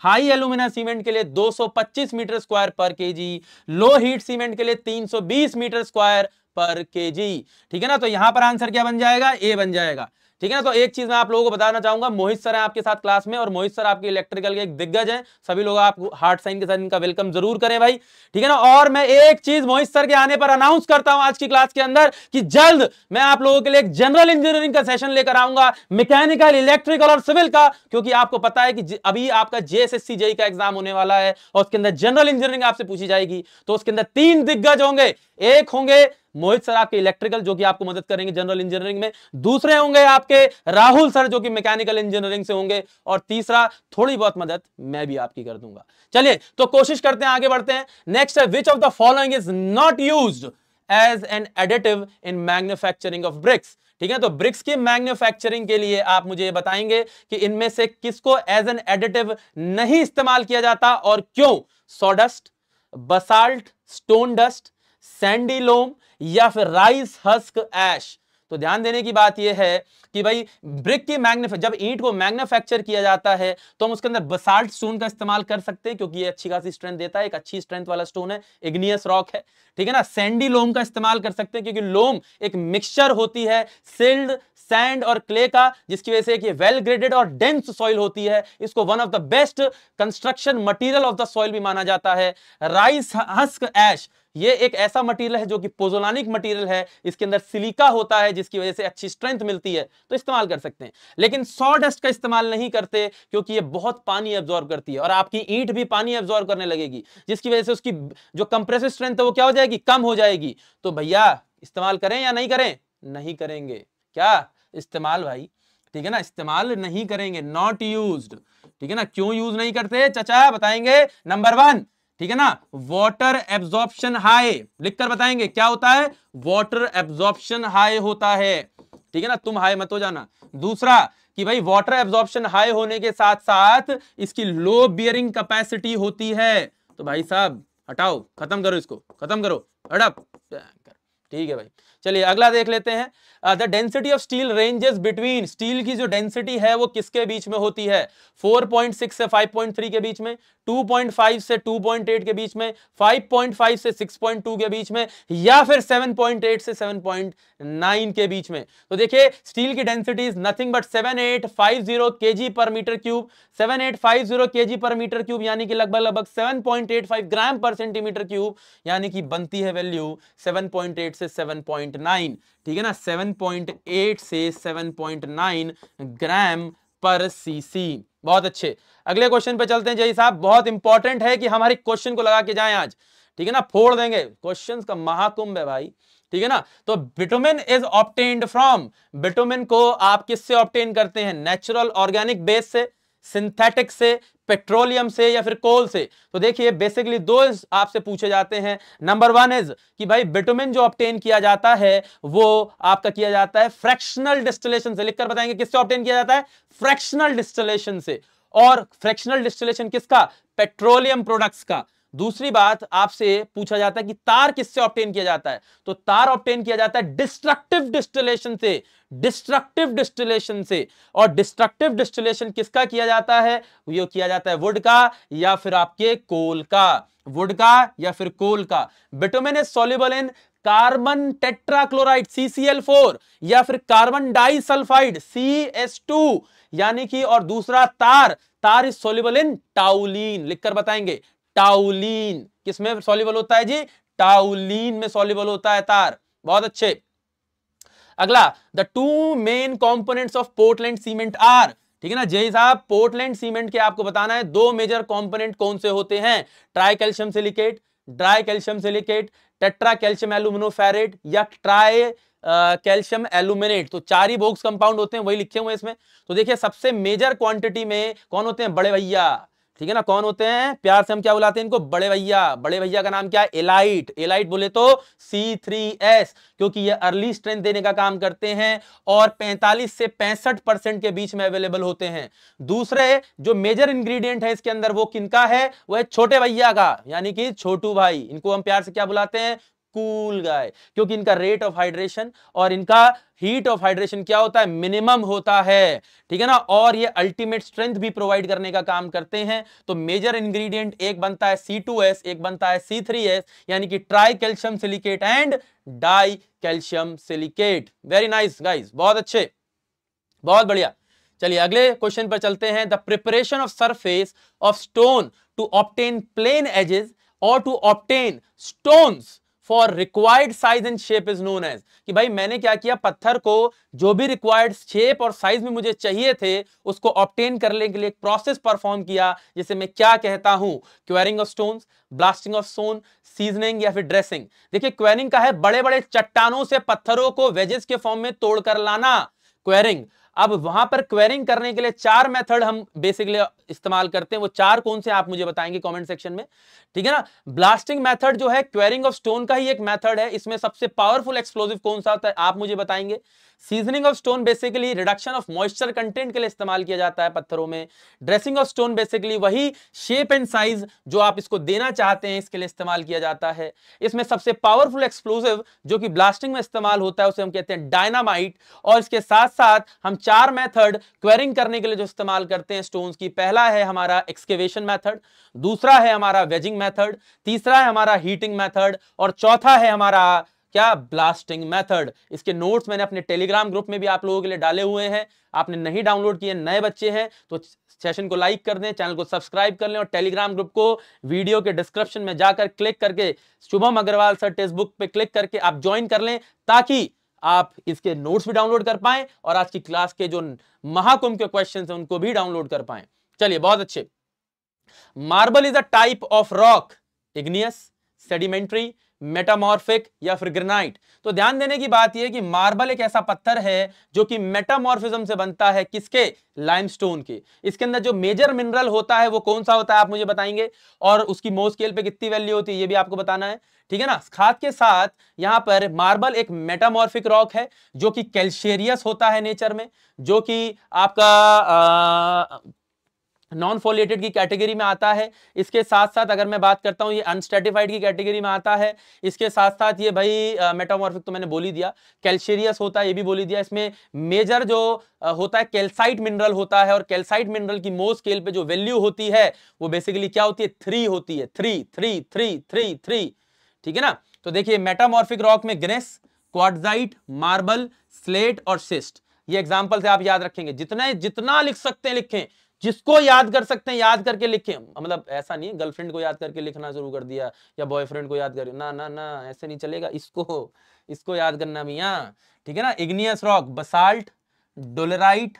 हाई एलुमिना सीमेंट के लिए दो सौ पच्चीस मीटर स्क्वायर पर के जी लो हीट सीमेंट के लिए तीन सौ बीस मीटर स्क्वायर पर के जी ठीक है ना तो यहाँ पर आंसर क्या बन जाएगा ए बन जाएगा ठीक है ना तो एक चीज मैं आप लोगों को बताना चाहूंगा मोहित सर है आपके साथ क्लास में और मोहित सर आपके इलेक्ट्रिकल के एक दिग्गज हैं सभी लोग आप हार्ट साइन के साथ इनका वेलकम जरूर करें भाई ठीक है ना और मैं एक चीज मोहित सर के आने पर अनाउंस करता हूं आज की क्लास के अंदर कि जल्द मैं आप लोगों के लिए एक जनरल इंजीनियरिंग का सेशन लेकर आऊंगा मैकेनिकल इलेक्ट्रिकल और सिविल का क्योंकि आपको पता है कि अभी आपका जेएसएससी जेई e e का एग्जाम होने वाला है और उसके अंदर जनरल इंजीनियरिंग आपसे पूछी जाएगी तो उसके अंदर तीन दिग्गज होंगे एक होंगे मोहित सर आपके इलेक्ट्रिकल जो कि आपको मदद करेंगे जनरल इंजीनियरिंग में दूसरे होंगे आपके राहुल सर जो कि मैकेनिकल इंजीनियरिंग से होंगे और तीसरा थोड़ी बहुत मदद मैं भी आपकी कर दूंगा चलिए तो कोशिश करते हैं आगे बढ़ते हैं नेक्स्ट है which of the following is not use as an additive in manufacturing of bricks ठीक है तो ब्रिक्स की मैन्युफैक्चरिंग के लिए आप मुझे ये बताएंगे कि इनमें से किसको एज एन एडिटिव नहीं इस्तेमाल किया जाता और क्यों sawdust basalt stone dust sandy loam या फिर राइस हस्क एश तो ध्यान देने की बात यह है कि भाई ब्रिक की मैग्निफ जब ईंट को मैग्नुफैक्चर किया जाता है तो हम उसके अंदर बसाल्ट स्टोन का इस्तेमाल कर सकते हैं क्योंकि ये अच्छी खासी स्ट्रेंथ देता है एक अच्छी स्ट्रेंथ वाला स्टोन है इग्नियस रॉक है ठीक है ना सैंडी लोम का इस्तेमाल कर सकते हैं क्योंकि लोम एक मिक्सचर होती है सिल्ड सैंड और क्ले का जिसकी वजह से एक वेल ग्रेडेड और डेंस सॉइल होती है इसको one of the best construction material of the soil भी माना जाता है राइस हस्क एश ये एक ऐसा मटेरियल है जो कि पोजोलानिक मटेरियल है इसके अंदर सिलिका होता है जिसकी वजह से अच्छी स्ट्रेंथ मिलती है तो इस्तेमाल कर सकते हैं लेकिन सॉ डस्ट का इस्तेमाल नहीं करते क्योंकि ये बहुत पानी एब्जॉर्व करती है और आपकी ईट भी पानी एब्जॉर्व करने लगेगी जिसकी वजह से उसकी जो कंप्रेसिव स्ट्रेंथ है वो क्या हो जाएगी कम हो जाएगी तो भैया इस्तेमाल करें या नहीं करें नहीं करेंगे क्या इस्तेमाल भाई ठीक है ना इस्तेमाल नहीं करेंगे नॉट यूज ठीक है ना क्यों यूज नहीं करते चचा बताएंगे नंबर वन ठीक है ना वॉटर एब्जॉर्प्शन हाई लिखकर बताएंगे क्या होता है वॉटर एब्जॉर्प्शन हाई होता है ठीक है ना तुम हाई मत हो जाना दूसरा कि भाई वाटर एब्जॉर्प्शन हाई होने के साथ साथ इसकी लो बियरिंग कैपेसिटी होती है तो भाई साहब हटाओ खत्म करो इसको खत्म करो हड़प ठीक है भाई चलिए अगला देख लेते हैं the density of steel ranges between steel की जो डेंसिटी है वो किसके बीच में होती है 4.6 से 5.3 के बीच में 2.5 से 2.8 के बीच में 5.5 से 6.2 के बीच में या फिर 7.8 से 7.9 के बीच में तो देखिए स्टील की density is nothing but 7850 KG per metre cube 7850 KG per metre cube यानी कि लगभग लगभग 7.85 ग्राम पर सेंटीमीटर क्यूब यानी कि बनती है वैल्यू 7.8 से 7. 7.9 ठीक है ना 7.8 से 7.9 ग्राम पर सीसी बहुत अच्छे अगले क्वेश्चन पे चलते हैं जय साहब बहुत इंपॉर्टेंट है कि हमारे क्वेश्चन को लगा के जाए आज ठीक है ना फोड़ देंगे क्वेश्चंस का महाकुंभ है भाई ठीक है ना तो bitumen is obtained from bitumen को आप किससे ऑप्टेन करते हैं नेचुरल ऑर्गेनिक बेस से सिंथेटिक से पेट्रोलियम से या फिर कोल से तो देखिए बेसिकली दो आपसे पूछे जाते हैं नंबर वन इज कि भाई बिटुमिन जो ऑप्टेन किया जाता है वो आपका किया जाता है फ्रैक्शनल डिस्टिलेशन से लिखकर बताएंगे किससे ऑप्टेन किया जाता है फ्रैक्शनल डिस्टिलेशन से और फ्रैक्शनल डिस्टिलेशन किसका पेट्रोलियम प्रोडक्ट्स का दूसरी बात आपसे पूछा जाता है कि तार किससे ऑप्टेन किया जाता है तो तार ऑप्टेन किया जाता है डिस्ट्रक्टिव डिस्टिलेशन से डिस्ट्रक्टिव डिस्टिलेशन से और डिस्ट्रक्टिव डिस्टिलेशन किसका किया जाता है यह किया जाता है वुड का या फिर आपके कोल का वुड का या फिर कोल का bitumen is soluble in carbon tetrachloride CCl4 या फिर कार्बन डाइसल्फाइड टू यानी कि और दूसरा तार तार इज सोल्यूबल इन टाउलिन लिखकर बताएंगे टाउलीन किसमें सॉल्यूबल होता है जी टाउलीन में सॉल्यूबल होता है तार बहुत अच्छे अगला the two main components of Portland cement are ठीक है ना जय साहब पोर्टलैंड सीमेंट के आपको बताना है दो मेजर कंपोनेंट कौन से होते हैं tri calcium silicate di calcium silicate tetra calcium aluminoferrite या ट्राई कैल्शियम एल्यूमिनेट तो चार ही बोक्स कंपाउंड होते हैं वही लिखे हुए इसमें तो देखिए सबसे मेजर क्वांटिटी में कौन होते हैं बड़े भैया ठीक है ना कौन होते हैं प्यार से हम क्या बुलाते हैं इनको बड़े भैया बड़े भैया का नाम क्या है एलाइट एलाइट बोले तो C3S क्योंकि ये अर्ली स्ट्रेंथ देने का काम करते हैं और 45 से पैंसठ परसेंट के बीच में अवेलेबल होते हैं दूसरे जो मेजर इंग्रेडिएंट है इसके अंदर वो किनका है वह छोटे भैया का यानी कि छोटू भाई इनको हम प्यार से क्या बुलाते हैं कूल गाय क्योंकि इनका रेट ऑफ हाइड्रेशन और इनका हीट ऑफ हाइड्रेशन क्या होता है मिनिमम होता है ठीक है ना और ये अल्टीमेट स्ट्रेंथ भी प्रोवाइड करने का काम करते हैं तो मेजर इंग्रेडिएंट एक बनता है C2S एक बनता है C3S यानी कि tri calcium silicate and di calcium silicate very nice guys बहुत अच्छे बहुत बढ़िया चलिए अगले क्वेश्चन पर चलते हैं the preparation of surface of stone to obtain plane edges और to obtain stones for required size and shape is known as कि भाई मैंने क्या किया पत्थर को जो भी रिक्वायर्ड शेप और साइज में मुझे चाहिए थे उसको ऑप्टेन करने के लिए एक प्रोसेस परफॉर्म किया जिसे मैं क्या कहता हूं quarrying of stone blasting of stone seasoning या फिर ड्रेसिंग देखिए क्वेरिंग का है बड़े बड़े चट्टानों से पत्थरों को वेजेस के फॉर्म में तोड़कर लाना क्वेरिंग अब वहां पर क्वेरिंग करने के लिए चार मेथड हम बेसिकली इस्तेमाल करते हैं वो चार कौन से आप मुझे बताएंगे कमेंट सेक्शन में ठीक है ना ब्लास्टिंग मेथड जो है क्वेरिंग ऑफ स्टोन का ही एक मेथड है इसमें सबसे पावरफुल एक्सप्लोजिव कौन सा होता है आप मुझे बताएंगे seasoning of stone basically reduction of moisture content के लिए इस्तेमाल किया जाता है पत्थरों में ड्रेसिंग ऑफ स्टोन बेसिकली वही शेप एंड साइज जो आप इसको देना चाहते हैं इसके लिए इस्तेमाल किया जाता है इसमें सबसे पावरफुल एक्सप्लोजिव जो कि ब्लास्टिंग में इस्तेमाल होता है उसे हम कहते हैं डायनामाइट और इसके साथ साथ हम चार मैथड क्वेरिंग करने के लिए जो इस्तेमाल करते हैं स्टोन की पहला है हमारा एक्सकेवेशन मैथड दूसरा है हमारा वेजिंग मैथड तीसरा है हमारा हीटिंग मैथड और चौथा है हमारा क्या ब्लास्टिंग मेथड इसके नोट्स मैंने अपने टेलीग्राम ग्रुप में भी आप लोगों के लिए डाले हुए हैं आपने नहीं डाउनलोड किए नए बच्चे हैं तो सेशन को लाइक कर दें चैनल को सब्सक्राइब कर लें और टेलीग्राम ग्रुप को वीडियो के डिस्क्रिप्शन में जाकर क्लिक करके Shubham Agarwal sir text textbook पे क्लिक करके आप ज्वाइन कर लें ताकि आप इसके नोट्स भी डाउनलोड कर पाएं और आज की क्लास के जो महाकुंभ के क्वेश्चन है उनको भी डाउनलोड कर पाए चलिए बहुत अच्छे marble is a type of rock igneous sedimentary metamorphic या फिर ग्रेनाइट तो ध्यान देने की बात यह कि मार्बल एक ऐसा पत्थर है जो कि मेटामॉर्फिज्म से बनता है किसके लाइमस्टोन के इसके अंदर जो मेजर मिनरल होता है वो कौन सा होता है आप मुझे बताएंगे और उसकी मो स्केल पे कितनी वैल्यू होती है ये भी आपको बताना है ठीक है ना खाद के साथ यहां पर मार्बल एक मेटामॉर्फिक रॉक है जो कि कैल्शेरियस होता है नेचर में जो कि आपका आ, नॉन फोलिएटेड की कैटेगरी में आता है इसके साथ साथ अगर मैं बात करता हूँ ये अनस्टेटिफाइड की कैटेगरी में आता है इसके साथ साथ ये भाई मेटामॉर्फिक तो मैंने बोली दिया कैल्शियरियस होता है ये भी बोली दिया इसमें मेजर जो होता है कैल्साइट मिनरल होता है और कैल्साइट मिनरल की मोस्ट स्केल पे जो वैल्यू होती है वो बेसिकली क्या होती है थ्री होती है three three three three three ठीक है ना तो देखिए मेटामॉर्फिक रॉक में ग्रेस क्वाडजाइट मार्बल स्लेट और सिस्ट ये एग्जाम्पल से आप याद रखेंगे जितने जितना लिख सकते हैं लिखें जिसको याद कर सकते हैं याद करके लिखे मतलब ऐसा नहीं गर्लफ्रेंड को याद करके लिखना शुरू कर दिया या बॉयफ्रेंड को याद कर ना ना ना ऐसे नहीं चलेगा इसको इसको याद करना भैया ठीक है ना igneous rock basalt dolerite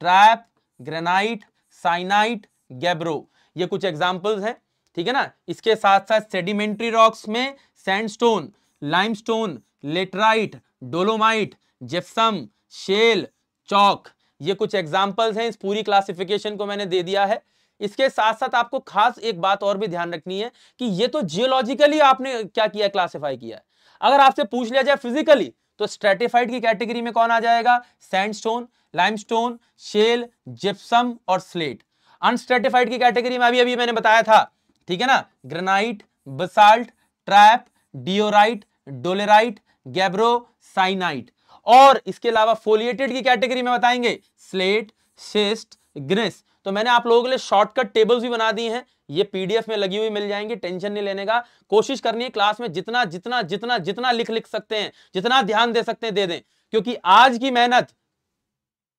trap granite syenite gabbro ये कुछ एग्जाम्पल्स है ठीक है ना इसके साथ साथ सेडिमेंट्री रॉक्स में sandstone limestone laterite dolomite gypsum shale chalk ये कुछ एग्जाम्पल्स हैं इस पूरी क्लासिफिकेशन को मैंने दे दिया है इसके साथ साथ आपको खास एक बात और भी ध्यान रखनी है कि ये तो जियोलॉजिकली आपने क्या किया क्लासिफाई किया है अगर आपसे पूछ लिया जाए फिजिकली तो स्ट्रेटिफाइड की कैटेगरी में कौन आ जाएगा सैंडस्टोन लाइमस्टोन शेल जिप्सम और स्लेट अनस्ट्रेटिफाइड की कैटेगरी में अभी अभी मैंने बताया था ठीक है ना granite basalt trap diorite dolerite gabbro syenite और इसके अलावा फोलिएटेड की कैटेगरी में बताएंगे स्लेट सिस्ट ग्रिस तो मैंने आप लोगों के लिए शॉर्टकट टेबल्स भी बना दी हैं ये पीडीएफ में लगी हुई मिल जाएंगी टेंशन नहीं लेने का कोशिश करनी है क्लास में जितना जितना जितना जितना लिख लिख सकते हैं जितना ध्यान दे सकते हैं दे दें क्योंकि आज की मेहनत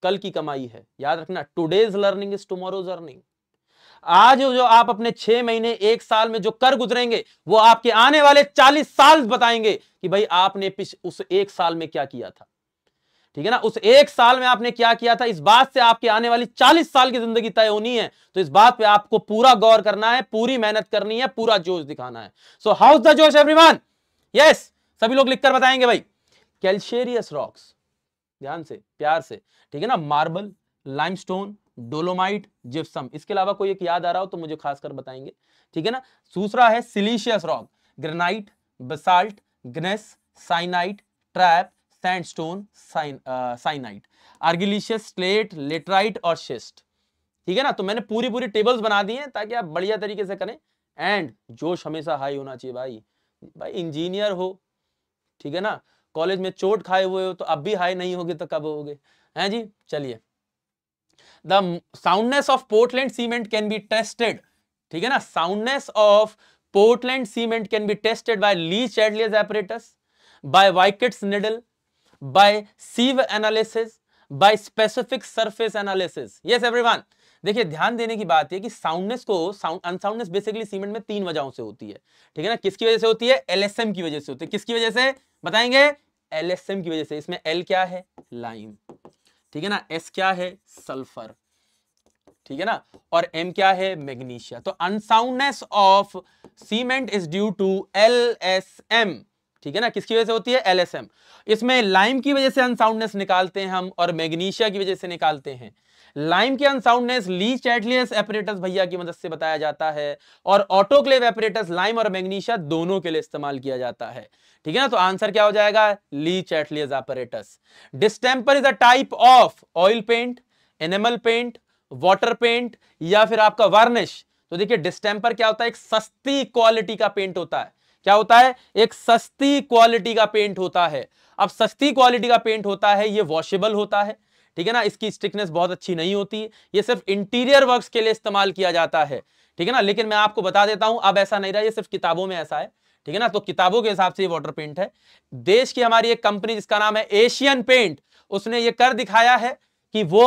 कल की कमाई है याद रखना today's learning is tomorrow's learning आज जो आप अपने छह महीने एक साल में जो कर गुजरेंगे वो आपके आने वाले चालीस साल बताएंगे कि भाई आपने उस एक साल में क्या किया था ठीक है ना उस एक साल में आपने क्या किया था इस बात से आपकी आने वाली चालीस साल की जिंदगी तय होनी है तो इस बात पे आपको पूरा गौर करना है पूरी मेहनत करनी है पूरा जोश दिखाना है so how's the josh everyone yes सभी लोग लिखकर बताएंगे भाई कैल्शेरियस रॉक्स ध्यान से प्यार से ठीक है ना मार्बल लाइमस्टोन डोलोमाइट जिप्सम इसके अलावा कोई एक याद आ रहा हो तो मुझे खासकर बताएंगे ठीक है ना दूसरा है siliceous rock granite basalt gneiss syenite trap sandstone साइन साइनाइट आर्गिलिशियस स्लेट लेटराइट और शिस्ट ठीक है ना तो मैंने पूरी पूरी टेबल्स बना दी हैं ताकि आप बढ़िया तरीके से करें एंड जोश हमेशा हाई होना चाहिए भाई भाई इंजीनियर हो ठीक है ना कॉलेज में चोट खाए हुए हो तो अब भी हाई नहीं होगे तो कब होगे हैं जी चलिए the soundness of Portland cement can be tested ठीक है ना soundness of Portland cement can be tested by Le Chatelier apparatus by Vicat's needle by sieve analysis by specific surface analysis yes everyone देखिए ध्यान देने की बात है कि साउंडनेस को साउंड अनसाउंडनेस बेसिकली सीमेंट में तीन वजहों से होती है ठीक है ना किसकी वजह से होती है एलएसएम की वजह से होती है किसकी वजह से बताएंगे एलएसएम की वजह से इसमें एल क्या है लाइम ठीक है ना एस क्या है सल्फर ठीक है ना और एम क्या है मैग्नीशिया तो unsoundness of cement is due to L S M ठीक है ना किसकी वजह से होती है एलएसएम इसमें लाइम की वजह से अनसाउंडनेस निकालते हैं हम और मैग्नीशिया की वजह से निकालते हैं लाइम की अनसाउंडनेस ली चैटलियस एपरेटस भैया की मदद से बताया जाता है और ऑटोक्लेव एपरेटस लाइम और मैग्नीशिया दोनों के लिए इस्तेमाल किया जाता है ठीक है ना तो आंसर क्या हो जाएगा Le Chatelier apparatus distemper is a type of oil paint animal paint water paint या फिर आपका वार्निश तो देखिए डिस्टेम्पर क्या होता है एक सस्ती क्वालिटी का पेंट होता है क्या होता है एक सस्ती क्वालिटी का पेंट होता है अब सस्ती क्वालिटी का पेंट होता है ये वॉशेबल होता है ठीक है ना इसकी स्टिकनेस बहुत अच्छी नहीं होती है ये सिर्फ इंटीरियर वर्क्स के लिए इस्तेमाल किया जाता है ठीक है ना लेकिन मैं आपको बता देता हूं अब ऐसा नहीं रहा ये सिर्फ किताबों में ऐसा है ठीक है ना तो किताबों के हिसाब से ये वाटर पेंट है देश की हमारी एक कंपनी जिसका नाम है एशियन पेंट उसने ये कर दिखाया है कि वो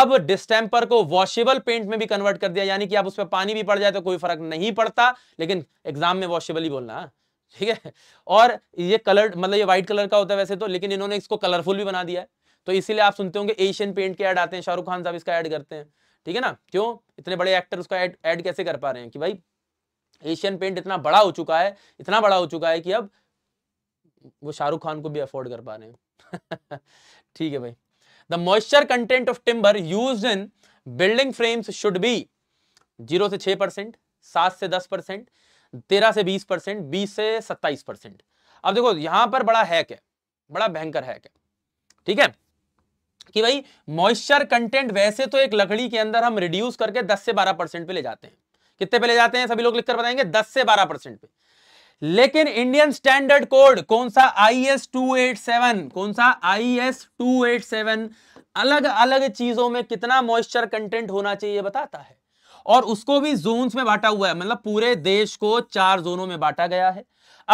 अब डिस्टेम्पर को वॉशेबल पेंट में भी कन्वर्ट कर दिया यानी कि आप उस पर पानी भी पड़ जाए तो कोई फर्क नहीं पड़ता लेकिन एग्जाम में वॉशेबल ही बोलना हाँ, ठीक है और ये कलर मतलब ये व्हाइट कलर का होता है वैसे तो लेकिन इन्होंने इसको कलरफुल भी बना दिया है तो इसीलिए आप सुनते होंगे एशियन पेंट के ऐड आते हैं शाहरुख खान साहब इसका ऐड करते हैं ठीक है ना क्यों इतने बड़े एक्टर उसका ऐड ऐड कैसे कर पा रहे हैं कि भाई एशियन पेंट इतना बड़ा हो चुका है इतना बड़ा हो चुका है कि अब वो शाहरुख खान को भी अफोर्ड कर पा रहे हैं ठीक है भाई the moisture content of timber use in building frames should be zero से छह परसेंट सात से दस परसेंट तेरह से बीस परसेंट बीस से सत्ताईस परसेंट अब देखो यहां पर बड़ा हैक है बड़ा भयंकर हैक है ठीक है कि भाई मॉइस्चर कंटेंट वैसे तो एक लकड़ी के अंदर हम रिड्यूस करके दस से बारह परसेंट पे ले जाते हैं कितने पे ले जाते हैं सभी लोग लिखकर बताएंगे दस से बारह परसेंट पे लेकिन इंडियन स्टैंडर्ड कोड कौन सा I S two eight seven कौन सा I S two eight seven अलग अलग चीजों में कितना मॉइस्चर कंटेंट होना चाहिए बताता है और उसको भी जोन्स में बांटा हुआ है मतलब पूरे देश को चार जोनों में बांटा गया है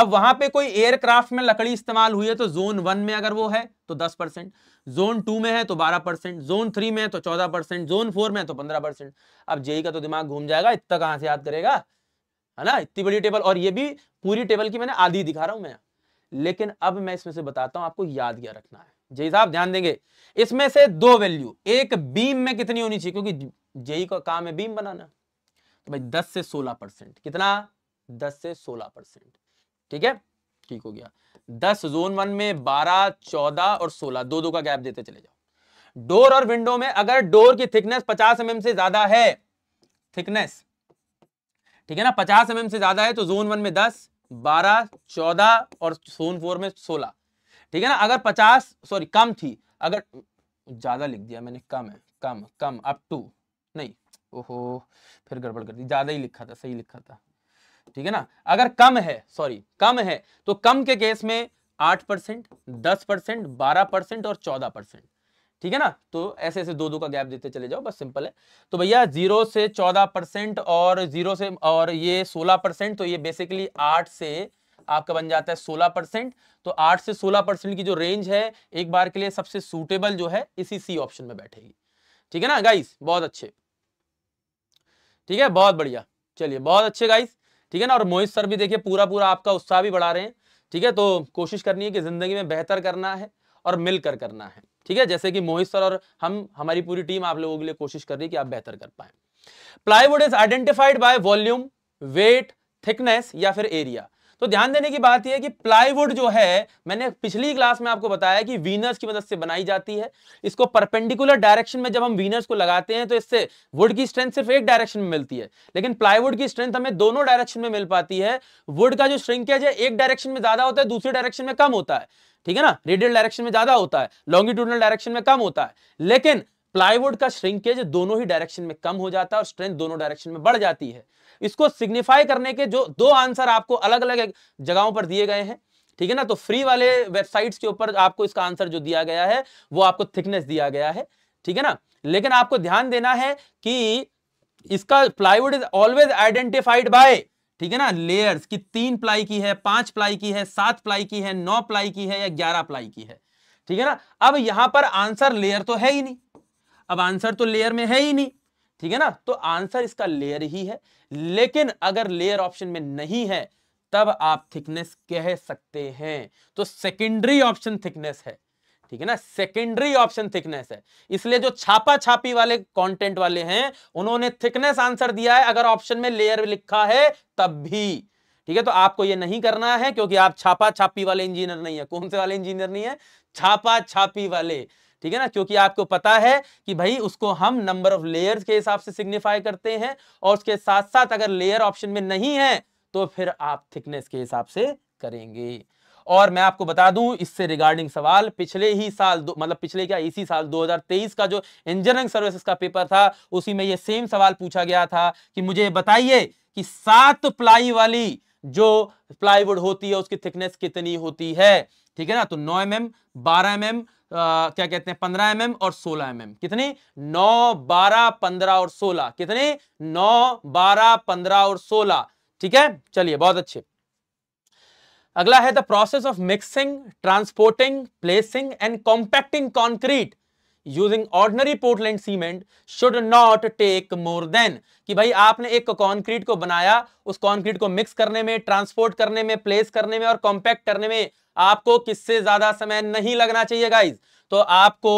अब वहां पे कोई एयरक्राफ्ट में लकड़ी इस्तेमाल हुई है तो जोन वन में अगर वो है तो दस परसेंट जोन टू में है तो बारह परसेंट जोन थ्री में है तो चौदह परसेंट जोन फोर में है तो पंद्रह परसेंट अब जेई e e का तो दिमाग घूम जाएगा इतना कहां से याद करेगा है ना इतनी बड़ी टेबल और ये भी पूरी टेबल की मैंने आधी दिखा रहा हूं मैं लेकिन अब मैं इसमें से बताता हूं आपको याद क्या रखना है जय साहब ध्यान देंगे इसमें से दो वैल्यू एक बीम में कितनी होनी चाहिए क्योंकि जेई का काम है बीम बनाना तो भाई 10 से 16 परसेंट कितना 10 से 16 परसेंट ठीक है ठीक हो गया 10 जोन वन में 12 14 और 16 दो दो का गैप देते चले जाओ डोर और विंडो में अगर डोर की थिकनेस 50 एम mm से ज्यादा है थिकनेस ठीक है ना पचास एमएम से ज्यादा है तो जोन वन में दस बारह चौदह और जोन फोर में सोलह ठीक है ना अगर पचास सॉरी कम थी अगर ज्यादा लिख दिया मैंने कम है कम कम अप टू नहीं ओहो फिर गड़बड़ कर दी ज्यादा ही लिखा था सही लिखा था ठीक है ना अगर कम है सॉरी कम है तो कम के केस में आठ परसेंट दस परसेंट बारह परसेंट और चौदह परसेंट ठीक है ना तो ऐसे ऐसे दो दो का गैप देते चले जाओ बस सिंपल है तो भैया जीरो से चौदह परसेंट और जीरो से और ये सोलह परसेंट तो ये बेसिकली आठ से आपका बन जाता है सोलह परसेंट तो आठ से सोलह परसेंट की जो रेंज है एक बार के लिए सबसे सूटेबल जो है इसी सी ऑप्शन में बैठेगी ठीक है ना गाइस बहुत अच्छे ठीक है बहुत बढ़िया चलिए बहुत अच्छे गाइस ठीक है ना और मोहित सर भी देखिए पूरा पूरा आपका उत्साह भी बढ़ा रहे हैं ठीक है तो कोशिश करनी है कि जिंदगी में बेहतर करना है और मिलकर करना है ठीक है जैसे कि मोहित सर और हम हमारी पूरी टीम आप लोगों के लिए कोशिश कर रही है कि आप बेहतर कर पाए plywood is identified by volume weight thickness या फिर एरिया तो ध्यान देने की बात यह है कि प्लाईवुड जो है मैंने पिछली क्लास में आपको बताया कि वीनर्स की मदद से बनाई जाती है इसको परपेंडिकुलर डायरेक्शन में जब हम वीनर्स को लगाते हैं तो इससे वुड की स्ट्रेंथ सिर्फ एक डायरेक्शन में मिलती है लेकिन प्लाईवुड की स्ट्रेंथ हमें दोनों डायरेक्शन में मिल पाती है वुड का जो श्रिंकेज है एक डायरेक्शन में ज्यादा होता है दूसरे डायरेक्शन में कम होता है ठीक है ना रेडियल डायरेक्शन में ज्यादा होता है लॉन्गिट्यूडनल डायरेक्शन में कम होता है लेकिन प्लाईवुड का श्रिंकेज दोनों ही डायरेक्शन में कम हो जाता है और स्ट्रेंथ दोनों डायरेक्शन में बढ़ जाती है इसको सिग्निफाई करने के जो दो आंसर आपको अलग अलग जगहों पर दिए गए हैं ठीक है ना तो फ्री वाले वेबसाइट्स के ऊपर आपको इसका आंसर जो दिया गया है वो आपको थिकनेस दिया गया है ठीक है ना लेकिन आपको ध्यान देना है कि इसका plywood is always identified by ठीक है ना लेयर्स की तीन प्लाई की है पांच प्लाई की है सात प्लाई की है नौ प्लाई की है या ग्यारह प्लाई की है ठीक है ना अब यहां पर आंसर लेयर तो है ही नहीं अब आंसर तो लेयर में है ही नहीं ठीक है ना तो आंसर इसका लेयर ही है लेकिन अगर लेयर ऑप्शन में नहीं है तब आप थिकनेस कह सकते हैं तो सेकेंडरी ऑप्शन थिकनेस है ठीक है ना सेकेंडरी ऑप्शन थिकनेस है इसलिए जो छापा छापी वाले कंटेंट वाले हैं उन्होंने थिकनेस आंसर दिया है अगर ऑप्शन में लेयर लिखा है तब भी ठीक है तो आपको ये नहीं करना है क्योंकि आप छापा छापी वाले इंजीनियर नहीं है कौन से वाले इंजीनियर नहीं है छापा छापी वाले ठीक है ना क्योंकि आपको पता है कि भाई उसको हम नंबर ऑफ लेयर्स के हिसाब से सिग्निफाई करते हैं और उसके साथ साथ अगर लेयर ऑप्शन में नहीं है तो फिर आप थिकनेस के हिसाब से करेंगे और मैं आपको बता दूं इससे रिगार्डिंग सवाल पिछले ही साल मतलब पिछले क्या इसी साल 2023 का जो इंजीनियरिंग सर्विसेज का पेपर था उसी में ये सेम सवाल पूछा गया था कि मुझे बताइए कि सात प्लाई वाली जो प्लाईवुड होती है उसकी थिकनेस कितनी होती है ठीक है ना तो नौ एम mm, एम बारह एम mm, एम आ, क्या कहते हैं पंद्रह एम और सोलह एम कितने नौ बारह पंद्रह और सोलह कितने नौ बारह पंद्रह और सोलह ठीक है चलिए बहुत अच्छे अगला है the process of mixing transporting placing and compacting concrete using ordinary Portland cement should not take more than कि भाई आपने एक कॉन्क्रीट को बनाया उस कॉन्क्रीट को मिक्स करने में ट्रांसपोर्ट करने में प्लेस करने में और कॉम्पैक्ट करने में आपको किससे ज्यादा समय नहीं लगना चाहिए गाइज तो आपको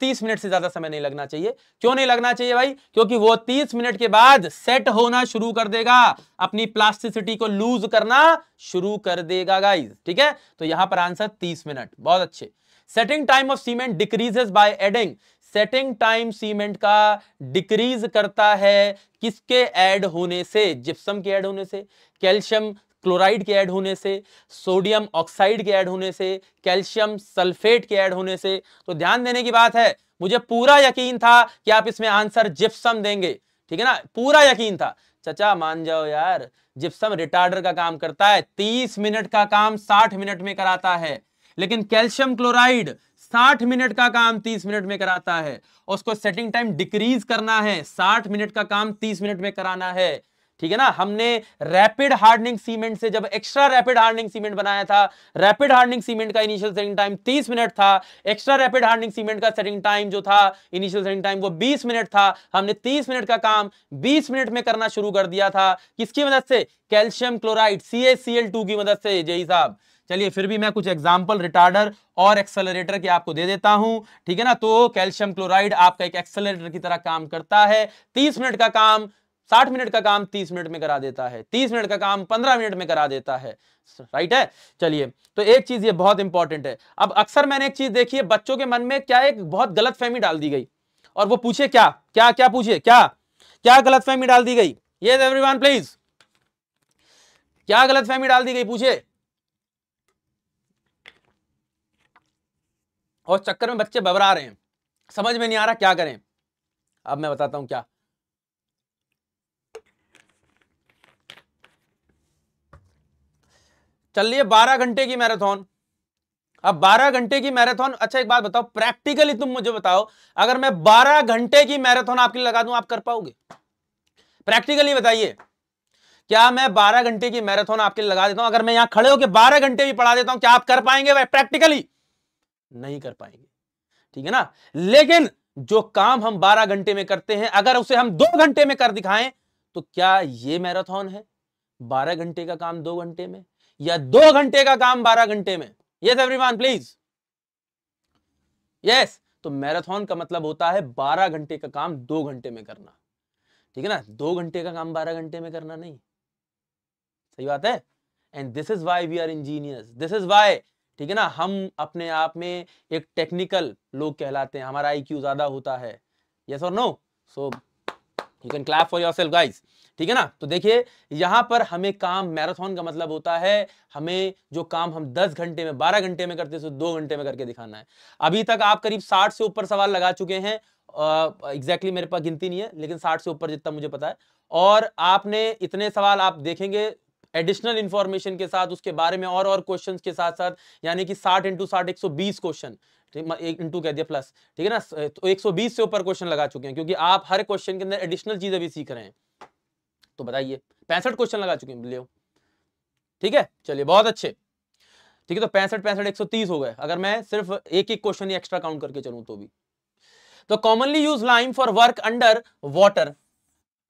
तीस मिनट से ज्यादा समय नहीं लगना चाहिए क्यों नहीं लगना चाहिए भाई क्योंकि वो तीस मिनट के बाद सेट होना शुरू कर देगा अपनी प्लास्टिसिटी को लूज करना शुरू कर देगा गाइज ठीक है तो यहां पर आंसर तीस मिनट बहुत अच्छे setting time of cement decreases by adding setting time cement का डिक्रीज करता है किसके ऐड होने से जिप्सम के ऐड होने से कैल्शियम क्लोराइड के ऐड होने से सोडियम ऑक्साइड के ऐड होने से कैल्शियम सल्फेट के ऐड होने से तो ध्यान देने की बात है मुझे पूरा यकीन था कि आप इसमें आंसर जिप्सम देंगे ठीक है ना पूरा यकीन था चचा मान जाओ यार जिप्सम रिटार्डर का, का काम करता है तीस मिनट का काम साठ मिनट में कराता है लेकिन कैल्शियम क्लोराइड साठ मिनट का काम तीस मिनट में कराता है उसको सेटिंग टाइम डिक्रीज करना है साठ मिनट का काम तीस मिनट में कराना है ठीक है ना हमने रैपिड हार्डनिंग सीमेंट से जब एक्स्ट्रा रैपिड हार्डनिंग सीमेंट बनाया था रैपिड हार्डनिंग सीमेंट का इनिशियल सेटिंग टाइम 30 मिनट था एक्स्ट्रा रैपिड हार्डनिंग सीमेंट का सेटिंग टाइम जो था इनिशियल सेटिंग टाइम वो 20 मिनट था हमने 30 मिनट का काम 20 मिनट में करना शुरू कर दिया था किसकी मदद से कैल्शियम क्लोराइड सी की मदद से जय साहब चलिए फिर भी मैं कुछ एग्जाम्पल रिटार्डर और एक्सेलरेटर के आपको दे देता हूं ठीक है ना तो कैल्शियम क्लोराइड आपका एक एक्सेलरेटर की तरह काम करता है 30 मिनट का काम साठ मिनट का काम तीस मिनट में करा देता है तीस मिनट का काम पंद्रह मिनट में करा देता है राइट है चलिए तो एक चीज ये बहुत इंपॉर्टेंट है अब अक्सर मैंने एक चीज देखी है बच्चों के मन में क्या एक बहुत गलत फहमी डाल दी गई और वो पूछे क्या क्या क्या पूछे क्या क्या गलत फहमी डाल दी गई ये एवरी वन प्लीज क्या गलत फहमी डाल दी गई पूछे और चक्कर में बच्चे बबरा रहे हैं समझ में नहीं आ रहा क्या करें अब मैं बताता हूं क्या चल रही है बारह घंटे की मैराथन अब बारह घंटे की मैराथन अच्छा एक बात बताओ प्रैक्टिकली तुम मुझे बताओ अगर मैं बारह घंटे की मैराथन आपके लिए लगा दूं आप कर पाओगे प्रैक्टिकली बताइए क्या मैं बारह घंटे की मैराथन आपके लिए लगा देता हूं अगर मैं यहां खड़े होकर बारह घंटे भी पढ़ा देता हूं क्या आप कर पाएंगे वह प्रैक्टिकली नहीं कर पाएंगे ठीक है ना लेकिन जो काम हम बारह घंटे में करते हैं अगर उसे हम दो घंटे में कर दिखाएं तो क्या ये मैराथन है बारह घंटे का काम दो घंटे में या दो घंटे का काम बारह घंटे में यस एवरीवन प्लीज यस तो मैराथन का मतलब होता है बारह घंटे का काम दो घंटे में करना ठीक है ना दो घंटे का काम बारह घंटे में करना नहीं सही बात है and this is why we are engineers this is why ठीक है ना हम अपने आप में एक टेक्निकल लोग कहलाते हैं हमारा आई क्यू ज्यादा होता है यस और no so you can clap for yourself guys ठीक है ना तो देखिए यहां पर हमें काम मैराथन का मतलब होता है हमें जो काम हम 10 घंटे में 12 घंटे में करते हैं दो घंटे में करके दिखाना है अभी तक आप करीब 60 से ऊपर सवाल लगा चुके हैं एग्जैक्टली uh, exactly मेरे पास गिनती नहीं है लेकिन 60 से ऊपर जितना मुझे पता है और आपने इतने सवाल आप देखेंगे एडिशनल इन्फॉर्मेशन के साथ उसके बारे में और और क्वेश्चन के साथ साथ यानी कि साठ इंटू साठ एक सौ बीस क्वेश्चन एक इंटू कह दिया प्लस ठीक है ना तो एक सौ बीस से ऊपर क्वेश्चन लगा चुके हैं क्योंकि आप हर क्वेश्चन के अंदर एडिशनल चीजें भी सीख रहे हैं तो बताइए पैंसठ क्वेश्चन लगा चुके हैं ले ठीक है चलिए बहुत अच्छे ठीक है तो पैंसठ पैंसठ एक सौ तीस हो गए अगर मैं सिर्फ एक एक क्वेश्चन एक्स्ट्रा काउंट करके चलूं तो भी तो commonly use lime for work under water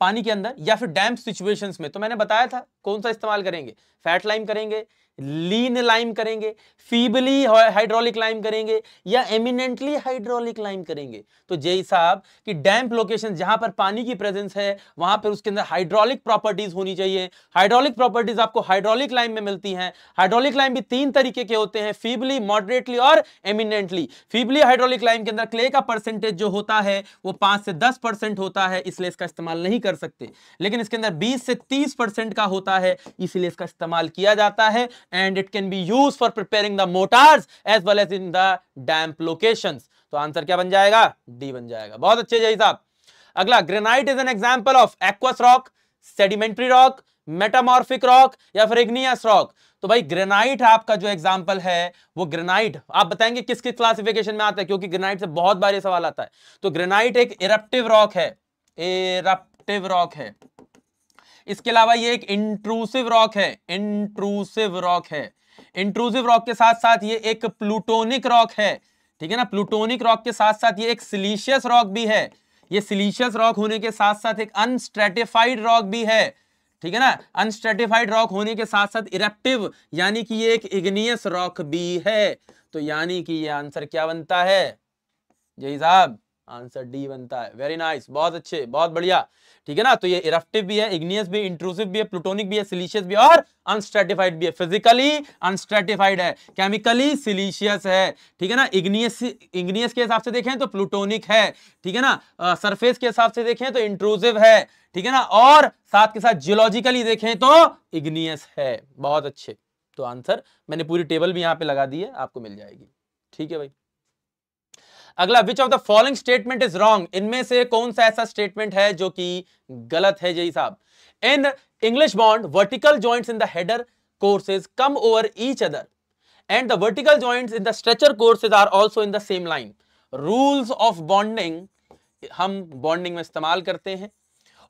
पानी के अंदर या फिर डैम्प सिचुएशंस में तो मैंने बताया था कौन सा इस्तेमाल करेंगे फैट लाइम करेंगे लीन लाइम करेंगे फीबली हाइड्रोलिक लाइम करेंगे या एमिनेंटली हाइड्रोलिक लाइम करेंगे तो जय साहब कि डैम्प लोकेशन जहां पर पानी की प्रेजेंस है वहां पर उसके अंदर हाइड्रोलिक प्रॉपर्टीज होनी चाहिए हाइड्रोलिक प्रॉपर्टीज आपको हाइड्रोलिक लाइम में मिलती हैं हाइड्रोलिक लाइम भी तीन तरीके के होते हैं फीबली मॉडरेटली और एमिनेंटली फीबली हाइड्रोलिक लाइम के अंदर क्ले का परसेंटेज जो होता है वो पांच से दस होता है इसलिए इसका इस्तेमाल नहीं कर सकते लेकिन इसके अंदर बीस से तीस का होता है इसीलिए इसका इस्तेमाल किया जाता है and it can be use for preparing the mortars as well as in the damp location तो आंसर क्या बन जाएगा डी बन जाएगा बहुत अच्छे जय साहब अगला granite is an example of aqueous rock sedimentary rock metamorphic rock या फिर इग्नियस रॉक तो भाई ग्रेनाइट आपका जो एग्जाम्पल है वो ग्रेनाइट आप बताएंगे किस किस क्लासिफिकेशन में आता है क्योंकि ग्रेनाइट से बहुत बार ये सवाल आता है तो ग्रेनाइट एक इरप्टिव रॉक है इरप्टिव रॉक है इसके अलावा ये एक इंट्रूसिव रॉक है इंट्रूसिव रॉक है इंट्रूसिव रॉक के साथ साथ ये एक प्लूटोनिक रॉक है ठीक है ना प्लूटोनिक रॉक के साथ साथ ये एक सिलीशियस रॉक भी है ये सिलीशियस रॉक होने के साथ साथ एक अनस्ट्रेटिफाइड रॉक भी है ठीक है ना अनस्ट्रेटिफाइड रॉक होने के साथ साथ इरेप्टिव यानी कि ये एक इग्नियस रॉक भी है तो यानी कि ये आंसर क्या बनता है जय साहब आंसर डी बनता है वेरी नाइस nice, बहुत अच्छे बहुत बढ़िया ठीक है ना तो ये इरफ्टिव भी है इग्नियस भी इंट्रूसिव भी है प्लूटोनिक भी है सिलीशियस भी और अनस्ट्रेटिफाइड भी है फिजिकली अनस्ट्रेटिफाइड है केमिकली सिलीशियस है ठीक है ना इग्नियस इग्नियस के हिसाब से देखें तो प्लूटोनिक है ठीक है ना सरफेस के हिसाब से देखें तो इंट्रूसिव है ठीक है ना और साथ के साथ जियोलॉजिकली देखें तो इग्नियस है बहुत अच्छे तो आंसर मैंने पूरी टेबल भी यहाँ पे लगा दी है आपको मिल जाएगी ठीक है भाई अगला which of the following statement is wrong इनमें से कौन सा ऐसा स्टेटमेंट है जो कि गलत है Jay sahab in English bond vertical joints in the header courses come over each other and the vertical joints in the stretcher courses are also in the same line rules of bonding हम bonding में इस्तेमाल करते हैं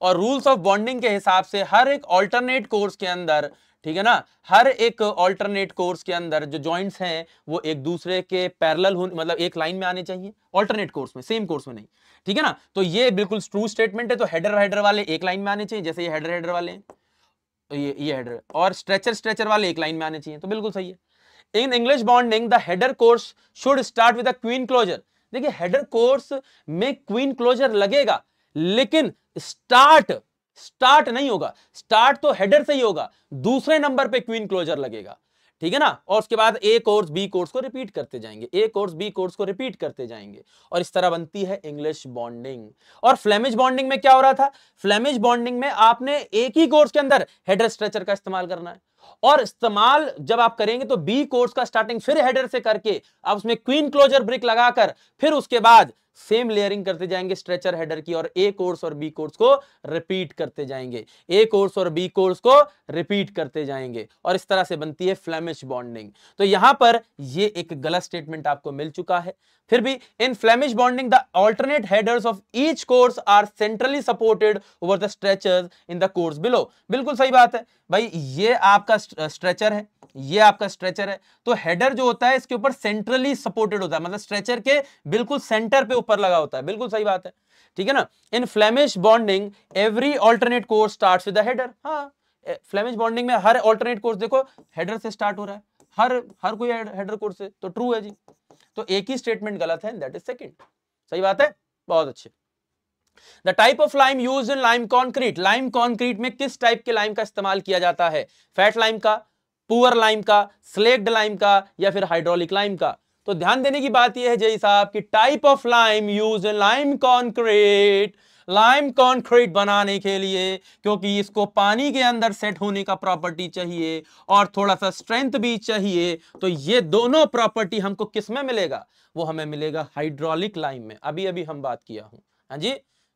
और rules of bonding के हिसाब से हर एक ऑल्टरनेट कोर्स के अंदर ठीक है ना हर एक ऑल्टरनेट कोर्स के अंदर जो जॉइंट्स हैं वो एक दूसरे के पैरेलल मतलब एक लाइन में आने चाहिए ऑल्टरनेट कोर्स में सेम कोर्स में नहीं ठीक है ना तो ये बिल्कुल ट्रू स्टेटमेंट है तो हेडर हेडर वाले एक लाइन में आने चाहिए जैसे ये हेडर हेडर वाले तो ये ये हेडर और स्ट्रेचर स्ट्रेचर वाले एक लाइन में आने चाहिए तो बिल्कुल सही है in English bonding the header course should start with queen closer देखिए हेडर कोर्स में क्वीन क्लोजर लगेगा लेकिन स्टार्ट स्टार्ट नहीं होगा स्टार्ट तो हेडर से ही होगा दूसरे नंबर पे क्वीन क्लोजर लगेगा ठीक है ना और उसके बाद ए कोर्स बी कोर्स को रिपीट करते जाएंगे ए कोर्स बी कोर्स को रिपीट करते जाएंगे और इस तरह बनती है इंग्लिश बॉन्डिंग और फ्लेमिश बॉन्डिंग में क्या हो रहा था फ्लेमिश बॉन्डिंग में आपने एक ही कोर्स के अंदर हेडर स्ट्रेचर का इस्तेमाल करना है और इस्तेमाल जब आप करेंगे तो बी कोर्स का स्टार्टिंग फिर हेडर से करके आप उसमें क्वीन क्लोजर ब्रिक लगाकर फिर उसके बाद सेम लेयरिंग करते जाएंगे स्ट्रेचर हेडर की और ए कोर्स और बी कोर्स को रिपीट करते जाएंगे ए कोर्स और बी कोर्स को रिपीट करते जाएंगे और इस तरह से बनती है फ्लैमिश बॉन्डिंग तो यहां पर ये एक गलत स्टेटमेंट आपको मिल चुका है फिर भी in Flemish bonding the alternate headers of each course are centrally supported over the stretchers in the course below बिल्कुल सही बात है भाई ये आपका स्ट्रेचर है ये आपका स्ट्रेचर है तो हेडर जो होता है इसके ऊपर सेंट्रली सपोर्टेड होता है मतलब स्ट्रेचर के बिल्कुल सेंटर पे पर लगा होता है बिल्कुल सही बात है ठीक है ना in Flemish bonding every alternate course start with a हाँ फ्लेमिश बॉन्डिंग में हर ऑल्टरनेट कोर्स देखो हेडर से स्टार्ट हो रहा है हर हर कोई हेडर कोर्स से तो ट्रू है जी तो एक ही स्टेटमेंट गलत है दैट इज सेकेंड सही बात है बहुत अच्छे the type of lime use in lime concrete lime concrete में किस टाइप के लाइम का इस्तेमाल किया जाता है फैट लाइम का पुअर लाइम का स्लेक्ड लाइम का या फिर हाइड्रोलिक लाइम का तो ध्यान देने की बात यह है जय साहब कि type of lime use lime concrete lime concrete बनाने के लिए क्योंकि इसको पानी के अंदर सेट होने का प्रॉपर्टी चाहिए और थोड़ा सा स्ट्रेंथ भी चाहिए तो ये दोनों प्रॉपर्टी हमको किसमें मिलेगा वो हमें मिलेगा हाइड्रोलिक लाइम में अभी अभी हम बात किया हूं हाँ जी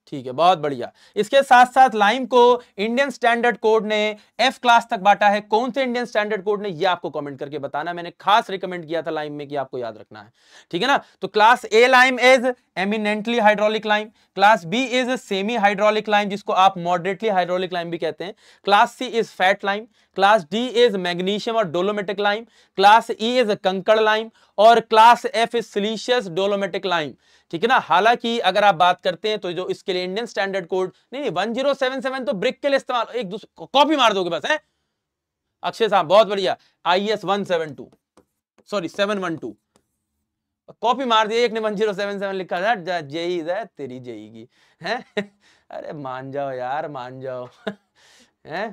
ठीक है बहुत बढ़िया इसके साथ साथ लाइम को इंडियन स्टैंडर्ड कोड ने एफ क्लास तक बांटा है कौन से इंडियन स्टैंडर्ड कोड ने ये आपको कमेंट करके बताना मैंने खास रिकमेंड किया था लाइम में कि आपको याद रखना है ठीक है ना तो class A lime as eminently hydraulic lime class B is a semi hydraulic lime जिसको आप मॉडरेटली हाइड्रोलिक लाइम भी कहते हैं class C is fat lime class D is magnesium और dolomitic lime class E is kankar lime और class F is siliceous dolomitic lime ठीक है ना हालांकि अगर आप बात करते हैं तो जो इसके लिए इंडियन स्टैंडर्ड कोड नहीं नहीं वन जीरो सेवन सेवन तो ब्रिक के लिए इस्तेमाल एक दूसरे कॉपी मार दोगे बस है अक्षय साहब बहुत बढ़िया I S one seven two sorry seven one two copy मार दिया एक ने वन जीरो सेवन सेवन लिखा था जेई है तेरी जेई की है अरे मान जाओ यार मान जाओ है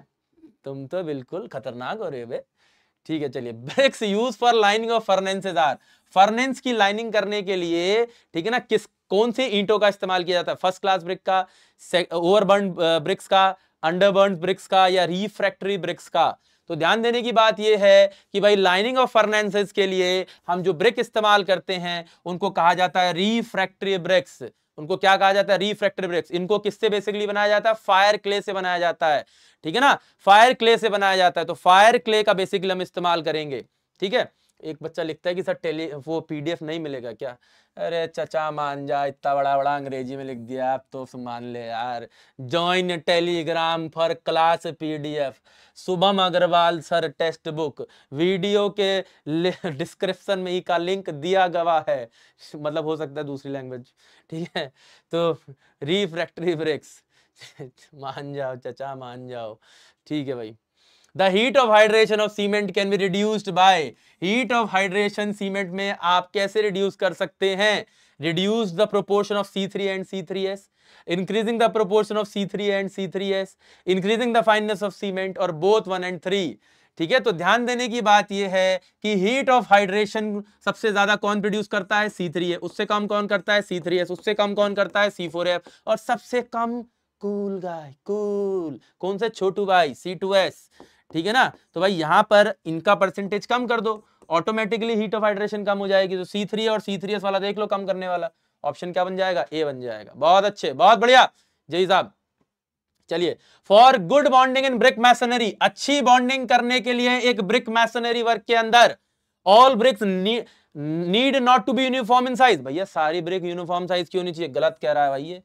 तुम तो बिल्कुल खतरनाक हो रहे हो बे ठीक है चलिए bricks use for lining of furnaces or furnace की लाइनिंग करने के लिए ठीक है ना किस कौन से ईंटों का इस्तेमाल किया जाता है फर्स्ट क्लास ब्रिक का ओवरबर्न ब्रिक्स का अंडरबर्न ब्रिक्स का या रिफ्रैक्टरी ब्रिक्स का तो ध्यान देने की बात यह है कि भाई लाइनिंग ऑफ फर्नेसेस के लिए हम जो ब्रिक इस्तेमाल करते हैं उनको कहा जाता है रिफ्रैक्ट्री ब्रिक्स उनको क्या कहा जाता है रिफ्रैक्ट्री ब्रिक्स इनको किससे बेसिकली बनाया जाता है फायर क्ले से बनाया जाता है ठीक है ना फायर क्ले से बनाया जाता है तो फायर क्ले का बेसिकली हम इस्तेमाल करेंगे ठीक है एक बच्चा लिखता है कि सर टेली वो पीडीएफ नहीं मिलेगा क्या अरे चचा मान जा इतना बड़ा बड़ा अंग्रेजी में लिख दिया आप तो मान ले यार join Telegram for class PDF Shubham Agarwal sir text book video के डिस्क्रिप्शन में ही का लिंक दिया गवा है मतलब हो सकता है दूसरी लैंग्वेज ठीक है तो रिफ्रैक्टरी ब्रेक्स मान जाओ चचा मान जाओ ठीक है भाई the heat of hydration of cement can be reduced by heat of hydration cement में आप कैसे रिड्यूस कर सकते हैं reduce the proportion of C3 and C3S, increasing the proportion of C3 and C3S, increasing the fineness of cement or both one and three ठीक है तो ध्यान देने की बात यह है कि हीट ऑफ हाइड्रेशन सबसे ज्यादा कौन प्रोड्यूस करता है सी थ्री उससे कम कौन करता है सी थ्री उससे कम कौन करता है सी फोर एफ और सबसे कम कूल गाय कूल कौन से छोटू भाई सी टू एस ठीक है ना तो भाई यहां पर इनका परसेंटेज कम कर दो ऑटोमेटिकली हीट ऑफ हाइड्रेशन कम हो जाएगी तो सी थ्री और सी थ्री एस वाला देख लो कम करने वाला ऑप्शन क्या बन जाएगा ए बन जाएगा बहुत अच्छे बहुत बढ़िया जय साहब चलिए for good bonding in brick masonry अच्छी बॉन्डिंग करने के लिए एक ब्रिक मैसनरी वर्क के अंदर all bricks need not to be uniform in size भैया सारी ब्रिक यूनिफॉर्म साइज की होनी चाहिए गलत कह रहा है भाई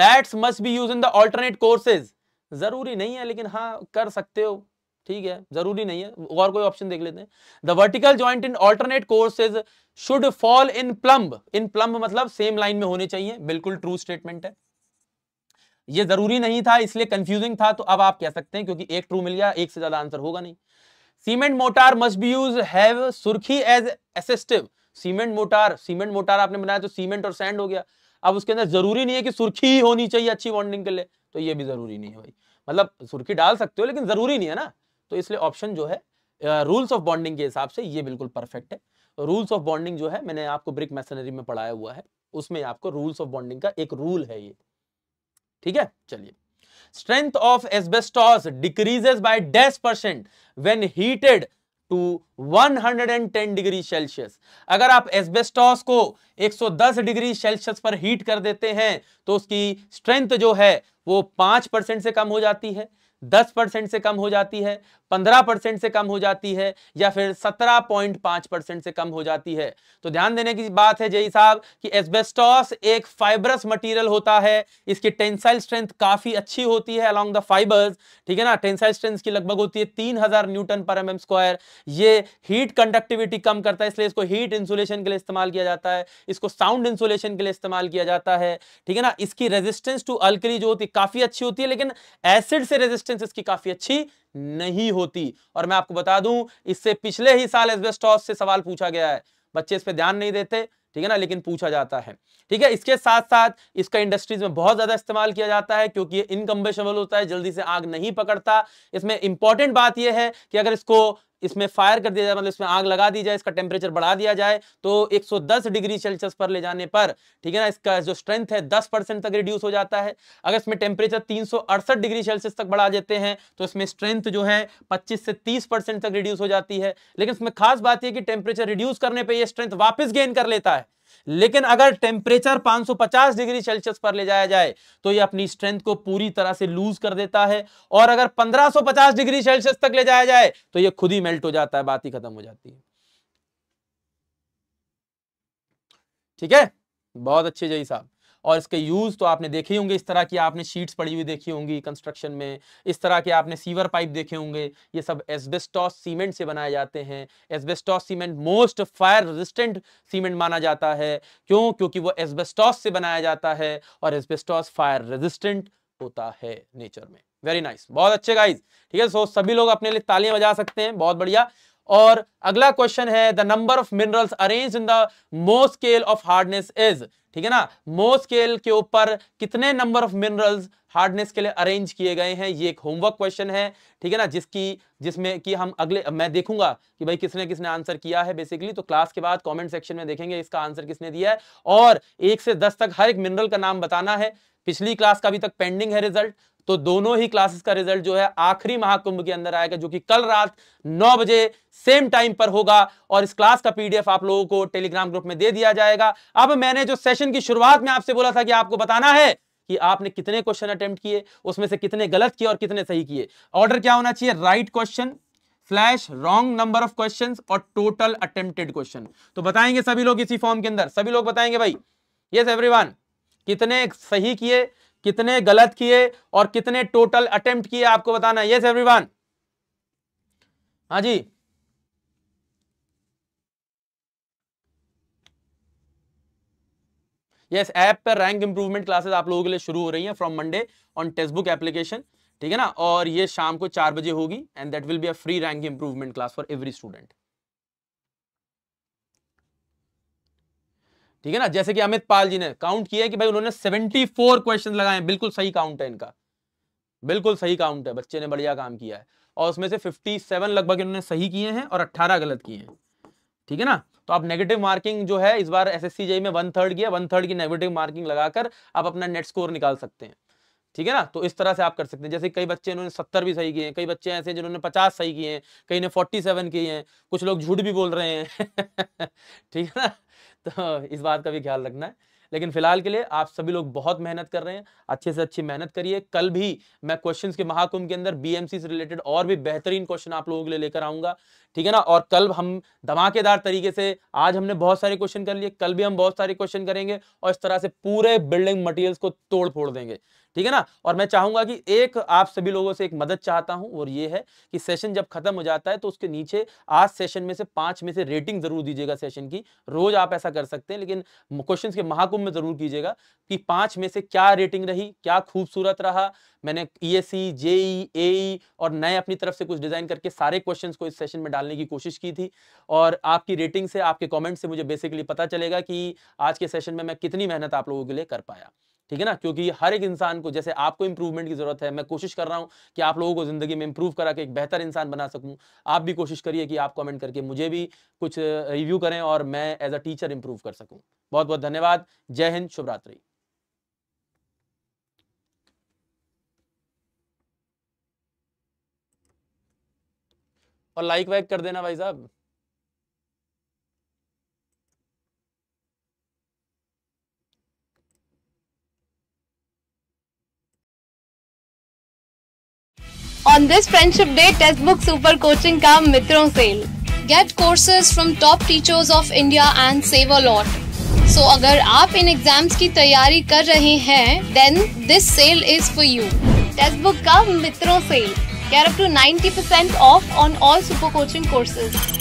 bats must be use in the alternate courses जरूरी नहीं है लेकिन हाँ कर सकते हो ठीक है जरूरी नहीं है और कोई ऑप्शन देख लेते हैं the vertical joint in alternate courses should fall in plumb in plumb मतलब सेम लाइन में होने चाहिए बिल्कुल ट्रू स्टेटमेंट है ये जरूरी नहीं था इसलिए कंफ्यूजिंग था तो अब आप कह सकते हैं क्योंकि एक ट्रू मिल गया एक से ज्यादा आंसर होगा नहीं cement mortar must be use have surkhi as assistive cement mortar cement mortar आपने बनाया तो सीमेंट और सैंड हो गया अब उसके अंदर जरूरी नहीं है कि सुर्खी ही होनी चाहिए अच्छी बॉन्डिंग के लिए तो ये भी जरूरी नहीं है भाई मतलब सुर्खी डाल सकते हो लेकिन जरूरी नहीं है ना तो इसलिए ऑप्शन जो है रूल्स ऑफ बॉन्डिंग के हिसाब से ये बिल्कुल परफेक्ट है रूल्स ऑफ बॉन्डिंग जो है मैंने आपको ब्रिक मैसनरी में पढ़ाया हुआ है उसमें आपको रूल्स ऑफ बॉन्डिंग का एक रूल है ये ठीक है चलिए strength of asbestos decreases by डेस percent when heated to 110 degree Celsius अगर आप एस्बेस्टॉस को 110 डिग्री सेल्सियस पर हीट कर देते हैं तो उसकी स्ट्रेंथ जो है वो 5 परसेंट से कम हो जाती है दस परसेंट से कम हो जाती है पंद्रह परसेंट से कम हो जाती है या फिर सत्रह पॉइंट पांच परसेंट से कम हो जाती है तो ध्यान देने की बात है जय साहब कि एस्बेस्टॉस एक फाइबरस मटेरियल होता है इसकी टेंसाइल स्ट्रेंथ काफी अच्छी होती है अलोंग द फाइबर्स ठीक है ना टेंसाइल स्ट्रेंथ की लगभग होती है तीन न्यूटन पर एम एम स्क्वायर ये हीट कंडक्टिविटी कम करता है इसलिए इसको हीट इंसुलेशन के लिए इस्तेमाल किया जाता है इसको साउंड इंसुलेशन के लिए इस्तेमाल किया जाता है ठीक है ना इसकी रेजिस्टेंस टू अल्कली जो होती है काफी अच्छी होती है लेकिन एसिड से रेजिस्टेंस रेजिस्टेंस इसकी काफी अच्छी नहीं होती और मैं आपको बता दूं इससे पिछले ही साल एसबेस्टॉस से सवाल पूछा गया है बच्चे इस पर ध्यान नहीं देते ठीक है ना लेकिन पूछा जाता है ठीक है इसके साथ साथ इसका इंडस्ट्रीज में बहुत ज्यादा इस्तेमाल किया जाता है क्योंकि ये इनकम्बेशबल होता है जल्दी से आग नहीं पकड़ता इसमें इंपॉर्टेंट बात ये है कि अगर इसको इसमें फायर कर दिया जाए मतलब इसमें आग लगा दी जाए इसका टेम्परेचर बढ़ा दिया जाए तो 110 डिग्री सेल्सियस पर ले जाने पर ठीक है ना इसका जो स्ट्रेंथ है 10 परसेंट तक रिड्यूस हो जाता है अगर इसमें टेम्परेचर तीन डिग्री सेल्सियस तक बढ़ा देते हैं तो इसमें स्ट्रेंथ जो है पच्चीस से तीस तक रिड्यूस हो जाती है लेकिन इसमें खास बात यह कि टेम्परेचर रिड्यूस करने पर यह स्ट्रेंथ वापस गेन कर लेता है लेकिन अगर टेम्परेचर 550 डिग्री सेल्सियस पर ले जाया जाए तो ये अपनी स्ट्रेंथ को पूरी तरह से लूज कर देता है और अगर 1550 डिग्री सेल्सियस तक ले जाया जाए तो ये खुद ही मेल्ट हो जाता है बात ही खत्म हो जाती है ठीक है बहुत अच्छे जय साहब और इसके यूज़ तो आपने देखे होंगे इस तरह की आपने शीट्स पड़ी हुई देखी होंगी कंस्ट्रक्शन में इस तरह के आपने सीवर पाइप देखे होंगे ये सब एसबेस्टॉस सीमेंट से बनाए जाते हैं asbestos cement most fire resistant cement माना जाता है क्यों क्योंकि वो एसबेस्टॉस से बनाया जाता है और एसबेस्टॉस फायर रेजिस्टेंट होता है नेचर में वेरी नाइस nice. बहुत अच्छे गाइज ठीक है सो सभी लोग अपने लिए तालियां बजा सकते हैं बहुत बढ़िया और अगला क्वेश्चन है the number of minerals arrange in the Mohs scale of hardness is ठीक है ना मो स्केल के ऊपर कितने नंबर ऑफ मिनरल्स हार्डनेस के लिए अरेंज किए गए हैं ये एक होमवर्क क्वेश्चन है ठीक है ना जिसकी जिसमें कि हम अगले मैं देखूंगा कि भाई किसने किसने आंसर किया है बेसिकली तो क्लास के बाद कमेंट सेक्शन में देखेंगे इसका आंसर किसने दिया है और एक से दस तक हर एक मिनरल का नाम बताना है पिछली क्लास का अभी तक पेंडिंग है रिजल्ट तो दोनों ही क्लासेस का रिजल्ट जो है आखिरी महाकुंभ के अंदर आएगा जो कि कल रात 9 बजे सेम टाइम पर होगा और इस क्लास का पीडीएफ आप लोगों को टेलीग्राम ग्रुप में दे दिया जाएगा अब मैंने जो सेशन की शुरुआत में आपसे बोला था कि आपको बताना है कि आपने कितने क्वेश्चन अटेम्प्ट किए उसमें से कितने गलत किए और कितने सही किए ऑर्डर क्या होना चाहिए right question slash wrong number of question और टोटल अटेम्प्टेड क्वेश्चन तो बताएंगे सभी लोग इसी फॉर्म के अंदर सभी लोग बताएंगे भाई यस एवरी कितने सही किए कितने गलत किए और कितने टोटल अटेम्प्ट किए आपको बताना यस एवरीवन हाँ जी यस ऐप पर रैंक इंप्रूवमेंट क्लासेस आप लोगों के लिए शुरू हो रही है from Monday on text book application ठीक है ना और ये शाम को चार बजे होगी and that will be a free rank improvement class for every student ठीक है ना जैसे कि अमित पाल जी ने काउंट किया कि भाई उन्होंने 74 क्वेश्चन लगाए हैं बिल्कुल सही काउंट है इनका बिल्कुल सही काउंट है बच्चे ने बढ़िया काम किया है और उसमें से 57 लगभग इन्होंने सही किए हैं और 18 गलत किए हैं ठीक है ना तो आप नेगेटिव मार्किंग जो है इस बार एस एस में वन थर्ड किया वन थर्ड की नेगेटिव मार्किंग लगाकर आप अपना नेट स्कोर निकाल सकते हैं ठीक है ना तो इस तरह से आप कर सकते हैं जैसे कई बच्चे इन्होंने सत्तर भी सही किए हैं कई बच्चे ऐसे हैं जिन्होंने पचास सही किए हैं कई ने फोर्टी सेवन किए हैं कुछ लोग झूठ भी बोल रहे हैं ठीक है ना तो इस बात का भी ख्याल रखना है लेकिन फिलहाल के लिए आप सभी लोग बहुत मेहनत कर रहे हैं अच्छे से अच्छी मेहनत करिए कल भी मैं क्वेश्चंस के महाकुंभ के अंदर बीएमसी से रिलेटेड और भी बेहतरीन क्वेश्चन आप लोगों के लिए लेकर आऊंगा ठीक है ना और कल हम धमाकेदार तरीके से आज हमने बहुत सारे क्वेश्चन कर लिए कल भी हम बहुत सारे क्वेश्चन करेंगे और इस तरह से पूरे बिल्डिंग मटेरियल्स को तोड़ फोड़ देंगे ठीक है ना और मैं चाहूंगा कि एक आप सभी लोगों से एक मदद चाहता हूं और ये है कि सेशन जब खत्म हो जाता है तो उसके नीचे आज सेशन में से पांच में से रेटिंग जरूर दीजिएगा सेशन की रोज आप ऐसा कर सकते हैं लेकिन क्वेश्चन के महाकुंभ में जरूर कीजिएगा कि पांच में से क्या रेटिंग रही क्या खूबसूरत रहा मैंने ई एस सी जेई ए और नए अपनी तरफ से कुछ डिजाइन करके सारे क्वेश्चंस को इस सेशन में डालने की कोशिश की थी और आपकी रेटिंग से आपके कमेंट से मुझे बेसिकली पता चलेगा कि आज के सेशन में मैं कितनी मेहनत आप लोगों के लिए कर पाया ठीक है ना क्योंकि हर एक इंसान को जैसे आपको इंप्रूवमेंट की जरूरत है मैं कोशिश कर रहा हूँ कि आप लोगों को जिंदगी में इंप्रूव करा के एक बेहतर इंसान बना सकूं आप भी कोशिश करिए कि आप कमेंट करके मुझे भी कुछ रिव्यू करें और मैं एज अ टीचर इंप्रूव कर सकूं बहुत बहुत धन्यवाद जय हिंद शुभरात्रि और लाइक वाइक कर देना भाई साहब on this friendship day text book super coaching का मित्रों sale get courses from top teachers of India and save a lot so अगर आप इन एग्जाम्स की तैयारी कर रहे हैं then this sale is for you text book का मित्रों sale get up to 90% off on all super coaching courses